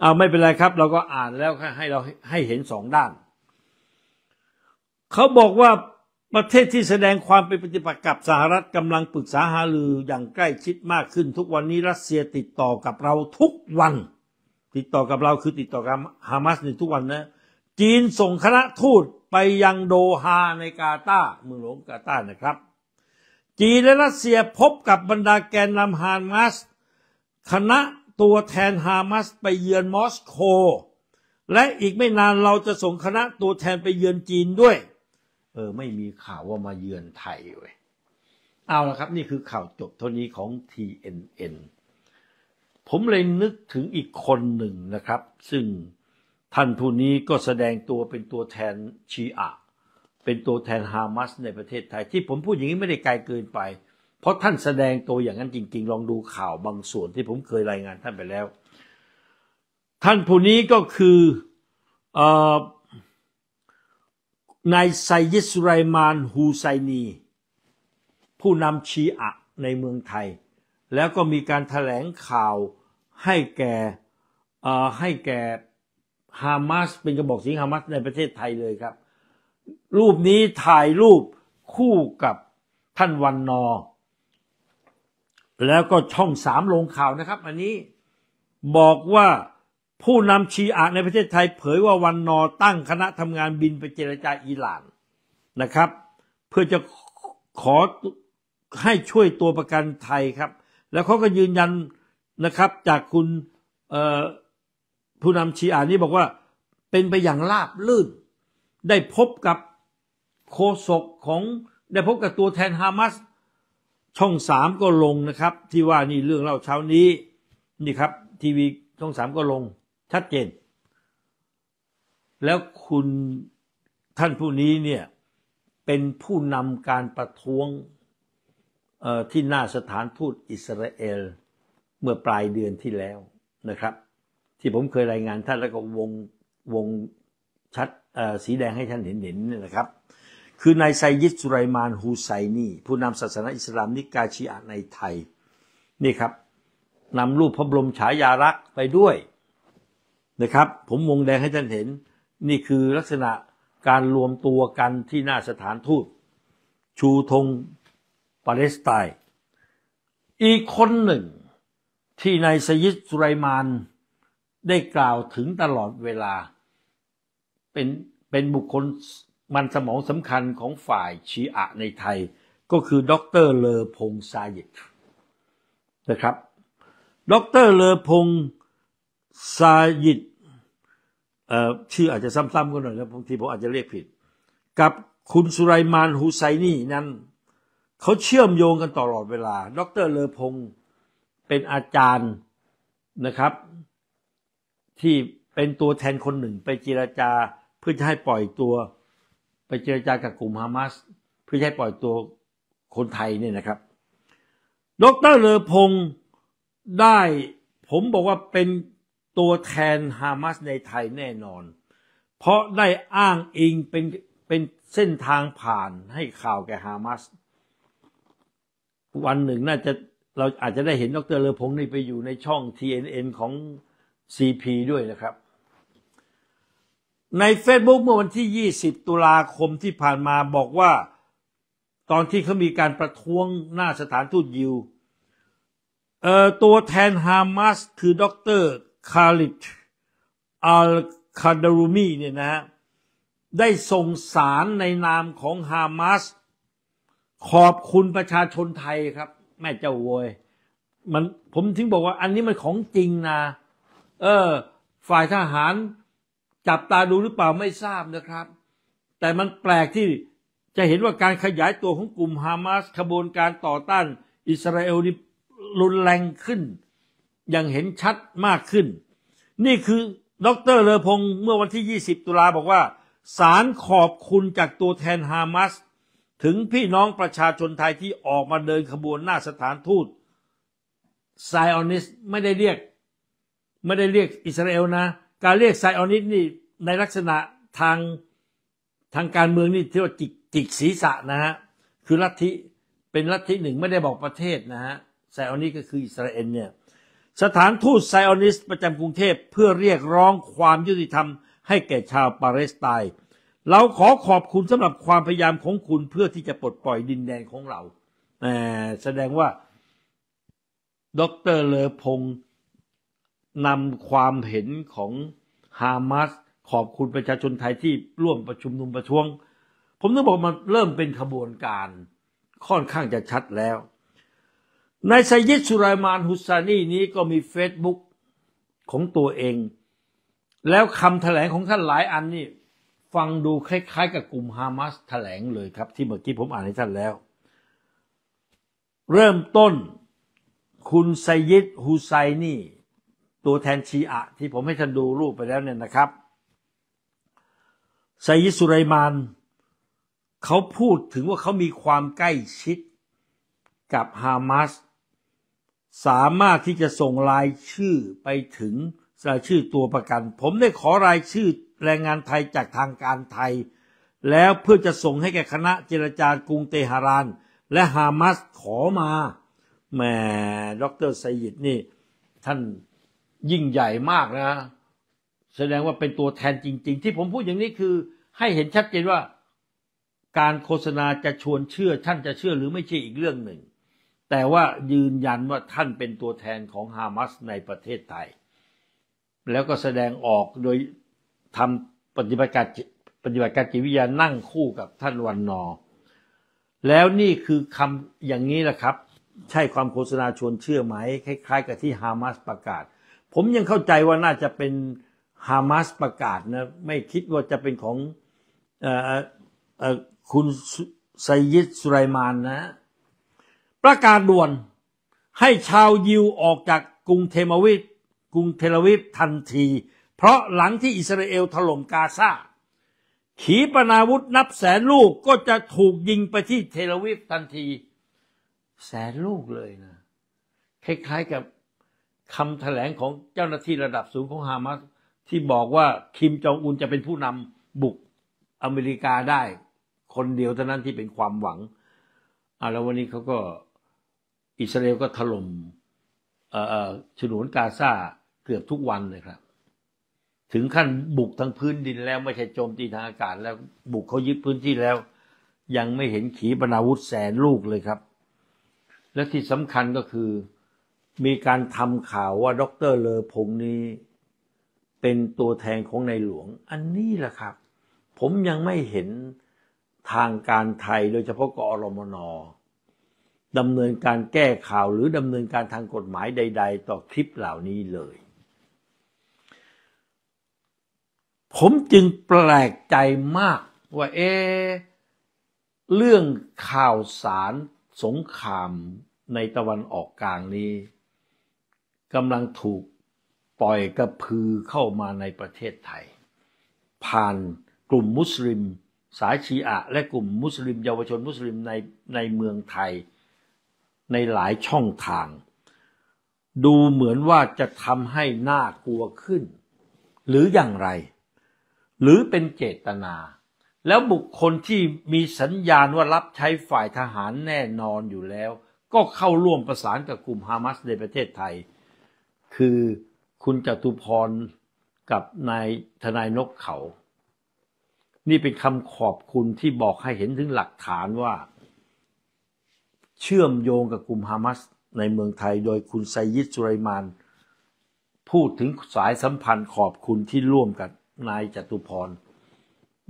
เอาไม่เป็นไรครับ เราก็อ่านแล้วให้เราให้เห็นสองด้าน เขาบอกว่าประเทศที่แสดงความเป็นปฏิปักษ์กับสหรัฐกำลังปรึกษาหารืออย่างใกล้ชิดมากขึ้น ทุกวันนี้รัสเซียติดต่อกับเราทุกวัน ติดต่อกับเราคือติดต่อกับฮามาสในทุกวันนะจีนส่งคณะทูตไปยังโดฮาในกาตาเมืองหลวงกาตานะครับ จีนและรัสเซียพบกับบรรดาแกนนำฮามาสคณะตัวแทนฮามาสไปเยือนมอสโกและอีกไม่นานเราจะส่งคณะตัวแทนไปเยือนจีนด้วยเออไม่มีข่าวว่ามาเยือนไทยเว้ยเอาละครับนี่คือข่าวจบเท่านี้ของ TNN ผมเลยนึกถึงอีกคนหนึ่งนะครับ ซึ่งท่านผู้นี้ก็แสดงตัวเป็นตัวแทนชีอะ เป็นตัวแทนฮามาสในประเทศไทย ที่ผมพูดอย่างนี้ไม่ได้ไกลเกินไป เพราะท่านแสดงตัวอย่างนั้นจริง ๆ ลองดูข่าวบางส่วนที่ผมเคยรายงานท่านไปแล้ว ท่านผู้นี้ก็คือนายไซยิสไรมานฮูไซนี ผู้นำชีอะในเมืองไทย แล้วก็มีการถแถลงข่าวให้แก่ให้แกฮามาสเป็นกระบอกเสียงฮามาสในประเทศไทยเลยครับ รูปนี้ถ่ายรูปคู่กับท่านวันนอแล้วก็ช่องสามลงข่าวนะครับ อันนี้บอกว่าผู้นำชีอะในประเทศไทย เผยว่าวันนอตั้งคณะทำงานบินไปเจรจาอิหร่านนะครับ เพื่อจะขอให้ช่วยตัวประกันไทยครับ แล้วเขาก็ยืนยันนะครับจากคุณผู้นำชีอานี้บอกว่าเป็นไปอย่างราบลื่น ได้พบกับโคศกของ ได้พบกับตัวแทนฮามาสช่องสามก็ลงนะครับ ที่ว่านี่เรื่องเล่าเช้านี้นี่ครับ ทีวีช่องสามก็ลง ชัดเจน แล้วคุณท่านผู้นี้เนี่ยเป็นผู้นำการประท้วงที่หน้าสถานทูตอิสราเอลเมื่อปลายเดือนที่แล้วนะครับที่ผมเคยรายงานท่านแล้วก็วงวงชัดสีแดงให้ท่านเห็นเห็นนี่นะครับคือนายไซยิดสุไรมานฮูไซนีผู้นำศาสนาอิสลามนิกายชีอะในไทยนี่ครับนำรูปพระบรมฉายาลักษณ์ไปด้วยนะครับผมวงแดงให้ท่านเห็น นี่คือลักษณะการรวมตัวกันที่หน้าสถานทูต ชูธงปาเลสไตน์อีกคนหนึ่งที่นายไซยิดสุไรมานได้กล่าวถึงตลอดเวลาเป็น เป็นบุคคลมันสมองสำคัญของฝ่ายชีอะในไทย ก็คือด็อกเตอร์เลอพงซายิดนะครับด็อกเตอร์เลอพงซายิดชื่ออาจจะซ้ำๆกันหน่อยนะบางทีผมอาจจะเรียกผิด กับคุณสุไรมานฮูไซนี่นั้นเขาเชื่อมโยงกันตลอดเวลาดออกเตร์เลอพงเป็นอาจารย์นะครับที่เป็นตัวแทนคนหนึ่งไปเจรจาเพื่อจะให้ปล่อยตัว ไปเจรจากับกลุ่มฮามาสเพื่อให้ปล่อยตัวคนไทยเนี่ยนะครับ ดร เลอพงได้ผมบอกว่าเป็นตัวแทนฮามาสในไทยแน่นอน เพราะได้อ้างอิงเป็นเป็นเส้นทางผ่านให้ข่าวแก่ฮามาสวันหนึ่งน่าจะเราอาจจะได้เห็นดร เลอพงนี่ไปอยู่ในช่อง TNN ของ CP ด้วยนะครับ ใน Facebook เมื่อวันที่ 20 ตุลาคมที่ผ่านมาบอกว่าตอนที่เขามีการประท้วงหน้าสถานทูตยิวตัวแทนฮามาสคือดรคาลิดอัลคาดารูมีเนี่ยนะฮะได้ส่งสารในนามของฮามาสขอบคุณประชาชนไทยครับ แม่เจ้าโวย มันผมถึงบอกว่าอันนี้มันของจริงนะเออฝ่ายทหารจับตาดูหรือเปล่าไม่ทราบนะครับ แต่มันแปลกที่จะเห็นว่าการขยายตัวของกลุ่มฮามาสขบวนการต่อต้านอิสราเอลนี่รุนแรงขึ้น อย่างเห็นชัดมากขึ้น นี่คือดรเลอพงเมื่อวันที่ 20 ตุลาบอกว่า สารขอบคุณจากตัวแทนฮามาสถึงพี่น้องประชาชนไทยที่ออกมาเดินขบวนหน้าสถานทูตไซออนิสไม่ได้เรียกไม่ได้เรียกอิสราเอลนะการเรียกไซออนิสนี่ในลักษณะทางทางการเมืองนี่เที่ว่าจิกจิกศีรษะนะฮะคือลัทธิเป็นลัทธิหนึ่งไม่ได้บอกประเทศนะฮะไซออนิสก็คืออิสราเอลเนี่ยสถานทูตไซออนิสประจำกรุงเทพเพื่อเรียกร้องความยุติธรรมให้แก่ชาวปาเลสไตน์เราขอขอบคุณสำหรับความพยายามของคุณเพื่อที่จะปลดปล่อยดินแดนของเราแสดงว่าดรเลอพง์นำความเห็นของฮามาสขอบคุณประชาชนไทยที่ร่วมประชุมนุมประท้วง ผมต้องบอกมันเริ่มเป็นขบวนการ ค่อนข้างจะชัดแล้วนายไซยิดสุรามานฮุสซานีนี้ก็มีเฟซบุ๊กของตัวเอง แล้วคำถแถลงของท่านหลายอันนี่ฟังดูคล้ายๆ กับกลุ่มฮามาสถแถลงเลยครับ ที่เมื่อกี้ผมอ่านให้ท่านแล้ว เริ่มต้นคุณไซยิดฮุไซนี่ตัวแทนชีอะที่ผมให้ท่านดูรูปไปแล้วเนี่ยนะครับไซยิสุไรมานเขาพูดถึงว่าเขามีความใกล้ชิดกับฮามาสสามารถที่จะส่งรายชื่อไปถึงรายชื่อตัวประกัน ผมได้ขอรายชื่อแรงงานไทยจากทางการไทย แล้วเพื่อจะส่งให้แก่คณะเจรจากรุงเตหะรานและฮามาสขอมาแหมดรไซยิดนี่ท่านยิ่งใหญ่มากนะแสดงว่าเป็นตัวแทนจริงๆ ที่ผมพูดอย่างนี้คือให้เห็นชัดเจนว่าการโฆษณาจะชวนเชื่อท่านจะเชื่อหรือไม่เชื่ออีกเรื่องหนึ่ง แต่ว่ายืนยันว่าท่านเป็นตัวแทนของฮามาสในประเทศไทย แล้วก็แสดงออกโดยทำปฏิบัติการปฏิบัติการจิตวิทยานั่งคู่กับท่านวันนอ แล้วนี่คือคำอย่างนี้แหละครับ ใช่ความโฆษณาชวนเชื่อไหมคล้าย ๆ กับที่ฮามาสประกาศผมยังเข้าใจว่าน่าจะเป็นฮามาสประกาศนะไม่คิดว่าจะเป็นของออคุณไซยิดสุไรมานนะ ประกาศด่วนให้ชาวยิวออกจากกรุงเทมาวิทกรุงเทลวิฟทันที เพราะหลังที่อิสราเอลถล่มกาซาขีปนาวุธนับแสนลูกก็จะถูกยิงไปที่เทลวิฟทันที แสนลูกเลยนะ คล้ายๆกับคำแถลงของเจ้าหน้าที่ระดับสูงของฮามาสที่บอกว่าคิมจองอุนจะเป็นผู้นำบุกอเมริกาได้ คนเดียวเท่านั้นที่เป็นความหวังอ่าแล้ววันนี้เขาก็อิสราเอลก็ถล่มเอ่อฉนวนกาซาเกือบทุกวันเลยครับ ถึงขั้นบุกทั้งพื้นดินแล้วไม่ใช่โจมตีทางอากาศแล้วบุกเขายึดพื้นที่แล้ว ยังไม่เห็นขีปนาวุธแสนลูกเลยครับ และที่สำคัญก็คือมีการทำข่าวว่าด็อกเตอร์เลอพงนี้ เป็นตัวแทนของในหลวง อันนี้แหละครับ ผมยังไม่เห็นทางการไทยโดยเฉพาะกอรมนดำเนินการแก้ข่าวหรือดำเนินการทางกฎหมายใด ๆ ต่อคลิปเหล่านี้เลย ผมจึงแปลกใจมาก ว่าเอ เรื่องข่าวสารสงครามในตะวันออกกลางนี้กำลังถูกปล่อยกระพือเข้ามาในประเทศไทย ผ่านกลุ่มมุสลิม สายชีอะและกลุ่มมุสลิม เยาวชนมุสลิมในในเมืองไทย ในหลายช่องทาง ดูเหมือนว่าจะทำให้น่ากลัวขึ้น หรืออย่างไร หรือเป็นเจตนา แล้วบุคคลที่มีสัญญาณว่ารับใช้ฝ่ายทหารแน่นอนอยู่แล้วก็เข้าร่วมประสานกับกลุ่มฮามาสในประเทศไทยคือคุณจตุพรกับนายทนายนกเขา นี่เป็นคำขอบคุณที่บอกให้เห็นถึงหลักฐานว่า เชื่อมโยงกับกลุ่มฮามาสในเมืองไทยโดยคุณไซยิดสุไรมาน พูดถึงสายสัมพันธ์ ขอบคุณที่ร่วมกับนายจตุพร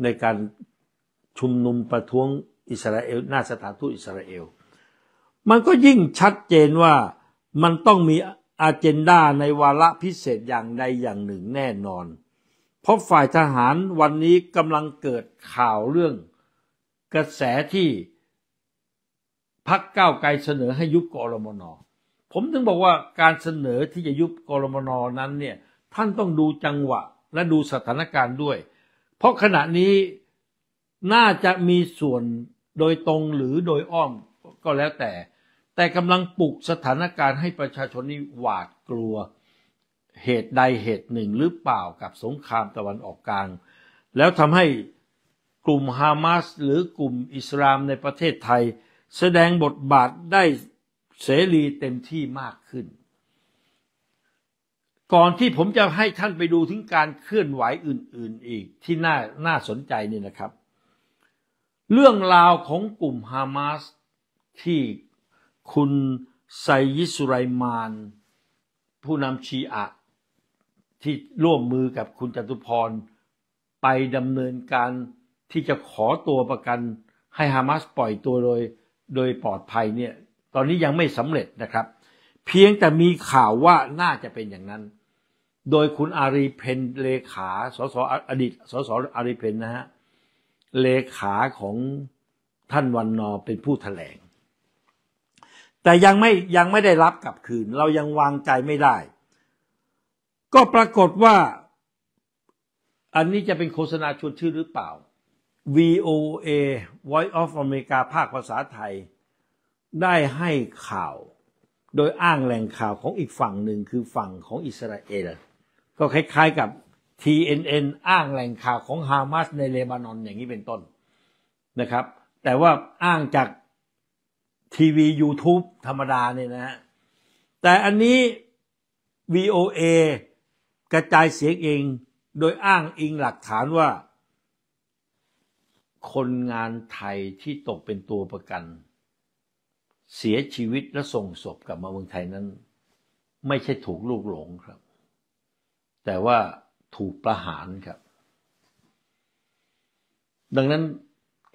ในการชุมนุมประท้วงอิสราเอลหน้าสถานทูตอิสราเอล มันก็ยิ่งชัดเจนว่ามันต้องมีอาเจนดา ในวาระพิเศษอย่างใดอย่างหนึ่งแน่นอน เพราะฝ่ายทหารวันนี้กำลังเกิดข่าวเรื่อง กระแสที่พักเก้าไกลเสนอให้ยุบกรมนผมถึงบอกว่าการเสนอที่จะยุบกรมนนั้นเนี่ยท่านต้องดูจังหวะและดูสถานการณ์ด้วย เพราะขณะนี้น่าจะมีส่วนโดยตรงหรือโดยอ้อม ก็แล้วแต่แต่กำลังปลุกสถานการณ์ให้ประชาชนนี้หวาดกลัวเหตุใดเหตุหนึ่งหรือเปล่ากับสงครามตะวันออกกลาง แล้วทำให้กลุ่มฮามาสหรือกลุ่มอิสลามในประเทศไทย แสดงบทบาทได้เสรีเต็มที่มากขึ้น ก่อนที่ผมจะให้ท่านไปดูถึงการเคลื่อนไหวอื่น ๆอีกที่น่าน่าสนใจนี่นะครับ เรื่องราวของกลุ่มฮามาสที่คุณ ไซยิสุไรมาน ผู้นำชีอะที่ร่วมมือกับคุณ จตุพร ไปดำเนินการที่จะขอตัวประกันให้ฮามาสปล่อยตัว โดยโดยปลอดภัย เนี่ย ตอนนี้ยังไม่สำเร็จนะครับ เพียงแต่มีข่าวว่าน่าจะเป็นอย่างนั้น โดยคุณอารี เพน เลขาสสอดีตสสอารีเพนนะฮะเลขาของท่านวันนอเป็นผู้ถแถลงแต่ยังไม่ยังไม่ได้รับกลับคืน เรายังวางใจไม่ได้ ก็ปรากฏว่าอันนี้จะเป็นโฆษณาชวนชื่อหรือเปล่า VOA Voice of America ภาคภาษาไทย ได้ให้ข่าวโดยอ้างแหล่งข่าวของอีกฝั่งหนึ่งคือฝั่งของอิสราเอลก็คล้ายๆกับ TNN อ้างแหล่งข่าวของฮามาสในเลบานอนอย่างนี้เป็นต้นนะครับ แต่ว่าอ้างจากทีวี YouTube ธรรมดาเนี่ยนะแต่อันนี้ VOA กระจายเสียงเองโดยอ้างอิงหลักฐานว่า คนงานไทยที่ตกเป็นตัวประกัน เสียชีวิตและส่งศพกลับมาเมืองไทยนั้น ไม่ใช่ถูกลูกหลงครับ แต่ว่าถูกประหารครับ ดังนั้น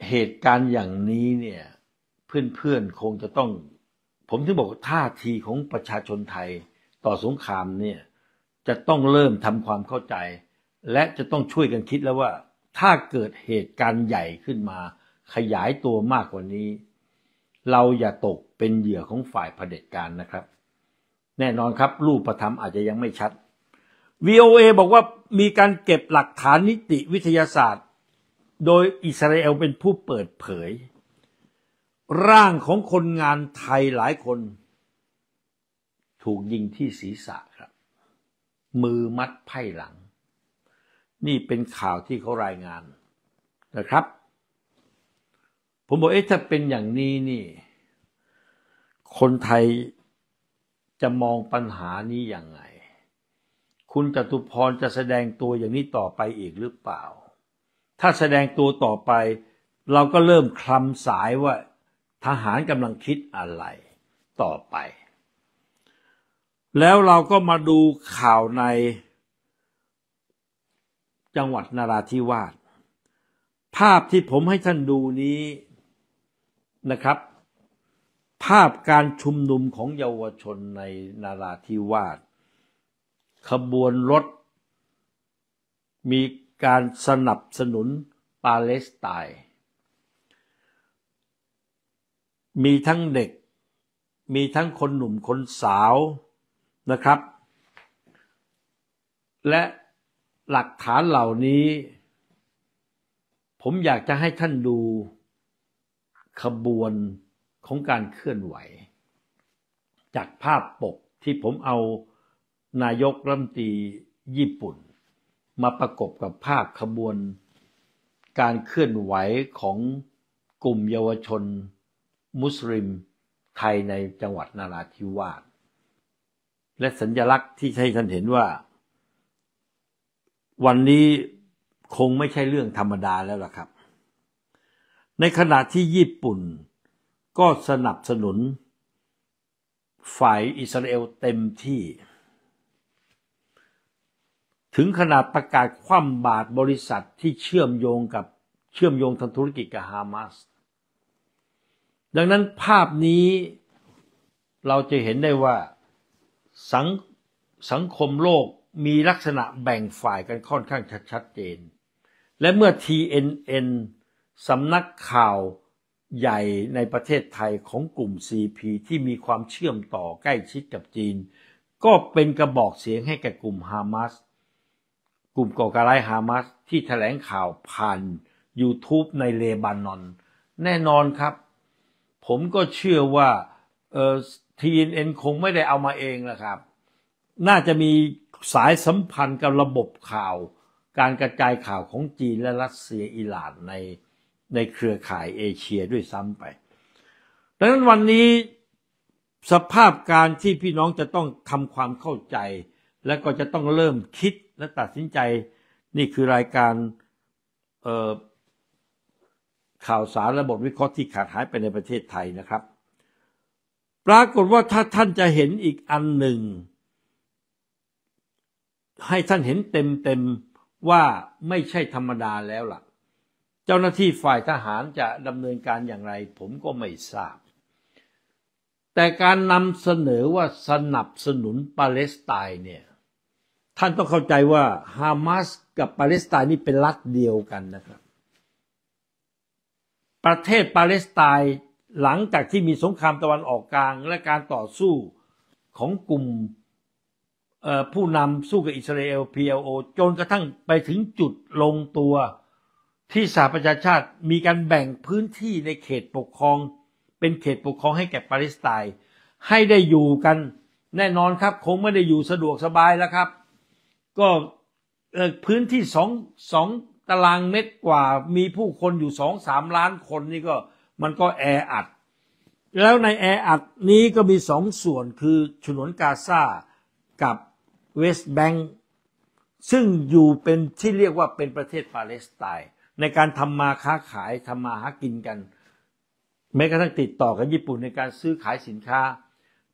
เหตุการณ์อย่างนี้เนี่ยเพื่อนๆคงจะต้อง ผมถึงบอกท่าทีของประชาชนไทยต่อสงครามเนี่ย จะต้องเริ่มทำความเข้าใจ และจะต้องช่วยกันคิดแล้วว่าถ้าเกิดเหตุการณ์ใหญ่ขึ้นมาขยายตัวมากกว่านี้ เราอย่าตกเป็นเหยื่อของฝ่ายเผด็จการนะครับ แน่นอนครับรูปประธรรมอาจจะยังไม่ชัด VOA บอกว่ามีการเก็บหลักฐานนิติวิทยาศาสตร์ โดยอิสราเอลเป็นผู้เปิดเผยร่างของคนงานไทยหลายคน ถูกยิงที่ศีรษะครับ มือมัดไพ่หลัง นี่เป็นข่าวที่เขารายงานนะครับผมบอกเอ๊ะถ้าเป็นอย่างนี้นี่ คนไทยจะมองปัญหานี้อย่างไง คุณจตุพรจะแสดงตัวอย่างนี้ต่อไปอีกหรือเปล่า ถ้าแสดงตัวต่อไป เราก็เริ่มคลำสายว่าทหารกำลังคิดอะไรต่อไป แล้วเราก็มาดูข่าวในจังหวัดนราธิวาส ภาพที่ผมให้ท่านดูนี้นะครับ ภาพการชุมนุมของเยาวชนในนาราธิวาส ขบวนรถ มีการสนับสนุนปาเลสไตน์มีทั้งเด็ก มีทั้งคนหนุ่ม คนสาวนะครับ และหลักฐานเหล่านี้ ผมอยากจะให้ท่านดูขบวนของการเคลื่อนไหว จากภาพปกที่ผมเอานายกรัฐมนตรีญี่ปุ่น มาประกบกับภาพขบวนการเคลื่อนไหวของกลุ่มเยาวชนมุสลิมไทยในจังหวัดนาราธิวาสและสัญญลักษณ์ที่ให้ท่านเห็นว่าวันนี้คงไม่ใช่เรื่องธรรมดาแล้วล่ะครับ ในขณะที่ญี่ปุ่นก็สนับสนุนฝ่ายอิสราเอลเต็มที่ ถึงขนาดประกาศคว่ำบาตรบริษัทที่เชื่อมโยงกับเชื่อมโยงทางธุรกิจกับฮามาสดังนั้นภาพนี้เราจะเห็นได้ว่า สังสังคมโลกมีลักษณะแบ่งฝ่ายกันค่อนข้างชัดเจน และเมื่อ TNN สำนักข่าวใหญ่ในประเทศไทยของกลุ่ม CP ที่มีความเชื่อมต่อใกล้ชิดกับจีน ก็เป็นกระบอกเสียงให้แก่กลุ่มฮามาสกลุ่มก่อการร้ายฮามาสที่แถลงข่าวผ่าน YouTube ในเลบานอน แน่นอนครับผมก็เชื่อว่าเอ่อ TNN คงไม่ได้เอามาเองนะครับ น่าจะมีสายสัมพันธ์กับระบบข่าว การกระจายข่าวของจีนและรัสเซียอิหร่านในในเครือข่ายเอเชียด้วยซ้ำไป ดังนั้นวันนี้สภาพการที่พี่น้องจะต้องทำความเข้าใจ และก็จะต้องเริ่มคิดและตัดสินใจนี่คือรายการเอ่อข่าวสารและบทวิเคราะห์ที่ขาดหายไปในประเทศไทยนะครับ ปรากฏว่าถ้าท่านจะเห็นอีกอันหนึ่ง ให้ท่านเห็นเต็มๆว่าไม่ใช่ธรรมดาแล้วล่ะ เจ้าหน้าที่ฝ่ายทหารจะดำเนินการอย่างไร ผมก็ไม่ทราบ แต่การนำเสนอว่าสนับสนุนปาเลสไตน์เนี่ยท่านต้องเข้าใจว่าฮามาส กับปาเลสไตน์นี่เป็นรัฐเดียวกันนะครับประเทศปาเลสไตน์หลังจากที่มีสงครามตะวันออกกลางและการต่อสู้ของกลุ่มผู้นำสู้กับอิสราเอล PLO จนกระทั่งไปถึงจุดลงตัว ที่สหประชาชาติมีการแบ่งพื้นที่ในเขตปกครอง เป็นเขตปกครองให้แก่ปาเลสไตน์ให้ได้อยู่กันแน่นอนครับ คงไม่ได้อยู่สะดวกสบายแล้วครับ ก็พื้นที่สองสองตารางเมตรกว่ามีผู้คนอยู่สองสามล้านคนนี่ก็มันก็แออัด แล้วในแออัดนี้ก็มีสองส่วนคือฉนวนกาซากับเวสต์แบงก์ซึ่งอยู่เป็นที่เรียกว่าเป็นประเทศปาเลสไตน์ในการทำมาค้าขายทำมาหากินกัน แม้กระทั่งติดต่อกับญี่ปุ่นในการซื้อขายสินค้า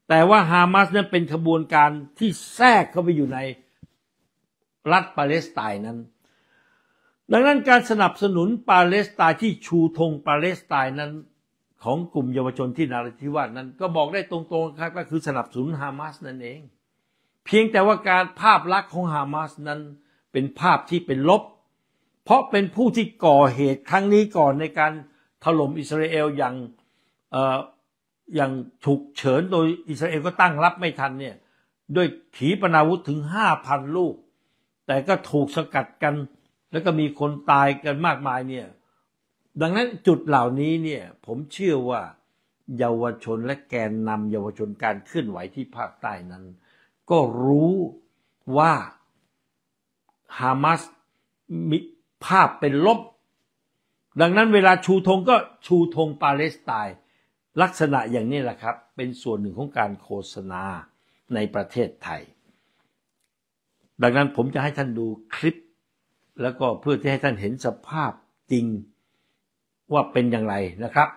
แต่ว่าฮามาสนั้นเป็นขบวนการที่แทรกเข้าไปอยู่ในรัฐปาเลสไตน์นั้นดังนั้นการสนับสนุนปาเลสไตน์ที่ชูธงปาเลสไตน์นั้นของกลุ่มเยาวชนที่นาราธิวาสนั้นก็บอกได้ตรงๆครับก็คือสนับสนุนฮามาสนั่นเอง เพียงแต่ว่าการภาพลักษณ์ของฮามาสนั้นเป็นภาพที่เป็นลบ เพราะเป็นผู้ที่ก่อเหตุครั้งนี้ก่อนในการถล่มอิสราเอลอย่างอย่างฉุกเฉินโดยอิสราเอล ก็ตั้งรับไม่ทันเนี่ยด้วยขีปนาวุธถึง 5,000 ลูก แต่ก็ถูกสกัดกันแล้วก็มีคนตายกันมากมายเนี่ย ดังนั้นจุดเหล่านี้เนี่ยผมเชื่อว่าเยาวชนและแกนนำเยาวชนการเคลื่อนไหวที่ภาคใต้นั้น ก็รู้ว่าฮามาสมีภาพเป็นลบดังนั้นเวลาชูธงก็ชูธงปาเลสไตน์ลักษณะอย่างนี้แหละครับเป็นส่วนหนึ่งของการโฆษณาในประเทศไทย ดังนั้นผมจะให้ท่านดูคลิปแล้วก็เพื่อที่ให้ท่านเห็นสภาพจริงว่าเป็นอย่างไรนะครับ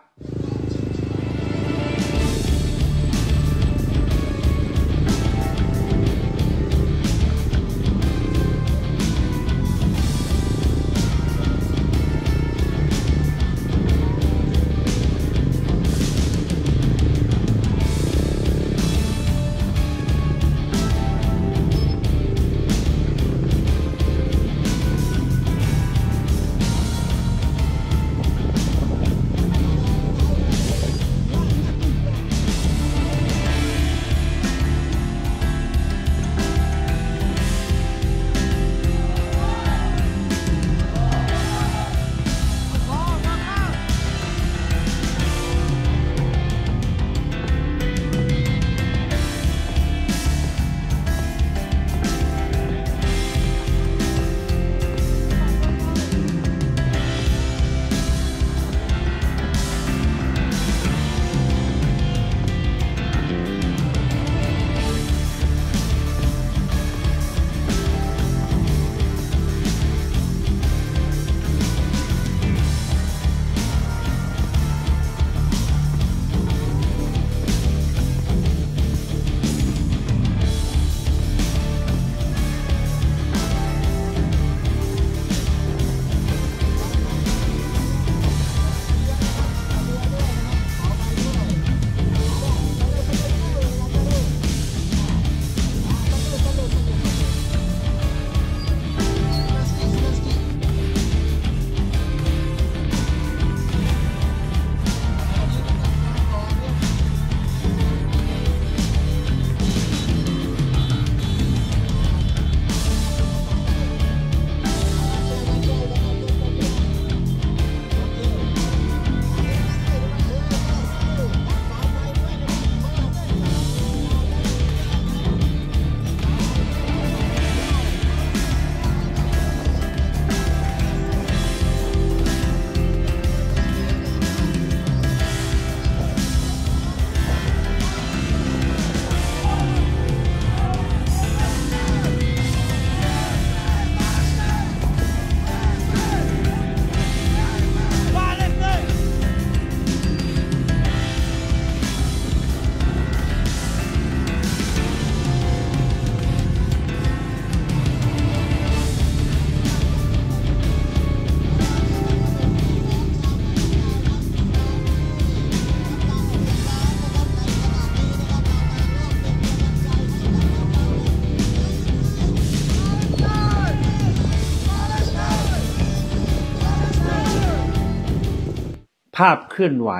ภาพเคลื่อนไหว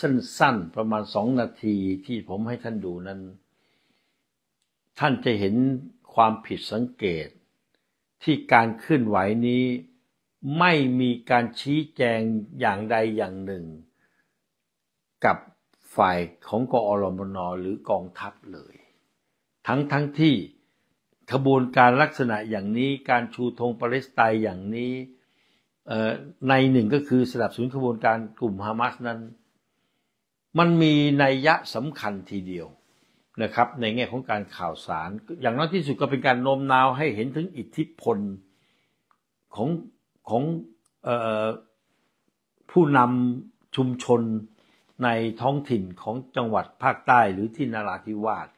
สั้นๆประมาณสองนาทีที่ผมให้ท่านดูนั้น ท่านจะเห็นความผิดสังเกตที่การเคลื่อนไหวนี้ไม่มีการชี้แจงอย่างใดอย่างหนึ่ง กับฝ่ายของกอรมนหรือกองทัพเลย ทั้งทั้งที่ ขบวนการลักษณะอย่างนี้การชูธงปาเลสไตน์อย่างนี้ในหนึ่งก็คือสนับสนุนขบวนการกลุ่มฮามาสนั้น มันมีนัยยะสำคัญทีเดียวนะครับในแง่ของการข่าวสาร อย่างน้อยที่สุดก็เป็นการโน้มน้าวให้เห็นถึงอิทธิพลของของออผู้นำชุมชนในท้องถิ่นของจังหวัดภาคใต้หรือที่นาราธิวาส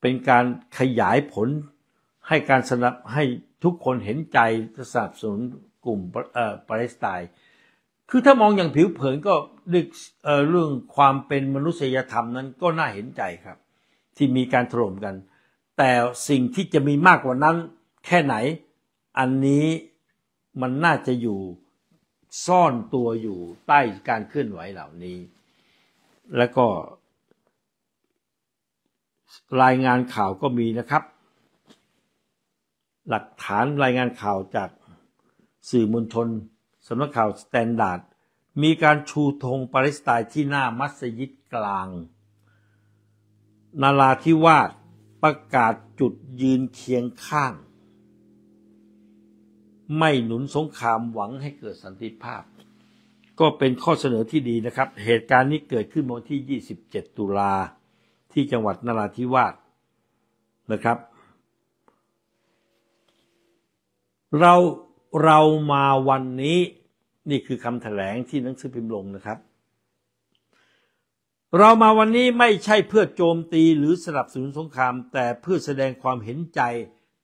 เป็นการขยายผลให้การสนับให้ทุกคนเห็นใจสนับสนุนกลุ่มเออ่ปาเลสไตน์คือถ้ามองอย่างผิวเผินก็เรื่องความเป็นมนุษยธรรมนั้นก็น่าเห็นใจครับ ที่มีการถล่มกัน แต่สิ่งที่จะมีมากกว่านั้น แค่ไหนอันนี้มันน่าจะอยู่ซ่อนตัวอยู่ใต้การเคลื่อนไหวเหล่านี้ แล้วก็รายงานข่าวก็มีนะครับ หลักฐานรายงานข่าวจากสื่อมวลชนสำนักข่าว สแตนดาร์ดมีการชูธงปาเลสไตน์ที่หน้ามัสยิดกลางนาราทิวาสประกาศจุดยืนเคียงข้าง ไม่หนุนสงครามหวังให้เกิดสันติภาพ ก็เป็นข้อเสนอที่ดีนะครับ เหตุการณ์นี้เกิดขึ้นวันที่ 27 ตุลาที่จังหวัดนาราธิวาสนะครับ เราเรามาวันนี้นี่คือคำแถลงที่หนังสือพิมพ์ลงนะครับ เรามาวันนี้ไม่ใช่เพื่อโจมตีหรือสนับสนุนสงคราม แต่เพื่อแสดงความเห็นใจ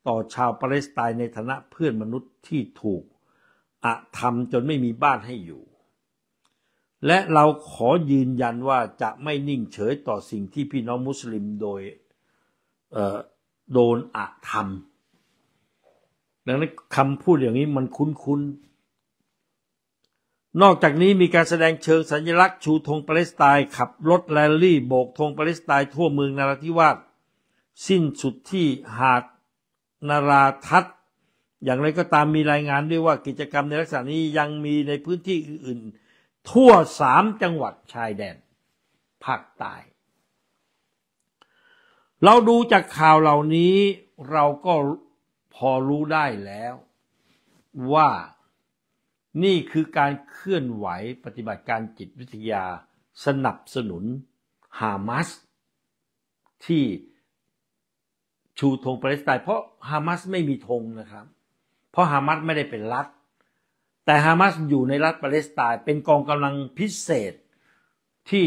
ต่อชาวปาเลสไตน์ในฐานะเพื่อนมนุษย์ที่ถูกอะธรรมจนไม่มีบ้านให้อยู่ และเราขอยืนยันว่าจะไม่นิ่งเฉยต่อสิ่งที่พี่น้องมุสลิมโดยโดนอะธรรมดังนั้นคำพูดอย่างนี้มันคุ้นๆ นอกจากนี้มีการแสดงเชิงสัญลักษณ์ชูธงปาเลสไตน์ขับรถแรลลี่โบกธงปาเลสไตน์ทั่วเมืองนาราธิวาสสิ้นสุดที่หาดนาราทัศน์ อย่างไรก็ตามมีรายงานด้วยว่ากิจกรรมในลักษณะนี้ยังมีในพื้นที่อื่น ๆ ทั่วสามจังหวัดชายแดนภาคใต้เราดูจากข่าวเหล่านี้เราก็พอรู้ได้แล้วว่านี่คือการเคลื่อนไหวปฏิบัติการจิตวิทยาสนับสนุนฮามาสที่ชูธงปาเลสไตน์เพราะฮามาสไม่มีธงนะครับ เพราะฮามาสไม่ได้เป็นรัฐ แต่ฮามาสอยู่ในรัฐปาเลสไตน์เป็นกองกำลังพิเศษที่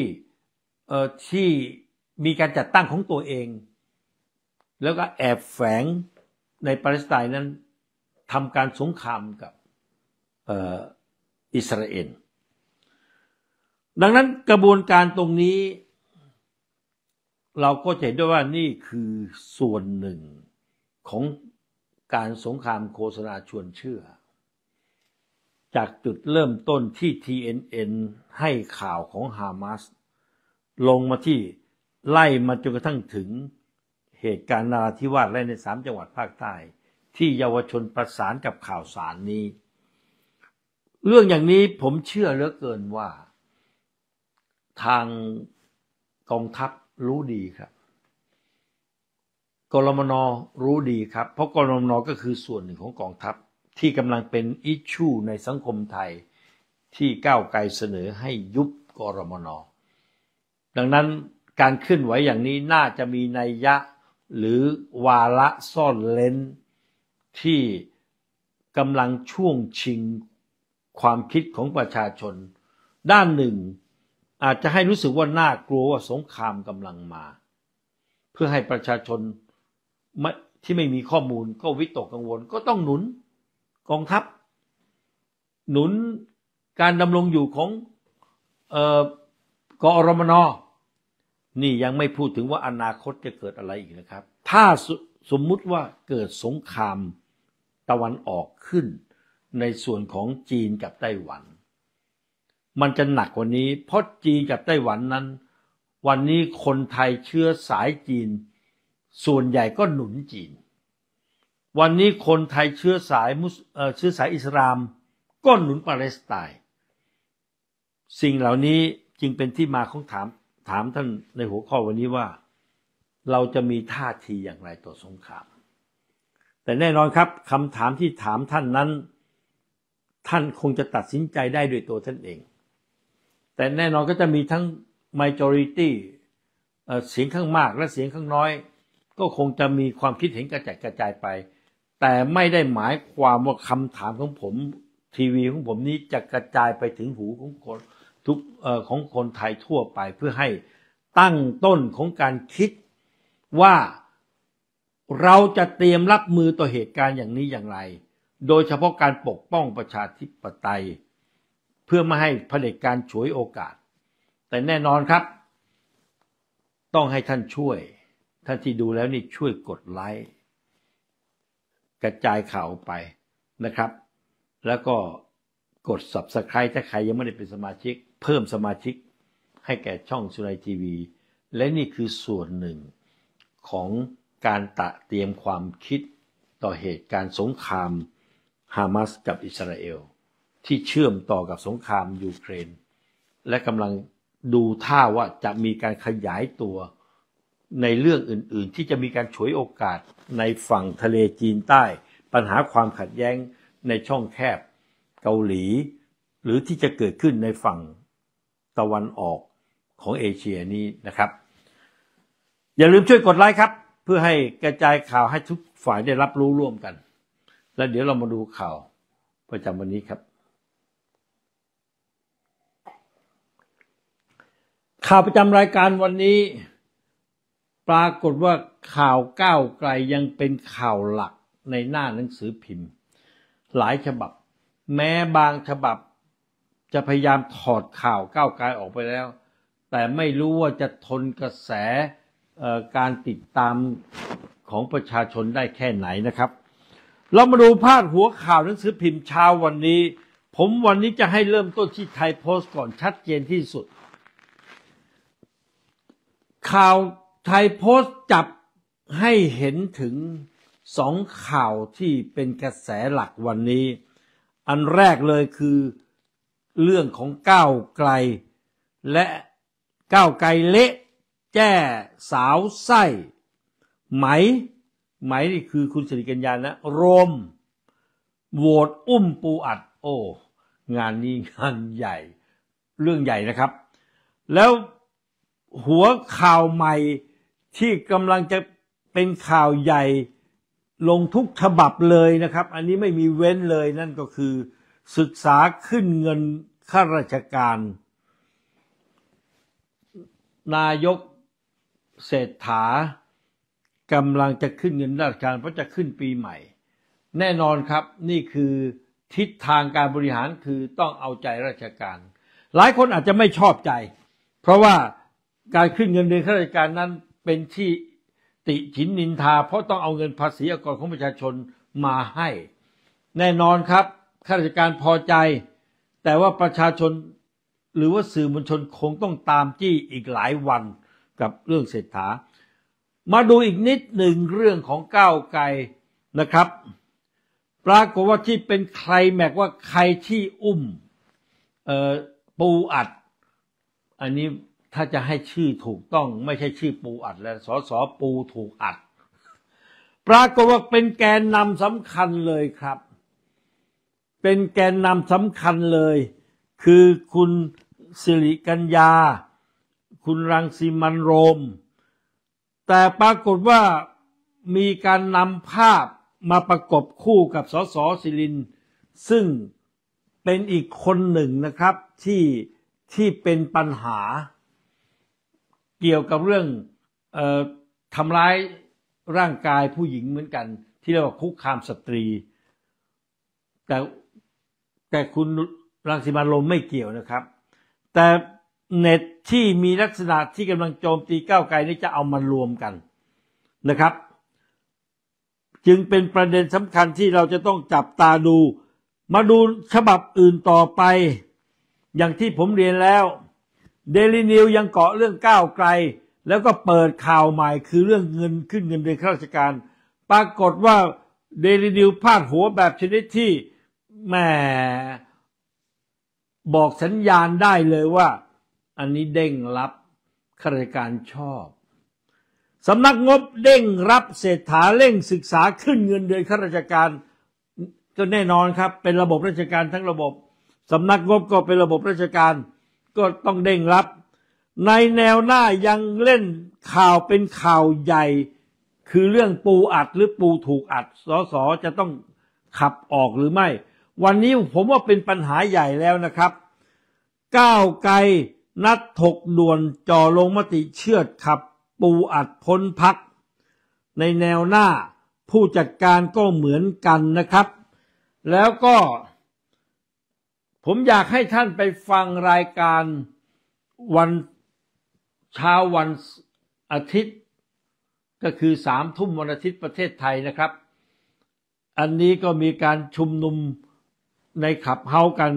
เอ่อที่มีการจัดตั้งของตัวเอง แล้วก็แอบแฝงในปาเลสไตน์นั้นทำการสงครามกับอิสราเอล ดังนั้นกระบวนการตรงนี้ เราก็เห็นด้ว่านี่คือส่วนหนึ่งของการสงครามโฆษณาชวนเชื่อ จากจุดเริ่มต้นที่ TNN ให้ข่าวของฮามาสลงมาที่ไล่มาจนกระทั่งถึงเหตุการณ์นาทิวาสและในสามจังหวัดภาคใต้ ที่เยาวชนประสานกับข่าวสารนี้ เรื่องอย่างนี้ผมเชื่อเหลือเกินว่า ทางกองทัพรู้ดีครับ กรมนรู้ดีครับ เพราะกรมนก็คือส่วนหนึ่งของกองทัพที่กำลังเป็นอิชชูในสังคมไทย ที่ก้าวไกลเสนอให้ยุบกรมน ดังนั้นการขึ้นไหวอย่างนี้น่าจะมีนัยยะหรือวาระซ่อนเล้นที่กำลังช่วงชิงความคิดของประชาชน ด้านหนึ่งอาจจะให้รู้สึกว่าน่ากลัวว่าสงครามกำลังมา เพื่อให้ประชาชนที่ไม่มีข้อมูลก็วิตกกังวล ก็ต้องหนุนกองทัพ หนุนการดำรงอยู่ของกอรมนอนี่ ยังไม่พูดถึงว่าอนาคตจะเกิดอะไรอีกนะครับ ถ้าสสมมุติว่าเกิดสงครามตะวันออกขึ้นในส่วนของจีนกับไต้หวัน มันจะหนักกว่านี้ เพราะจีนกับไต้หวันนั้น วันนี้คนไทยเชื้อสายจีน ส่วนใหญ่ก็หนุนจีน วันนี้คนไทยเชื้อสายมุสเชื้อสายอิสลาม ก็หนุนปาเลสไตน์ สิ่งเหล่านี้จึงเป็นที่มาของถามถามท่านในหัวข้อวันนี้ว่าเราจะมีท่าทีอย่างไรต่อสงครามแต่แน่นอนครับคำถามที่ถามท่านนั้นท่านคงจะตัดสินใจได้ด้วยตัวท่านเอง แต่แน่นอนก็จะมีทั้ง majority เสียงข้างมากและเสียงข้างน้อยก็คงจะมีความคิดเห็นกระจัดกระจายไป แต่ไม่ได้หมายความว่าคำถามของผม ทีวีของผมนี้จะกระจายไปถึงหูของคนทุกของคนไทยทั่วไปเพื่อให้ตั้งต้นของการคิดว่าเราจะเตรียมรับมือต่อเหตุการณ์อย่างนี้อย่างไร โดยเฉพาะการปกป้องประชาธิปไตย เพื่อไม่ให้ผลิตการฉวยโอกาส แต่แน่นอนครับต้องให้ท่านช่วยท่านที่ดูแล้วนี่ช่วยกดไลค์ กระจายข่าวไปนะครับ แล้วก็กด subscribe ถ้าใครยังไม่ได้เป็นสมาชิกเพิ่มสมาชิกให้แก่ช่องสุไลทีวี และนี่คือส่วนหนึ่ง ของการตะเตรียมความคิดต่อเหตุการณ์สงครามฮามาสกับอิสราเอล ที่เชื่อมต่อกับสงครามยูเครน และกำลังดูท่าว่าจะมีการขยายตัวในเรื่องอื่น ๆ ที่จะมีการฉวยโอกาสในฝั่งทะเลจีนใต้ ปัญหาความขัดแย้งในช่องแคบเกาหลี หรือที่จะเกิดขึ้นในฝั่งตะวันออกของเอเชียนี้นะครับ อย่าลืมช่วยกดไลค์ครับ เพื่อให้กระจายข่าวให้ทุกฝ่ายได้รับรู้ร่วมกัน แล้วเดี๋ยวเรามาดูข่าวประจำวันนี้ครับ ข่าวประจำรายการวันนี้ ปรากฏว่าข่าวก้าวไกลยังเป็นข่าวหลักในหน้าหนังสือพิมพ์ หลายฉบับแม้บางฉบับจะพยายามถอดข่าวก้าวไกลออกไปแล้ว แต่ไม่รู้ว่าจะทนกระแสการติดตามของประชาชนได้แค่ไหนนะครับ เรามาดูพาดหัวข่าวหนังสือพิมพ์เช้าวันนี้ ผมวันนี้จะให้เริ่มต้นที่ไทยโพสต์ก่อนชัดเจนที่สุด ข่าวไทยโพสต์จับให้เห็นถึงสองข่าวที่เป็นกระแสหลักวันนี้ อันแรกเลยคือเรื่องของก้าวไกล และก้าวไกลเละแจ้ สาวไส้ไหมไหมนี่คือคุณสิริกัญญานะรมโหวตอุ้มปูอัดโอ้งานนี้งานใหญ่เรื่องใหญ่นะครับ แล้วหัวข่าวใหม่ที่กำลังจะเป็นข่าวใหญ่ลงทุกฉบับเลยนะครับ อันนี้ไม่มีเว้นเลยนั่นก็คือศึกษาขึ้นเงินข้าราชการ นายกเศรษฐากำลังจะขึ้นเงินราชการเพราะจะขึ้นปีใหม่ แน่นอนครับนี่คือทิศทางการบริหารคือต้องเอาใจราชการ หลายคนอาจจะไม่ชอบใจ เพราะว่าการขึ้นเงินเดือนข้าราชการนั้นเป็นที่ติฉินนินทาเพราะต้องเอาเงินภาษีอากรของประชาชนมาให้ แน่นอนครับข้าราชการพอใจแต่ว่าประชาชนหรือว่าสื่อมวลชนคงต้องตามจี้อีกหลายวันกับเรื่องเศรษฐามาดูอีกนิดหนึ่งเรื่องของก้าวไกลนะครับ ปรากฏว่าที่เป็นใครแมกว่าใครที่อุ้มปูอัด อันนี้ถ้าจะให้ชื่อถูกต้อง ไม่ใช่ชื่อปูอัด แล้วสอสอปูถูกอัด ปรากฏว่าเป็นแกนนำสำคัญเลยครับเป็นแกนนำสำคัญเลยคือคุณสิริกัญญา คุณรังสีมันโรม แต่ปรากฏว่ามีการนำภาพมาประกบคู่กับสสสิริน ซึ่งเป็นอีกคนหนึ่งนะครับ ที่ที่เป็นปัญหาเกี่ยวกับเรื่องออทำร้ายร่างกายผู้หญิงเหมือนกันที่เรียกว่าคุกคามสตรีแต่แต่คุณรังสิมันโรมไม่เกี่ยวนะครับ แต่เน็ตที่มีลักษณะที่กำลังโจมตีก้าวไกลนี่จะเอามารวมกันนะครับ จึงเป็นประเด็นสำคัญที่เราจะต้องจับตาดู มาดูฉบับอื่นต่อไป อย่างที่ผมเรียนแล้วเดลีนิวยังเกาะเรื่องก้าวไกลแล้วก็เปิดข่าวใหม่คือเรื่องเงินขึ้นเงินเดือนข้าราชการ ปรากฏว่าเดลีนิวพาดหัวแบบชนิดที่แม่บอกสัญญาณได้เลยว่าอันนี้เด้งรับข้าราชการชอบสำนักงบเด้งรับเศรษฐาเร่งศึกษาขึ้นเงินเดือนข้าราชการก็แน่นอนครับ เป็นระบบราชการทั้งระบบสำนักงบก็เป็นระบบราชการก็ต้องเด้งรับ ในแนวหน้ายังเล่นข่าวเป็นข่าวใหญ่ คือเรื่องปูอัดหรือปูถูกอัดสอสอจะต้องขับออกหรือไม่วันนี้ผมว่าเป็นปัญหาใหญ่แล้วนะครับก้าวไกลนัดถกด่วนจ่อลงมติเชือดขับ ปูอัดพ้นพัก ในแนวหน้าผู้จัดการก็เหมือนกันนะครับ แล้วก็ผมอยากให้ท่านไปฟังรายการวันเช้าวันอาทิตย์ ก็คือสามทุ่มวันอาทิตย์ประเทศไทยนะครับ อันนี้ก็มีการชุมนุมในขับเฮากัน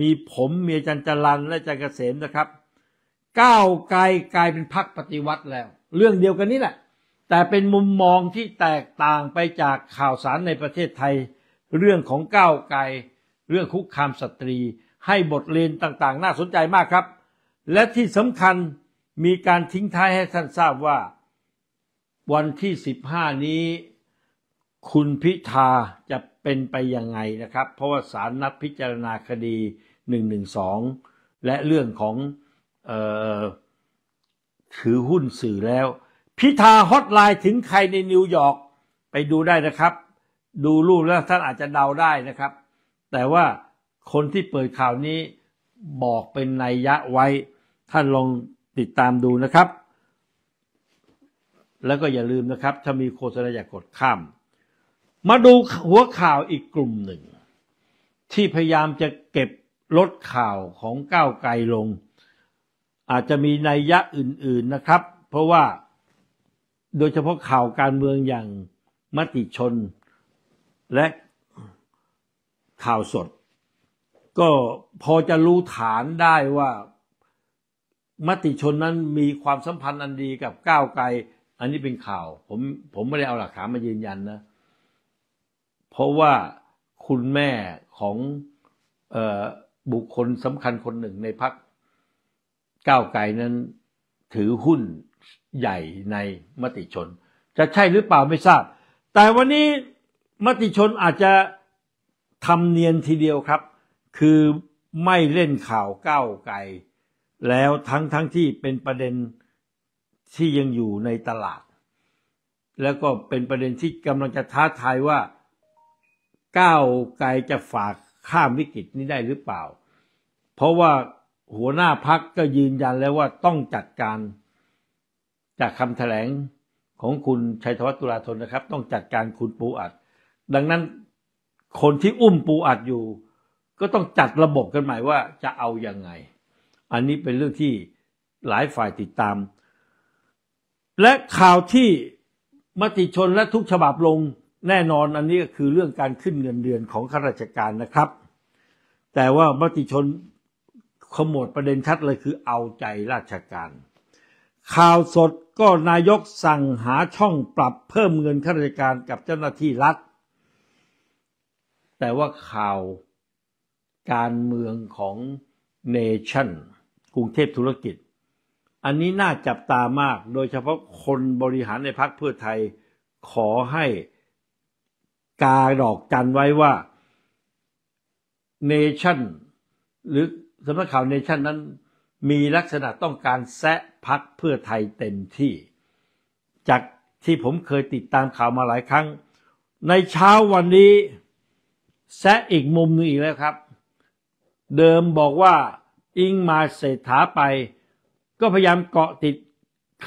มีผมมีจันจรันและจันเกษมนะครับ ก้าวไกลกลายเป็นพักปฏิวัติแล้ว เรื่องเดียวกันนี้แหละแต่เป็นมุมมองที่แตกต่างไปจากข่าวสารในประเทศไทย เรื่องของก้าวไกลเรื่องคุกคามสตรีให้บทเรียนต่าง ๆ น่าสนใจมากครับ และที่สำคัญมีการทิ้งท้ายให้ท่านทราบว่าวันที่ 15 นี้คุณพิธาจะเป็นไปยังไงนะครับ เพราะว่าศาลนัดพิจารณาคดี 112 และเรื่องของออถือหุ้นสื่อแล้ว พิธาฮอตไลน์ถึงใครในนิวยอร์กไปดูได้นะครับ ดูรูปแล้วท่านอาจจะเดาได้นะครับ แต่ว่าคนที่เปิดข่าวนี้บอกเป็นนัยยะไว้ ท่านลองติดตามดูนะครับ แล้วก็อย่าลืมนะครับ ถ้ามีโฆษณาอย่ากกดข้ามมาดูหัวข่าวอีกกลุ่มหนึ่ง ที่พยายามจะเก็บลดข่าวของก้าวไกลลง อาจจะมีนัยยะอื่นๆนะครับ เพราะว่าโดยเฉพาะข่าวการเมืองอย่างมติชนและข่าวสด ก็พอจะรู้ฐานได้ว่ามติชนนั้นมีความสัมพันธ์อันดีกับก้าวไกล อันนี้เป็นข่าว ผมผมไม่ได้เอาหลักฐานมายืนยันนะเพราะว่าคุณแม่ของออบุคคลสำคัญคนหนึ่งในพักก้าวไกลนั้นถือหุ้นใหญ่ในมติชน จะใช่หรือเปล่าไม่ทราบแต่วันนี้มติชนอาจจะทำเนียนทีเดียวครับ คือไม่เล่นข่าวก้าวไกลแล้วทั้งทั้งที่เป็นประเด็นที่ยังอยู่ในตลาด แล้วก็เป็นประเด็นที่กำลังจะท้าทายว่าก้าวไกลจะ ฝาก ข้าม วิกฤตนี้ได้หรือเปล่า เพราะว่าหัวหน้าพักก็ ยืนยันแล้วว่าต้องจัดการจากคำแถลง ของคุณ ชัยธวัฒน์ตุลาธนนะครับ ต้องจัดการคุณปูอัด ดังนั้นคนที่อุ้มปูอัดอยู่ ก็ต้องจัดระบบกันใหม่ว่าจะเอาอยัางไง อันนี้เป็นเรื่องที่หลายฝ่ายติดตาม และข่าวที่มติชนและทุกฉบับลงแน่นอนอันนี้ก็คือเรื่องการขึ้นเงินเดือนของข้าราชการนะครับ แต่ว่ามติชนขมวดประเด็นชัดเลยคือเอาใจราชการ ข่าวสดก็นายกสั่งหาช่องปรับเพิ่มเงินข้าราชการกับเจ้าหน้าที่รัฐ แต่ว่าข่าวการเมืองของเนชั่น กรุงเทพธุรกิจ อันนี้น่าจับตามากโดยเฉพาะคนบริหารในพักเพื่อไทยขอให้กาดอกจันไว้ว่าเนชั่นหรือสำนักข่าวเนชั่นนั้นมีลักษณะต้องการแซะพักเพื่อไทยเต็มที่ จากที่ผมเคยติดตามข่าวมาหลายครั้ง ในเช้าวันนี้แซะอีกมุมนึงอีกแล้วครับ เดิมบอกว่าอิงมาเศรษฐาไป ก็พยายามเกาะติด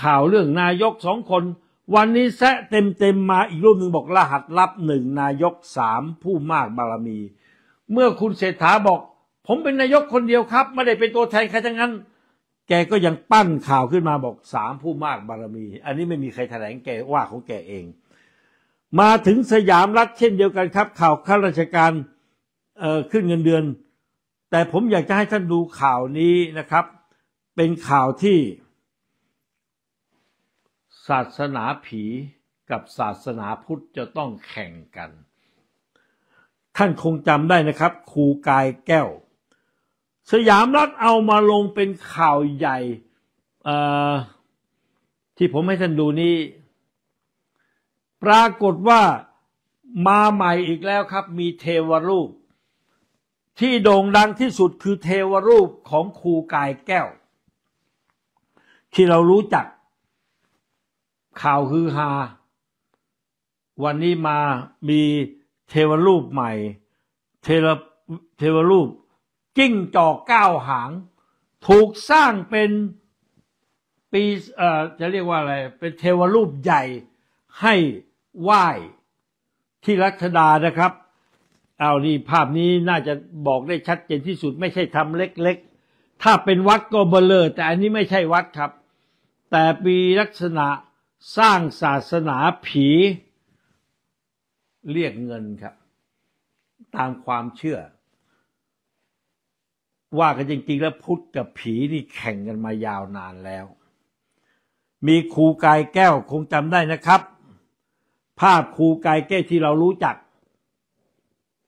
ข่าวเรื่องนายกสองคนวันนี้แซะเต็มเต็มมาอีกรูปหนึ่งบอกรหัส ลับหนึ่งนายกสามผู้มากบารมี เมื่อคุณเศรษฐาบอก ผมเป็นนายกคนเดียวครับไม่ได้เป็นตัวแทนใครทั้งนั้น แกก็ยังปั้นข่าวขึ้นมาบอกสามผู้มากบารมี อันนี้ไม่มีใครแถลงแกว่าของแกเอง มาถึงสยามรัฐเช่นเดียวกันครับ ข่าวข้าราชการขึ้นเงินเดือน แต่ผมอยากจะให้ท่านดูข่าวนี้นะครับเป็นข่าวที่ศาสนาผีกับศาสนาพุทธจะต้องแข่งกัน ท่านคงจำได้นะครับ ครูกายแก้ว สยามรัฐเอามาลงเป็นข่าวใหญ่ที่ผมให้ท่านดูนี้ ปรากฏว่ามาใหม่อีกแล้วครับ มีเทวรูป ที่โด่งดังที่สุดคือเทวรูปของครูกายแก้ว ที่เรารู้จักข่าวฮือฮา วันนี้มามีเทวรูปใหม่ เทวเทวรูปจิ้งจอกเก้าหาง ถูกสร้างเป็น ปีเอ่อจะเรียกว่าอะไรเป็นเทวรูปใหญ่ให้ไหว้ที่รัชดานะครับเอานี่ภาพนี้น่าจะบอกได้ชัดเจนที่สุดไม่ใช่ทำเล็กๆถ้าเป็นวัดก็เบลอแต่อันนี้ไม่ใช่วัดครับ แต่ปีลักษณะสร้างศาสนาผี เรียกเงินครับ ตามความเชื่อ ว่ากันจริงๆแล้วพุทธกับผี นี่แข่งกันมายาวนานแล้ว มีครูกายแก้วคงจำได้นะครับ ภาพครูกายแก้วที่เรารู้จัก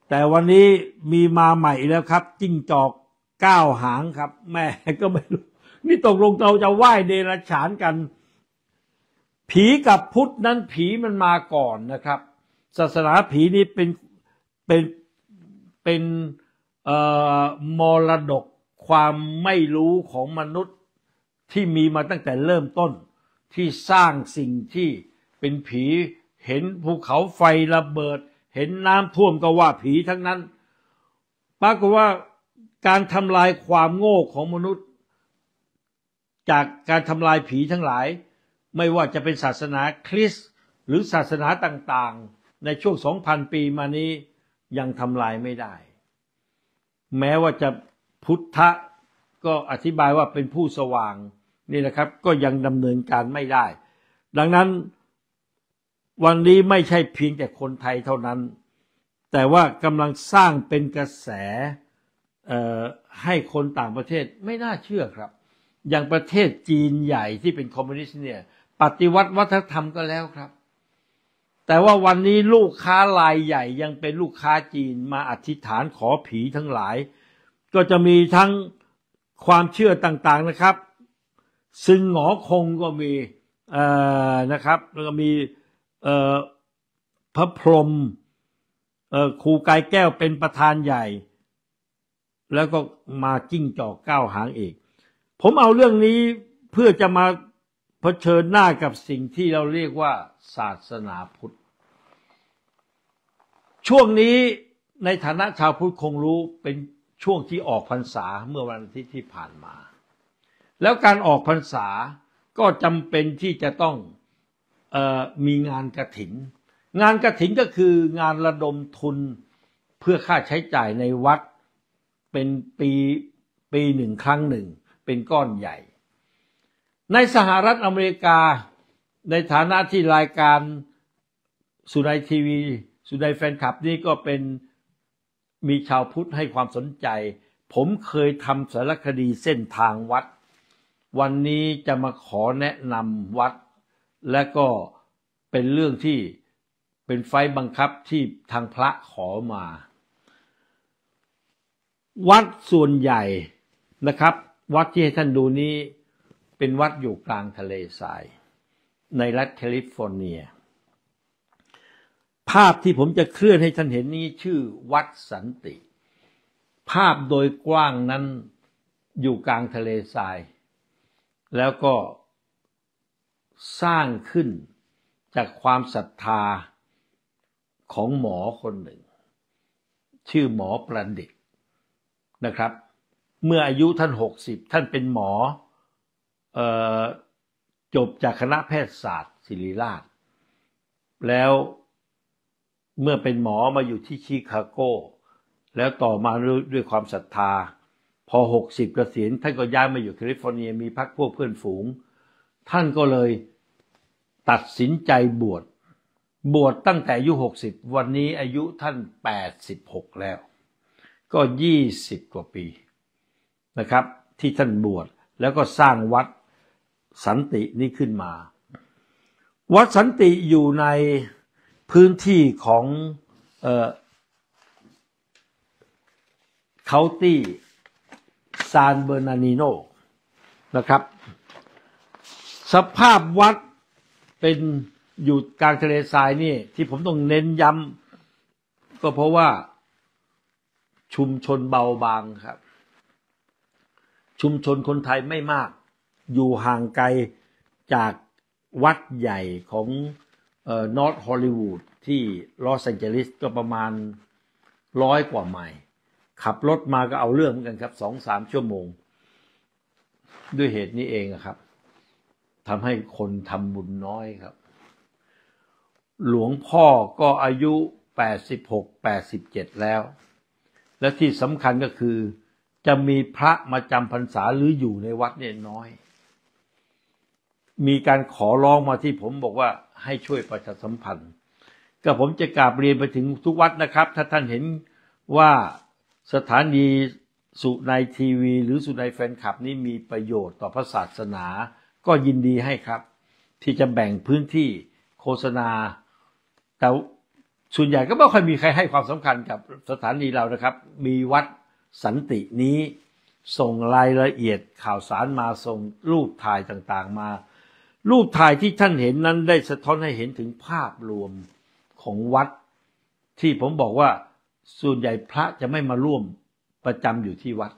แต่วันนี้มีมาใหม่แล้วครับจิ้งจอกก้าวหางครับ แม่ก็ไม่รู้ นี่ตกลงเราจะไหว้เดรัจฉานกันผีกับพุทธนั้นผีมันมาก่อนนะครับ ศาสนาผีนี่เป็นเป็นเป็นมรดกความไม่รู้ของมนุษย์ที่มีมาตั้งแต่เริ่มต้นที่สร้างสิ่งที่เป็นผีเห็นภูเขาไฟระเบิด เห็นน้ำท่วมก็ว่าผีทั้งนั้นปรากฏว่าการทำลายความโง่ของมนุษย์ จากการทำลายผีทั้งหลายไม่ว่าจะเป็นศาสนาคริสต์ หรือศาสนาต่างๆ ในช่วง 2,000 ปีมานี้ยังทำลายไม่ได้ แม้ว่าจะพุทธะ ก็อธิบายว่าเป็นผู้สว่างนี่นะครับ ก็ยังดำเนินการไม่ได้ ดังนั้นวันนี้ไม่ใช่เพียงแต่คนไทยเท่านั้น แต่ว่ากำลังสร้างเป็นกระแสให้คนต่างประเทศไม่น่าเชื่อครับ อย่างประเทศจีนใหญ่ที่เป็นคอมมิวนิสต์เนี่ยปฏิวัติ วัฒนธรรมก็แล้วครับ แต่ว่าวันนี้ลูกค้ารายใหญ่ยังเป็นลูกค้าจีน มาอธิษฐานขอผีทั้งหลาย ก็จะมีทั้งความเชื่อต่าง ๆนะครับซึ่งหงอคงก็มีนะครับ แล้วก็มีพระพรหมครูกายแก้วเป็นประธานใหญ่ แล้วก็มาจิ้งจอกก้าวหางเอกผมเอาเรื่องนี้เพื่อจะมาเผชิญหน้ากับสิ่งที่เราเรียกว่าศาสนาพุทธ ช่วงนี้ในฐานะชาวพุทธคงรู้เป็นช่วงที่ออกพรรษาเมื่อวันอาทิตย์ที่ผ่านมา แล้วการออกพรรษาก็จำเป็นที่จะต้องออมีงานกระถิน งานกระถินก็คืองานระดมทุนเพื่อค่าใช้จ่ายในวัดเป็นปีปีหนึ่งครั้งหนึ่งเป็นก้อนใหญ่ในสหรัฐอเมริกาในฐานะที่รายการสุนัยทีวีสุนัยแฟนคลับนี่ก็เป็นมีชาวพุทธให้ความสนใจ ผมเคยทำสารคดีเส้นทางวัด วันนี้จะมาขอแนะนำวัด และก็เป็นเรื่องที่เป็นไฟบังคับที่ทางพระขอมา วัดส่วนใหญ่นะครับ วัดที่ให้ท่านดูนี้เป็นวัดอยู่กลางทะเลทราย ในรัฐแคลิฟอร์เนีย ภาพที่ผมจะเคลื่อนให้ท่านเห็นนี้ ชื่อวัดสันติ ภาพโดยกว้างนั้นอยู่กลางทะเลทราย แล้วก็สร้างขึ้นจากความศรัทธาของหมอคนหนึ่ง ชื่อหมอประดิษฐ์นะครับ เมื่ออายุท่านหกสิบท่านเป็นหมอจบจากคณะแพทยศาสตร์ ศิริราช แล้วเมื่อเป็นหมอมาอยู่ที่ชิคาโก แล้วต่อมาด้วยความศรัทธา พอ 60กเกษียณท่านก็ย้ายมาอยู่แคลิฟอร์เนียมีพักพวกเพื่อนฝูง ท่านก็เลยตัดสินใจบวชบวชตั้งแต่อายุ 60 วันนี้อายุท่าน 86 แล้ว ก็ 20 กว่าปีนะครับ ที่ท่านบวชแล้วก็สร้างวัดสันตินี้ขึ้นมา วัดสันติอยู่ในพื้นที่ของเคาตี้ซานเบอร์นานิโนนะครับ สภาพวัดเป็น อยู่กลางทะเลทรายนี่ ที่ผมต้องเน้นย้ำก็เพราะว่าชุมชนเบาบางครับ ชุมชนคนไทยไม่มากอยู่ห่างไกลจากวัดใหญ่ของนอตฮอลลีวูดที่ลอสแอนเจลิสก็ประมาณร้อยกว่าไมล์ขับรถมาก็เอาเรื่องเหมือนกันครับสองสามชั่วโมงด้วยเหตุนี้เองครับทำให้คนทำบุญน้อยครับ หลวงพ่อก็อายุ 86 87 แล้ว และที่สำคัญก็คือจะมีพระมาจำพรรษาหรืออยู่ในวัดเนี่ยน้อยมีการขอร้องมาที่ผมบอกว่าให้ช่วยประชาสัมพันธ์ ก็ผมจะกราบเรียนไปถึงทุกวัดนะครับ ถ้าท่านเห็นว่าสถานีสุนายทีวี หรือสุนายแฟนคลับนี้มีประโยชน์ต่อพระศาสนา ก็ยินดีให้ครับ ที่จะแบ่งพื้นที่โฆษณา แต่ส่วนใหญ่ก็ไม่ค่อยมีใครให้ความสำคัญกับสถานีเรานะครับ มีวัดสันตินี้ ส่งรายละเอียดข่าวสารมาส่งรูปถ่ายต่างๆมารูปถ่ายที่ท่านเห็นนั้นได้สะท้อนให้เห็นถึงภาพรวมของวัด ที่ผมบอกว่า ส่วนใหญ่พระจะไม่มาร่วมประจำอยู่ที่วัด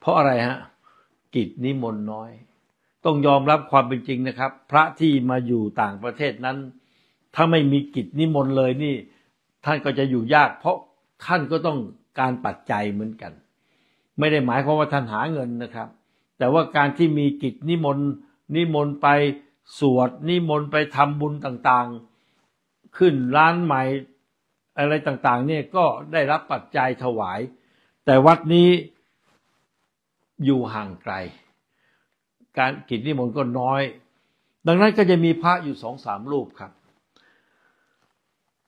เพราะอะไรฮะกิจนิมนต์น้อยต้องยอมรับความเป็นจริงนะครับ พระที่มาอยู่ต่างประเทศนั้น ถ้าไม่มีกิจนิมนต์เลยนี่ ท่านก็จะอยู่ยากเพราะท่านก็ต้องการปัจจัยเหมือนกัน ไม่ได้หมายความว่าท่านหาเงินนะครับ แต่ว่าการที่มีกิจนิมนต์นิมนต์ไปสวดนิมนต์ไปทำบุญต่าง ๆขึ้นร้านใหม่อะไรต่างๆเนี่ยก็ได้รับปัจจัยถวาย แต่วัดนี้อยู่ห่างไกล การกิจนิมนต์ก็น้อย ดังนั้นก็จะมีพระอยู่สองสามรูปครับ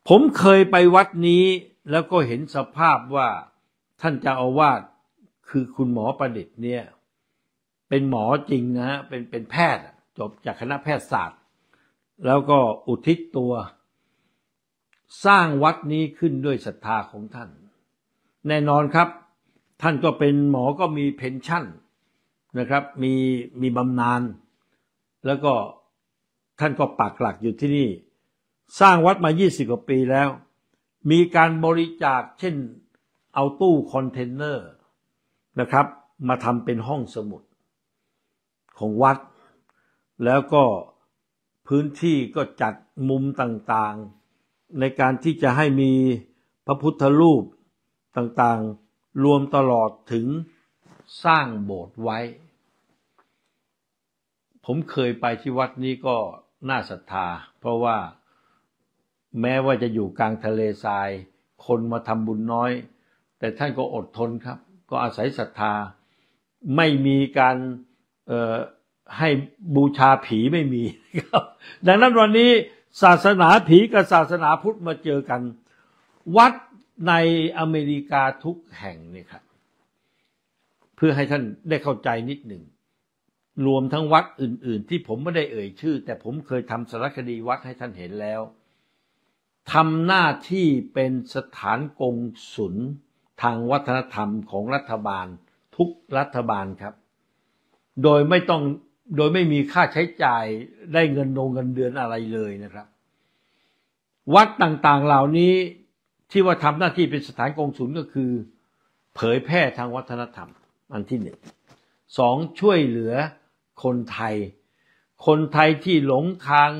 ผมเคยไปวัดนี้แล้วก็เห็นสภาพว่าท่านเจ้าอาวาสคือคุณหมอประดิษฐ์เนี่ยเป็นหมอจริงนะฮะ เป็นเป็นแพทย์จบจากคณะแพทยศาสตร์ แล้วก็อุทิศตัว สร้างวัดนี้ขึ้นด้วยศรัทธาของท่าน แน่นอนครับ ท่านก็เป็นหมอก็มีเพนชั่นนะครับ มี มีบำนาญแล้วก็ ท่านก็ปักหลักอยู่ที่นี่ สร้างวัดมา 20กว่าปีแล้ว มีการบริจาคเช่น เอาตู้คอนเทนเนอร์นะครับ มาทำเป็นห้องสมุดของวัดแล้วก็พื้นที่ก็จัดมุมต่าง ๆ ในการที่จะให้มีพระพุทธรูปต่าง ๆรวมตลอดถึงสร้างโบสถ์ไว้ ผมเคยไปที่วัดนี้ก็น่าศรัทธาเพราะว่าแม้ว่าจะอยู่กลางทะเลทรายคนมาทำบุญน้อย แต่ท่านก็อดทนครับ ก็อาศัยศรัทธาไม่มีการให้บูชาผีไม่มีครับดังนั้นวันนี้ศาสนาผีกับศาสนาพุทธมาเจอกัน วัดในอเมริกาทุกแห่งเนี่ยครับเพื่อให้ท่านได้เข้าใจนิดหนึ่งรวมทั้งวัดอื่นๆ ที่ผมไม่ได้เอ่ยชื่อ แต่ผมเคยทำสารคดีวัดให้ท่านเห็นแล้วทำหน้าที่เป็นสถานกงศุลทางวัฒนธรรมของรัฐบาลทุกรัฐบาลครับโดยไม่ต้อง โดยไม่มีค่าใช้จ่ายได้เงินโงเงินเดือนอะไรเลยนะครับ วัดต่างๆเหล่านี้ที่ว่าทำหน้าที่เป็นสถานกงศย์ก็คือ เผยแพร่ทางวัฒนธรรม อันที่หนึ่งสองช่วยเหลือคนไทย คนไทยที่หลงทาง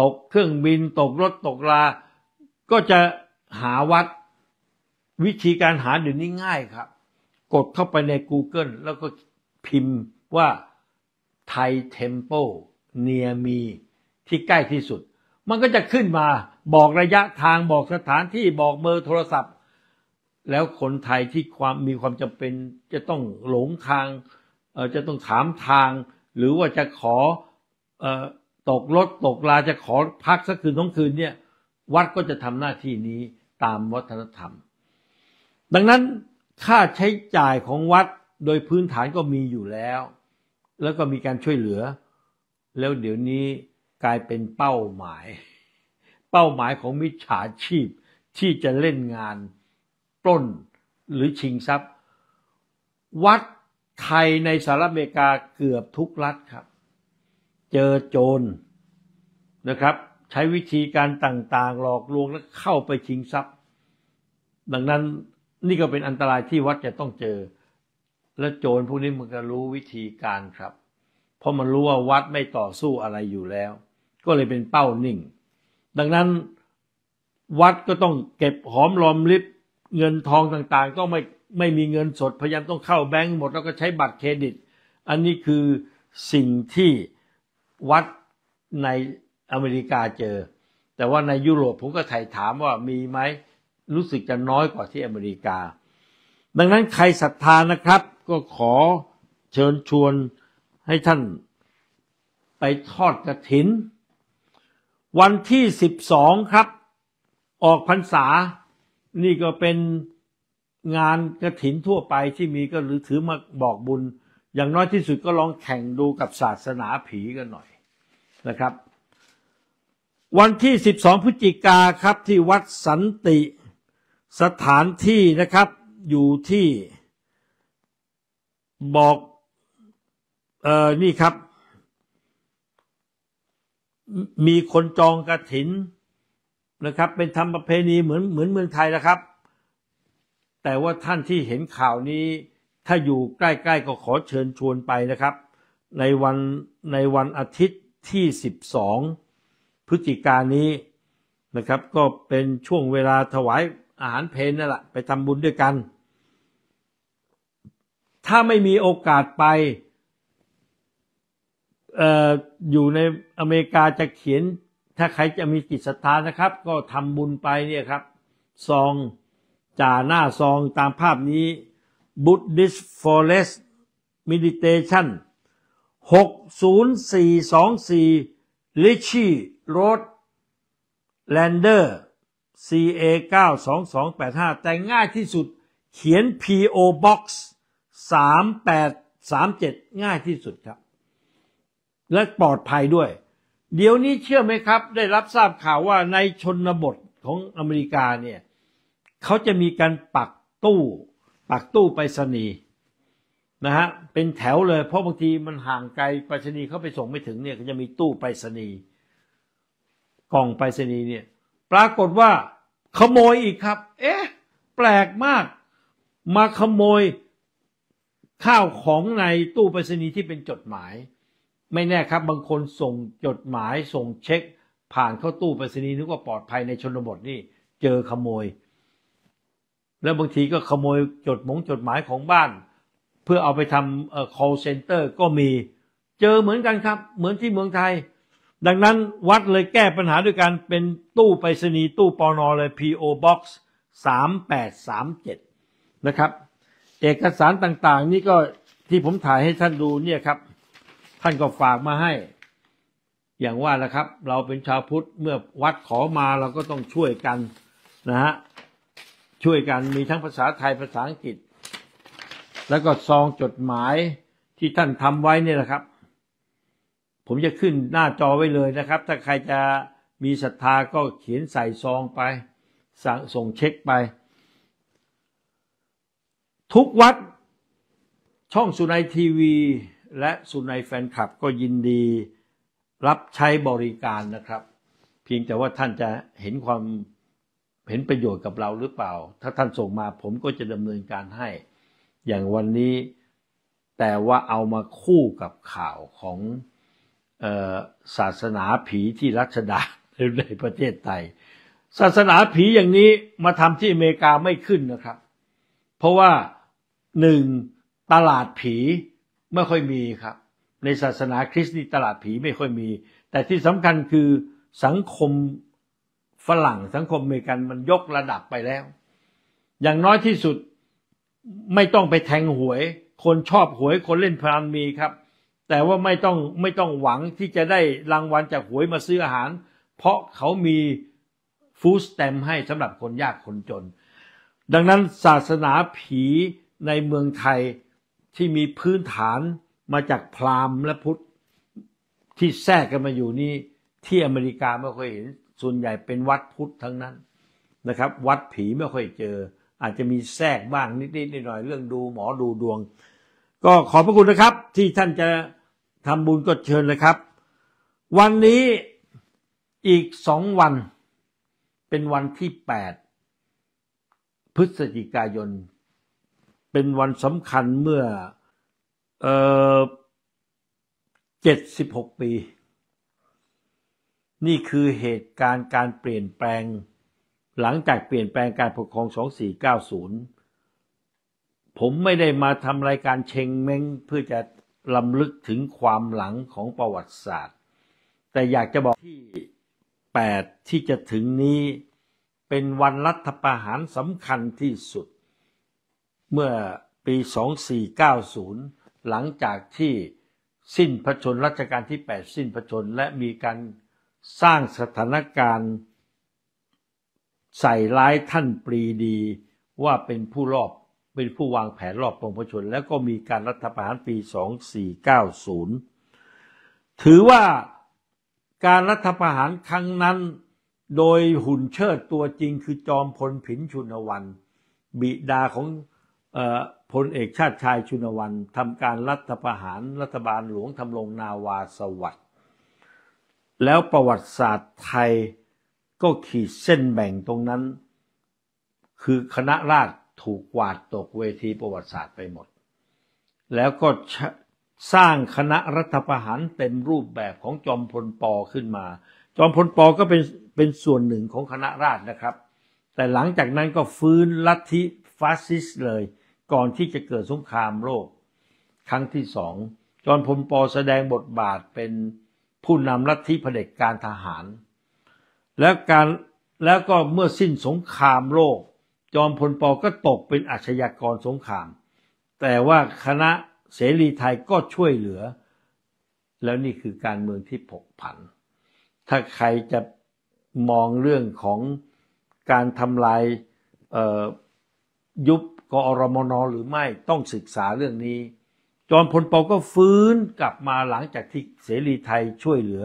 ตกเครื่องบิน ตกรถตกลา ก็จะหาวัดวิธีการหาเดี๋ยวนี้ง่ายครับ กดเข้าไปใน Google แล้วก็พิมพ์ว่าไทยเทมเปิลเนียมีที่ใกล้ที่สุด มันก็จะขึ้นมาบอกระยะทางบอกสถานที่บอกเบอร์โทรศัพท์ แล้วคนไทยที่ความมีความจำเป็นจะต้องหลงทาง จะต้องถามทาง หรือว่าจะขอตกรถตกลาจะขอ พักสักคืนท้องคืนเนี่ยวัดก็จะทำหน้าที่นี้ตามวัฒนธรรม ดังนั้น ค่าใช้จ่ายของวัดโดยพื้นฐานก็มีอยู่แล้ว แล้วก็มีการช่วยเหลือ แล้วเดี๋ยวนี้กลายเป็นเป้าหมาย เป้าหมายของมิจฉาชีพ ที่จะเล่นงาน ปล้น หรือชิงทรัพย์ วัดไทยในสหรัฐอเมริกาเกือบทุกรัฐครับ เจอโจรนะครับ ใช้วิธีการต่างๆหลอกลวงและเข้าไปชิงทรัพย์ ดังนั้นนี่ก็เป็นอันตรายที่วัดจะต้องเจอและโจรพวกนี้มันก็รู้วิธีการครับ เพราะมันรู้ว่าวัดไม่ต่อสู้อะไรอยู่แล้ว ก็เลยเป็นเป้านิ่ง ดังนั้นวัดก็ต้องเก็บหอมรอมริบเงินทองต่างๆต้องไม่ไม่มีเงินสด พยายามต้องเข้าแบงก์หมดแล้วก็ใช้บัตรเครดิต อันนี้คือสิ่งที่วัดในอเมริกาเจอ แต่ว่าในยุโรปผมก็ไถ่ถามว่ามีไหมรู้สึกจะน้อยกว่าที่อเมริกา ดังนั้นใครศรัทธานะครับก็ขอเชิญชวนให้ท่านไปทอดกระถิน วันที่สิบสองครับ ออกพรรษานี่ก็เป็นงานกระถินทั่วไปที่มีก็หรือถือมาบอกบุญ อย่างน้อยที่สุดก็ลองแข่งดูกับศาสนาผีกันหน่อยนะครับ วันที่สสิบองพฤศจิกาครับที่วัดสันติสถานที่นะครับอยู่ที่บอกเออนี่ครับ มีคนจองกระถินนะครับ เป็นธรรมประเพณีเหมือนเหมือนเมืองไทยนะครับ แต่ว่าท่านที่เห็นข่าวนี้ถ้าอยู่ใกล้ ๆ ก็ขอเชิญชวนไปนะครับในวัน ในวันอาทิตย์ที่12พฤศจิกายนนี้นะครับ ก็เป็นช่วงเวลาถวายอาหารเพนนั่นแหละ ไปทำบุญด้วยกันถ้าไม่มีโอกาสไปอออยู่ในอเมริกาจะเขียนถ้าใครจะมีจิตศรัทธานะครับ ก็ทำบุญไปเนี่ยครับซองจ่าหน้าซองตามภาพนี้ Buddhist Forest Meditation 60424 Richie Road Lander CA 92285แต่ง่ายที่สุดเขียน PO Box สามแปดสามเจ็ดง่ายที่สุดครับ และปลอดภัยด้วย เดี๋ยวนี้เชื่อไหมครับ ได้รับทราบข่าวว่าในชนบทของอเมริกาเนี่ยเขาจะมีการปักตู้ ปักตู้ไปรษณีย์นะฮะเป็นแถวเลยเพราะบางทีมันห่างไกลไปรษณีย์เขาไปส่งไม่ถึงเนี่ยเขาจะมีตู้ไปรษณีย์กล่องไปรษณีย์เนี่ยปรากฏว่าขโมยอีกครับเอ๊ะแปลกมากมาขโมยข้าวของในตู้ไปรษณีย์ที่เป็นจดหมาย ไม่แน่ครับบางคนส่งจดหมายส่งเช็ค ผ่านเข้าตู้ไปรษณีย์นึกว่าปลอดภัยในชนบทนี่ เจอขโมย แล้วบางทีก็ขโมยจดหมงจดหมายของบ้าน เพื่อเอาไปทำ call center ก็มีเจอเหมือนกันครับ เหมือนที่เมืองไทย ดังนั้นวัดเลยแก้ปัญหาด้วยการเป็นตู้ไปรษณีย์ตู้ปอนอเลย PO Box 3837นะครับเอกสารต่างๆนี่ก็ที่ผมถ่ายให้ท่านดูเนี่ยครับท่านก็ฝากมาให้ อย่างว่าและครับ เราเป็นชาวพุทธเมื่อวัดขอมา เราก็ต้องช่วยกันนะฮะช่วยกันมีทั้งภาษาไทยภาษาอังกฤษ แล้วก็ซองจดหมายที่ท่านทำไว้เนี่ยนะครับ ผมจะขึ้นหน้าจอไว้เลยนะครับ ถ้าใครจะมีศรัทธาก็เขียนใส่ซองไป ส่งเช็คไปทุกวัดช่องสุนัยทีวีและสุนัยแฟนคลับก็ยินดีรับใช้บริการนะครับ เพียงแต่ว่าท่านจะเห็นความเห็นประโยชน์กับเราหรือเปล่า ถ้าท่านส่งมาผมก็จะดำเนินการให้อย่างวันนี้แต่ว่าเอามาคู่กับข่าวของออศาสนาผีที่รัชดาในประเทศไทยศาสนาผีอย่างนี้มาทำที่อเมริกาไม่ขึ้นนะครับ เพราะว่าหนึ่งตลาดผีไม่ค่อยมีครับ ในศาสนาคริสต์นี่ตลาดผีไม่ค่อยมี แต่ที่สำคัญคือสังคมฝรั่งสังคมเมกันมันยกระดับไปแล้ว อย่างน้อยที่สุดไม่ต้องไปแทงหวย คนชอบหวยคนเล่นพนันมีครับ แต่ว่าไม่ต้องไม่ต้องหวังที่จะได้รางวัลจากหวยมาซื้ออาหาร เพราะเขามีฟูสเต็มให้สำหรับคนยากคนจน ดังนั้นศาสนาผีในเมืองไทยที่มีพื้นฐานมาจากพราหมณ์และพุทธ ที่แทรกกันมาอยู่นี่ที่อเมริกาไม่ค่อยเห็น ส่วนใหญ่เป็นวัดพุทธทั้งนั้นนะครับ วัดผีไม่ค่อยเจอ อาจจะมีแทรกบ้างนิดๆหน่อยๆเรื่องดูหมอดูดวง ก็ขอบพระคุณนะครับ ที่ท่านจะทำบุญก็เชิญเลยครับ วันนี้อีกสองวันเป็นวันที่ 8 พฤศจิกายนเป็นวันสำคัญเมื่อเจ็ดสิบหกปี นี่คือเหตุการณ์การเปลี่ยนแปลง หลังจากเปลี่ยนแปลงการปกครอง 2490 ผมไม่ได้มาทำรายการเชงเม้งเพื่อจะลำลึกถึงความหลังของประวัติศาสตร์ แต่อยากจะบอกที่ 8 ที่จะถึงนี้ เป็นวันรัฐประหารสำคัญที่สุดเมื่อปี 2490 หลังจากที่สิ้นพระชนรัชกาลที่ 8 สิ้นพระชน และมีการสร้างสถานการณ์ใส่ร้ายท่านปรีดีว่าเป็นผู้รอบเป็นผู้วางแผนรอบปรงพระชน แล้วก็มีการรัฐประหารปี 2490 ถือว่าการรัฐประหารครั้งนั้นโดยหุ่นเชิดตัวจริงคือจอมพลผินชุนวันบิดาของพลเอกชาติชายชุนวันทำการรัฐประหารรัฐบาลหลวงทำลงนาวาสวัสด์แล้วประวัติศาสตร์ไทยก็ขีดเส้นแบ่งตรงนั้น คือคณะราษฎรถูกกวาดตกเวทีประวัติศาสตร์ไปหมด แล้วก็สร้างคณะรัฐประหารเต็มรูปแบบของจอมพลปอขึ้นมา จอมพลปอก็เป็นเป็นส่วนหนึ่งของคณะราษฎรนะครับ แต่หลังจากนั้นก็ฟื้นลัทธิฟาสซิสเลยก่อนที่จะเกิดสงครามโลกครั้งที่สอง จอนพลปอแสดงบทบาทเป็นผู้นำลัทธิเผด็จการทหาร แล้วการแล้วก็เมื่อสิ้นสงครามโลก จอมพลปอก็ตกเป็นอาชญากรสงคราม แต่ว่าคณะเสรีไทยก็ช่วยเหลือ แล้วนี่คือการเมืองที่ผกผัน ถ้าใครจะมองเรื่องของการทำลายยุบกอรมนหรือไม่ต้องศึกษาเรื่องนี้ จอมพลปอก็ฟื้นกลับมาหลังจากที่เสรีไทยช่วยเหลือ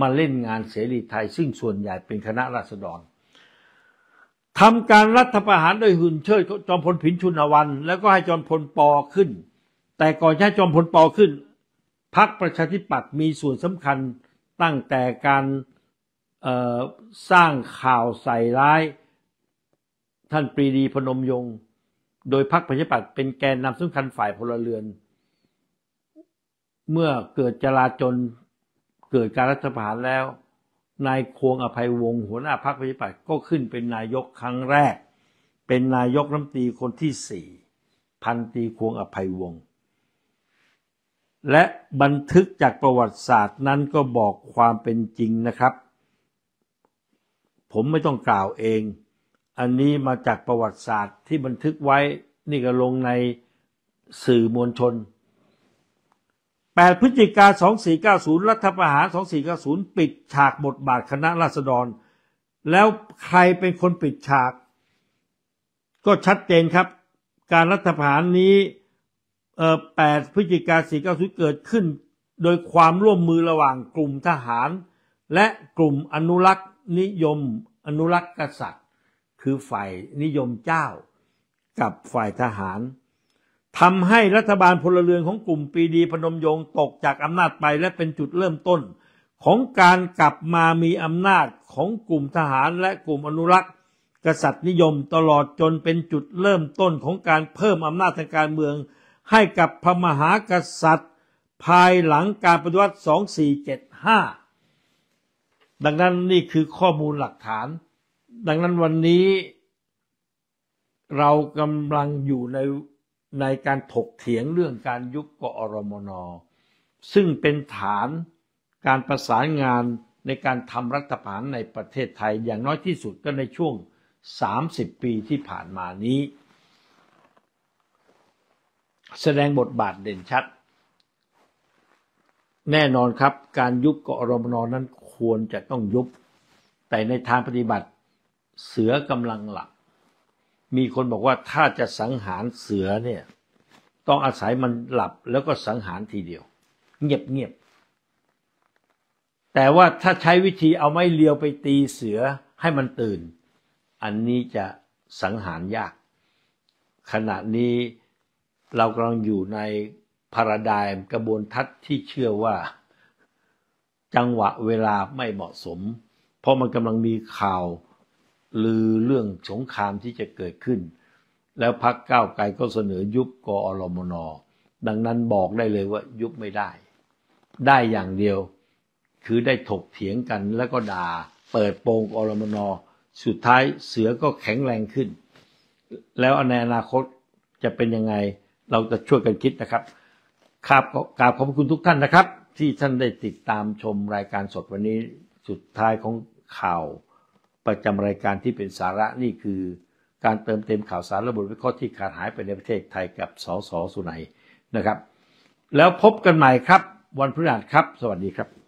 มาเล่นงานเสรีไทยซึ่งส่วนใหญ่เป็นคณะราษฎรทำการรัฐประหารโดยหุ่นเชิดจอมพลผินชุนวันแล้วก็ให้จอมพลปอขึ้น แต่ก่อนให้จอมพลปอขึ้นพรรคประชาธิปัตย์มีส่วนสำคัญตั้งแต่การสร้างข่าวใส่ร้ายท่านปรีดีพนมยงค์โดยพรรคประชาธิปัตย์เป็นแกนนำสำคัญฝ่ายพลเรือน เมื่อเกิดจลาจลเกิดการรัฐประหารแล้วนายควงอภัยวงศ์หัวหน้าพรรคประชาธิปัตย์ก็ขึ้นเป็นนายกครั้งแรก เป็นนายกรัฐมนตรีคนที่สี่พันตีควงอภัยวงศ์และบันทึกจากประวัติศาสตร์นั้นก็บอกความเป็นจริงนะครับ ผมไม่ต้องกล่าวเองอันนี้มาจากประวัติศาสตร์ที่บันทึกไว้ นี่ก็ลงในสื่อมวลชน8พฤศจิกา2490 รัฐประหาร 2490ปิดฉากบทบาทคณะราษฎร แล้วใครเป็นคนปิดฉากก็ชัดเจนครับ การรัฐประหารนี้8พฤศจิกา490 เกิดขึ้นโดยความร่วมมือระหว่างกลุ่มทหาร และกลุ่มอนุรักษ์นิยมอนุรักษ์กษัตริย์คือฝ่ายนิยมเจ้ากับฝ่ายทหารทำให้รัฐบาลพลเรือนของกลุ่มปีดีพนมยงตกจากอำนาจไปและเป็นจุดเริ่มต้น ของการกลับมามีอำนาจของกลุ่มทหารและกลุ่มอนุรักษ์ กษัตริย์นิยมตลอดจนเป็นจุดเริ่มต้นของการเพิ่มอำนาจทางการเมือง ให้กับพระมหากษัตริย์ ภายหลังการปฏิวัติ2475ดังนั้นนี่คือข้อมูลหลักฐานดังนั้นวันนี้เรากำลังอยู่ในในการถกเถียงเรื่องการยุบกอรมน ซึ่งเป็นฐานการประสานงานในการทำรัฐประหารในประเทศไทยอย่างน้อยที่สุดก็ในช่วง 30 ปีที่ผ่านมานี้ แสดงบทบาทเด่นชัด แน่นอนครับการยุบกอรมนนั้นควรจะต้องยุบแต่ในทางปฏิบัติเสือกำลังหลับ มีคนบอกว่าถ้าจะสังหารเสือเนี่ยต้องอาศัยมันหลับแล้วก็สังหารทีเดียว เงียบเงียบแต่ว่าถ้าใช้วิธีเอาไม้เลียวไปตีเสือให้มันตื่น อันนี้จะสังหารยาก ขณะนี้เรากำลังอยู่ในพาราไดมกระบวนทัศน์ที่เชื่อว่าจังหวะเวลาไม่เหมาะสม เพราะมันกำลังมีข่าวลือเรื่องสงครามที่จะเกิดขึ้น แล้วพักก้าวไกลก็เสนอยุบกอรมน ดังนั้นบอกได้เลยว่ายุบไม่ได้ ได้อย่างเดียว คือได้ถกเถียงกันแล้วก็ด่า เปิดโปงกอรมน สุดท้ายเสือก็แข็งแรงขึ้น แล้วในอนาคตจะเป็นยังไงเราจะช่วยกันคิดนะครับครับกราบขอบคุณทุกท่านนะครับ ที่ท่านได้ติดตามชมรายการสดวันนี้สุดท้ายของข่าวประจำรายการที่เป็นสาระนี่คือการเติมเต็มข่าวสารระบบวิเคราะห์ที่ขาดหายไปในประเทศไทยกับสสสุนัยนะครับ แล้วพบกันใหม่ครับ วันพฤหัสครับ สวัสดีครับ